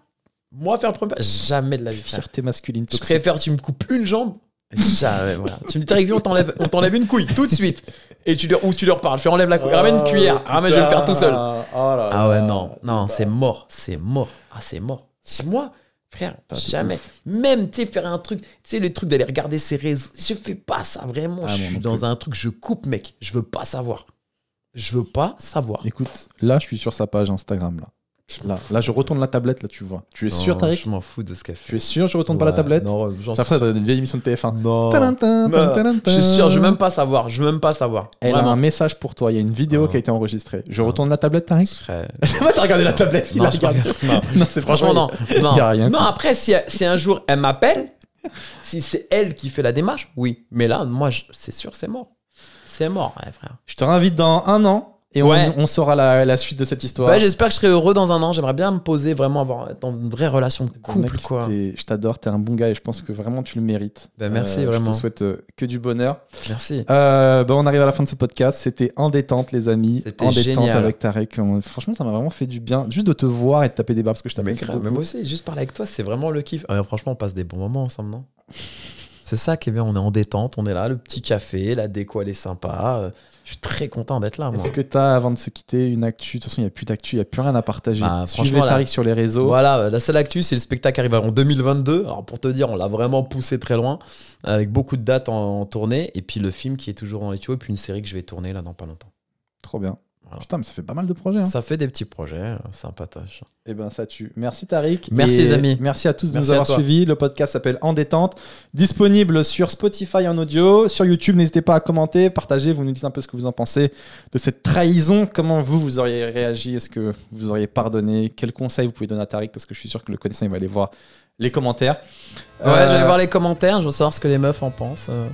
moi faire le premier pas, jamais de la vie. Fierté masculine. Toxique. Je préfère tu me coupes une jambe Jamais, voilà. Tu me dis, on t'enlève, on t'enlève une couille tout de suite. Et tu leur, ou tu leur parles, fais enlève la couille, oh, ramène une cuillère, ramène, ah, je vais le faire tout seul. Oh ah ouais, non, non, c'est mort, c'est mort, ah, c'est mort. Moi, frère, ah, jamais. Même, tu sais, faire un truc, tu sais, le truc d'aller regarder ses réseaux, je fais pas ça vraiment. Ah, je suis dans un truc, je coupe, mec, je veux pas savoir. Je veux pas savoir. Écoute, là, je suis sur sa page Instagram, là. Là, je retourne la tablette, là, tu vois. Tu es sûr, Tariq Je m'en fous de ce qu'elle fait. Tu es sûr, je retourne pas la tablette Non, j'en Après, t'as une vieille émission de TF1. Non. Je suis sûr, je veux même pas savoir. Je veux même pas savoir. Elle a un message pour toi. Il y a une vidéo qui a été enregistrée. Je retourne la tablette, Tariq serais... t'as regardé la tablette Non, c'est franchement, non. Non. rien, non, après, si, si un jour elle m'appelle, si c'est elle qui fait la démarche, oui. Mais là, moi, c'est sûr, c'est mort. C'est mort, hein, frère. Je te réinvite dans un an et ouais. on, saura la, suite de cette histoire. Bah, j'espère que je serai heureux dans un an. J'aimerais bien me poser, vraiment avoir dans une vraie relation de couple. quoi. Je t'adore, t'es un bon gars et je pense que vraiment tu le mérites. Bah, merci euh, vraiment. Je te souhaite euh, que du bonheur. Merci. Euh, bah, on arrive à la fin de ce podcast. C'était en détente, les amis. En détente avec Tarek. Franchement, ça m'a vraiment fait du bien. Juste de te voir et de taper des barres parce que je t'avais Mais moi aussi, juste parler avec toi, c'est vraiment le kiff. franchement, on passe des bons moments ensemble, non C'est ça qui est bien. On est en détente, on est là, le petit café, la déco, elle est sympa. Je suis très content d'être là. Est-ce que tu as, avant de se quitter, une actu De toute façon, il n'y a plus d'actu, il n'y a plus rien à partager. Je bah, Suivez sur les réseaux. Voilà, bah, la seule actu, c'est le spectacle qui arrive en 2022. Alors, pour te dire, on l'a vraiment poussé très loin, avec beaucoup de dates en, tournée. Et puis, le film qui est toujours en étude et puis une série que je vais tourner là dans pas longtemps. Trop bien. Putain, mais ça fait pas mal de projets. Hein. Ça fait des petits projets, hein, sympatoche. Et eh ben ça tue. Merci Tariq. Merci les amis. Merci à tous de nous avoir suivis. Le podcast s'appelle En détente, disponible sur Spotify en audio, sur YouTube. N'hésitez pas à commenter, partager. Vous nous dites un peu ce que vous en pensez de cette trahison. Comment vous vous auriez réagi Est-ce que vous auriez pardonné Quels conseils vous pouvez donner à Tariq Parce que je suis sûr que le connaissant il va aller voir les commentaires. Ouais, je vais euh, voir les commentaires, je veux savoir ce que les meufs en pensent. Euh.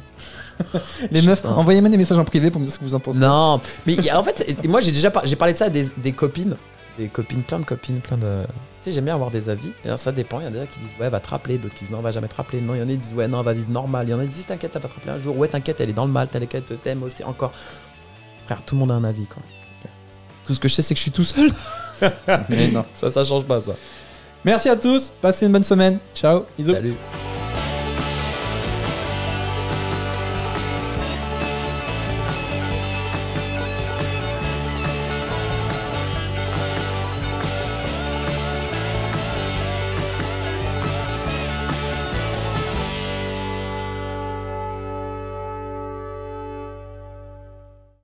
les meufs, envoyez-moi des messages en privé pour me dire ce que vous en pensez. Non, mais en fait, moi j'ai déjà parlé de ça à des, copines, des copines, plein de copines, plein de. Tu sais, j'aime bien avoir des avis. Et ça dépend. Il y en a qui disent ouais, va te rappeler, d'autres qui disent non, va jamais te rappeler. Non, il y en a qui disent ouais, non, va vivre normal. Il y en a qui disent t'inquiète, t'as pas te rappeler un jour. Ouais, t'inquiète, elle est dans le mal, t'inquiète, t'aimes aussi encore. Frère, tout le monde a un avis quoi. Tout ce que je sais, c'est que je suis tout seul. mais non, ça, ça change pas ça. Merci à tous, passez une bonne semaine. Ciao, bisous. Salut.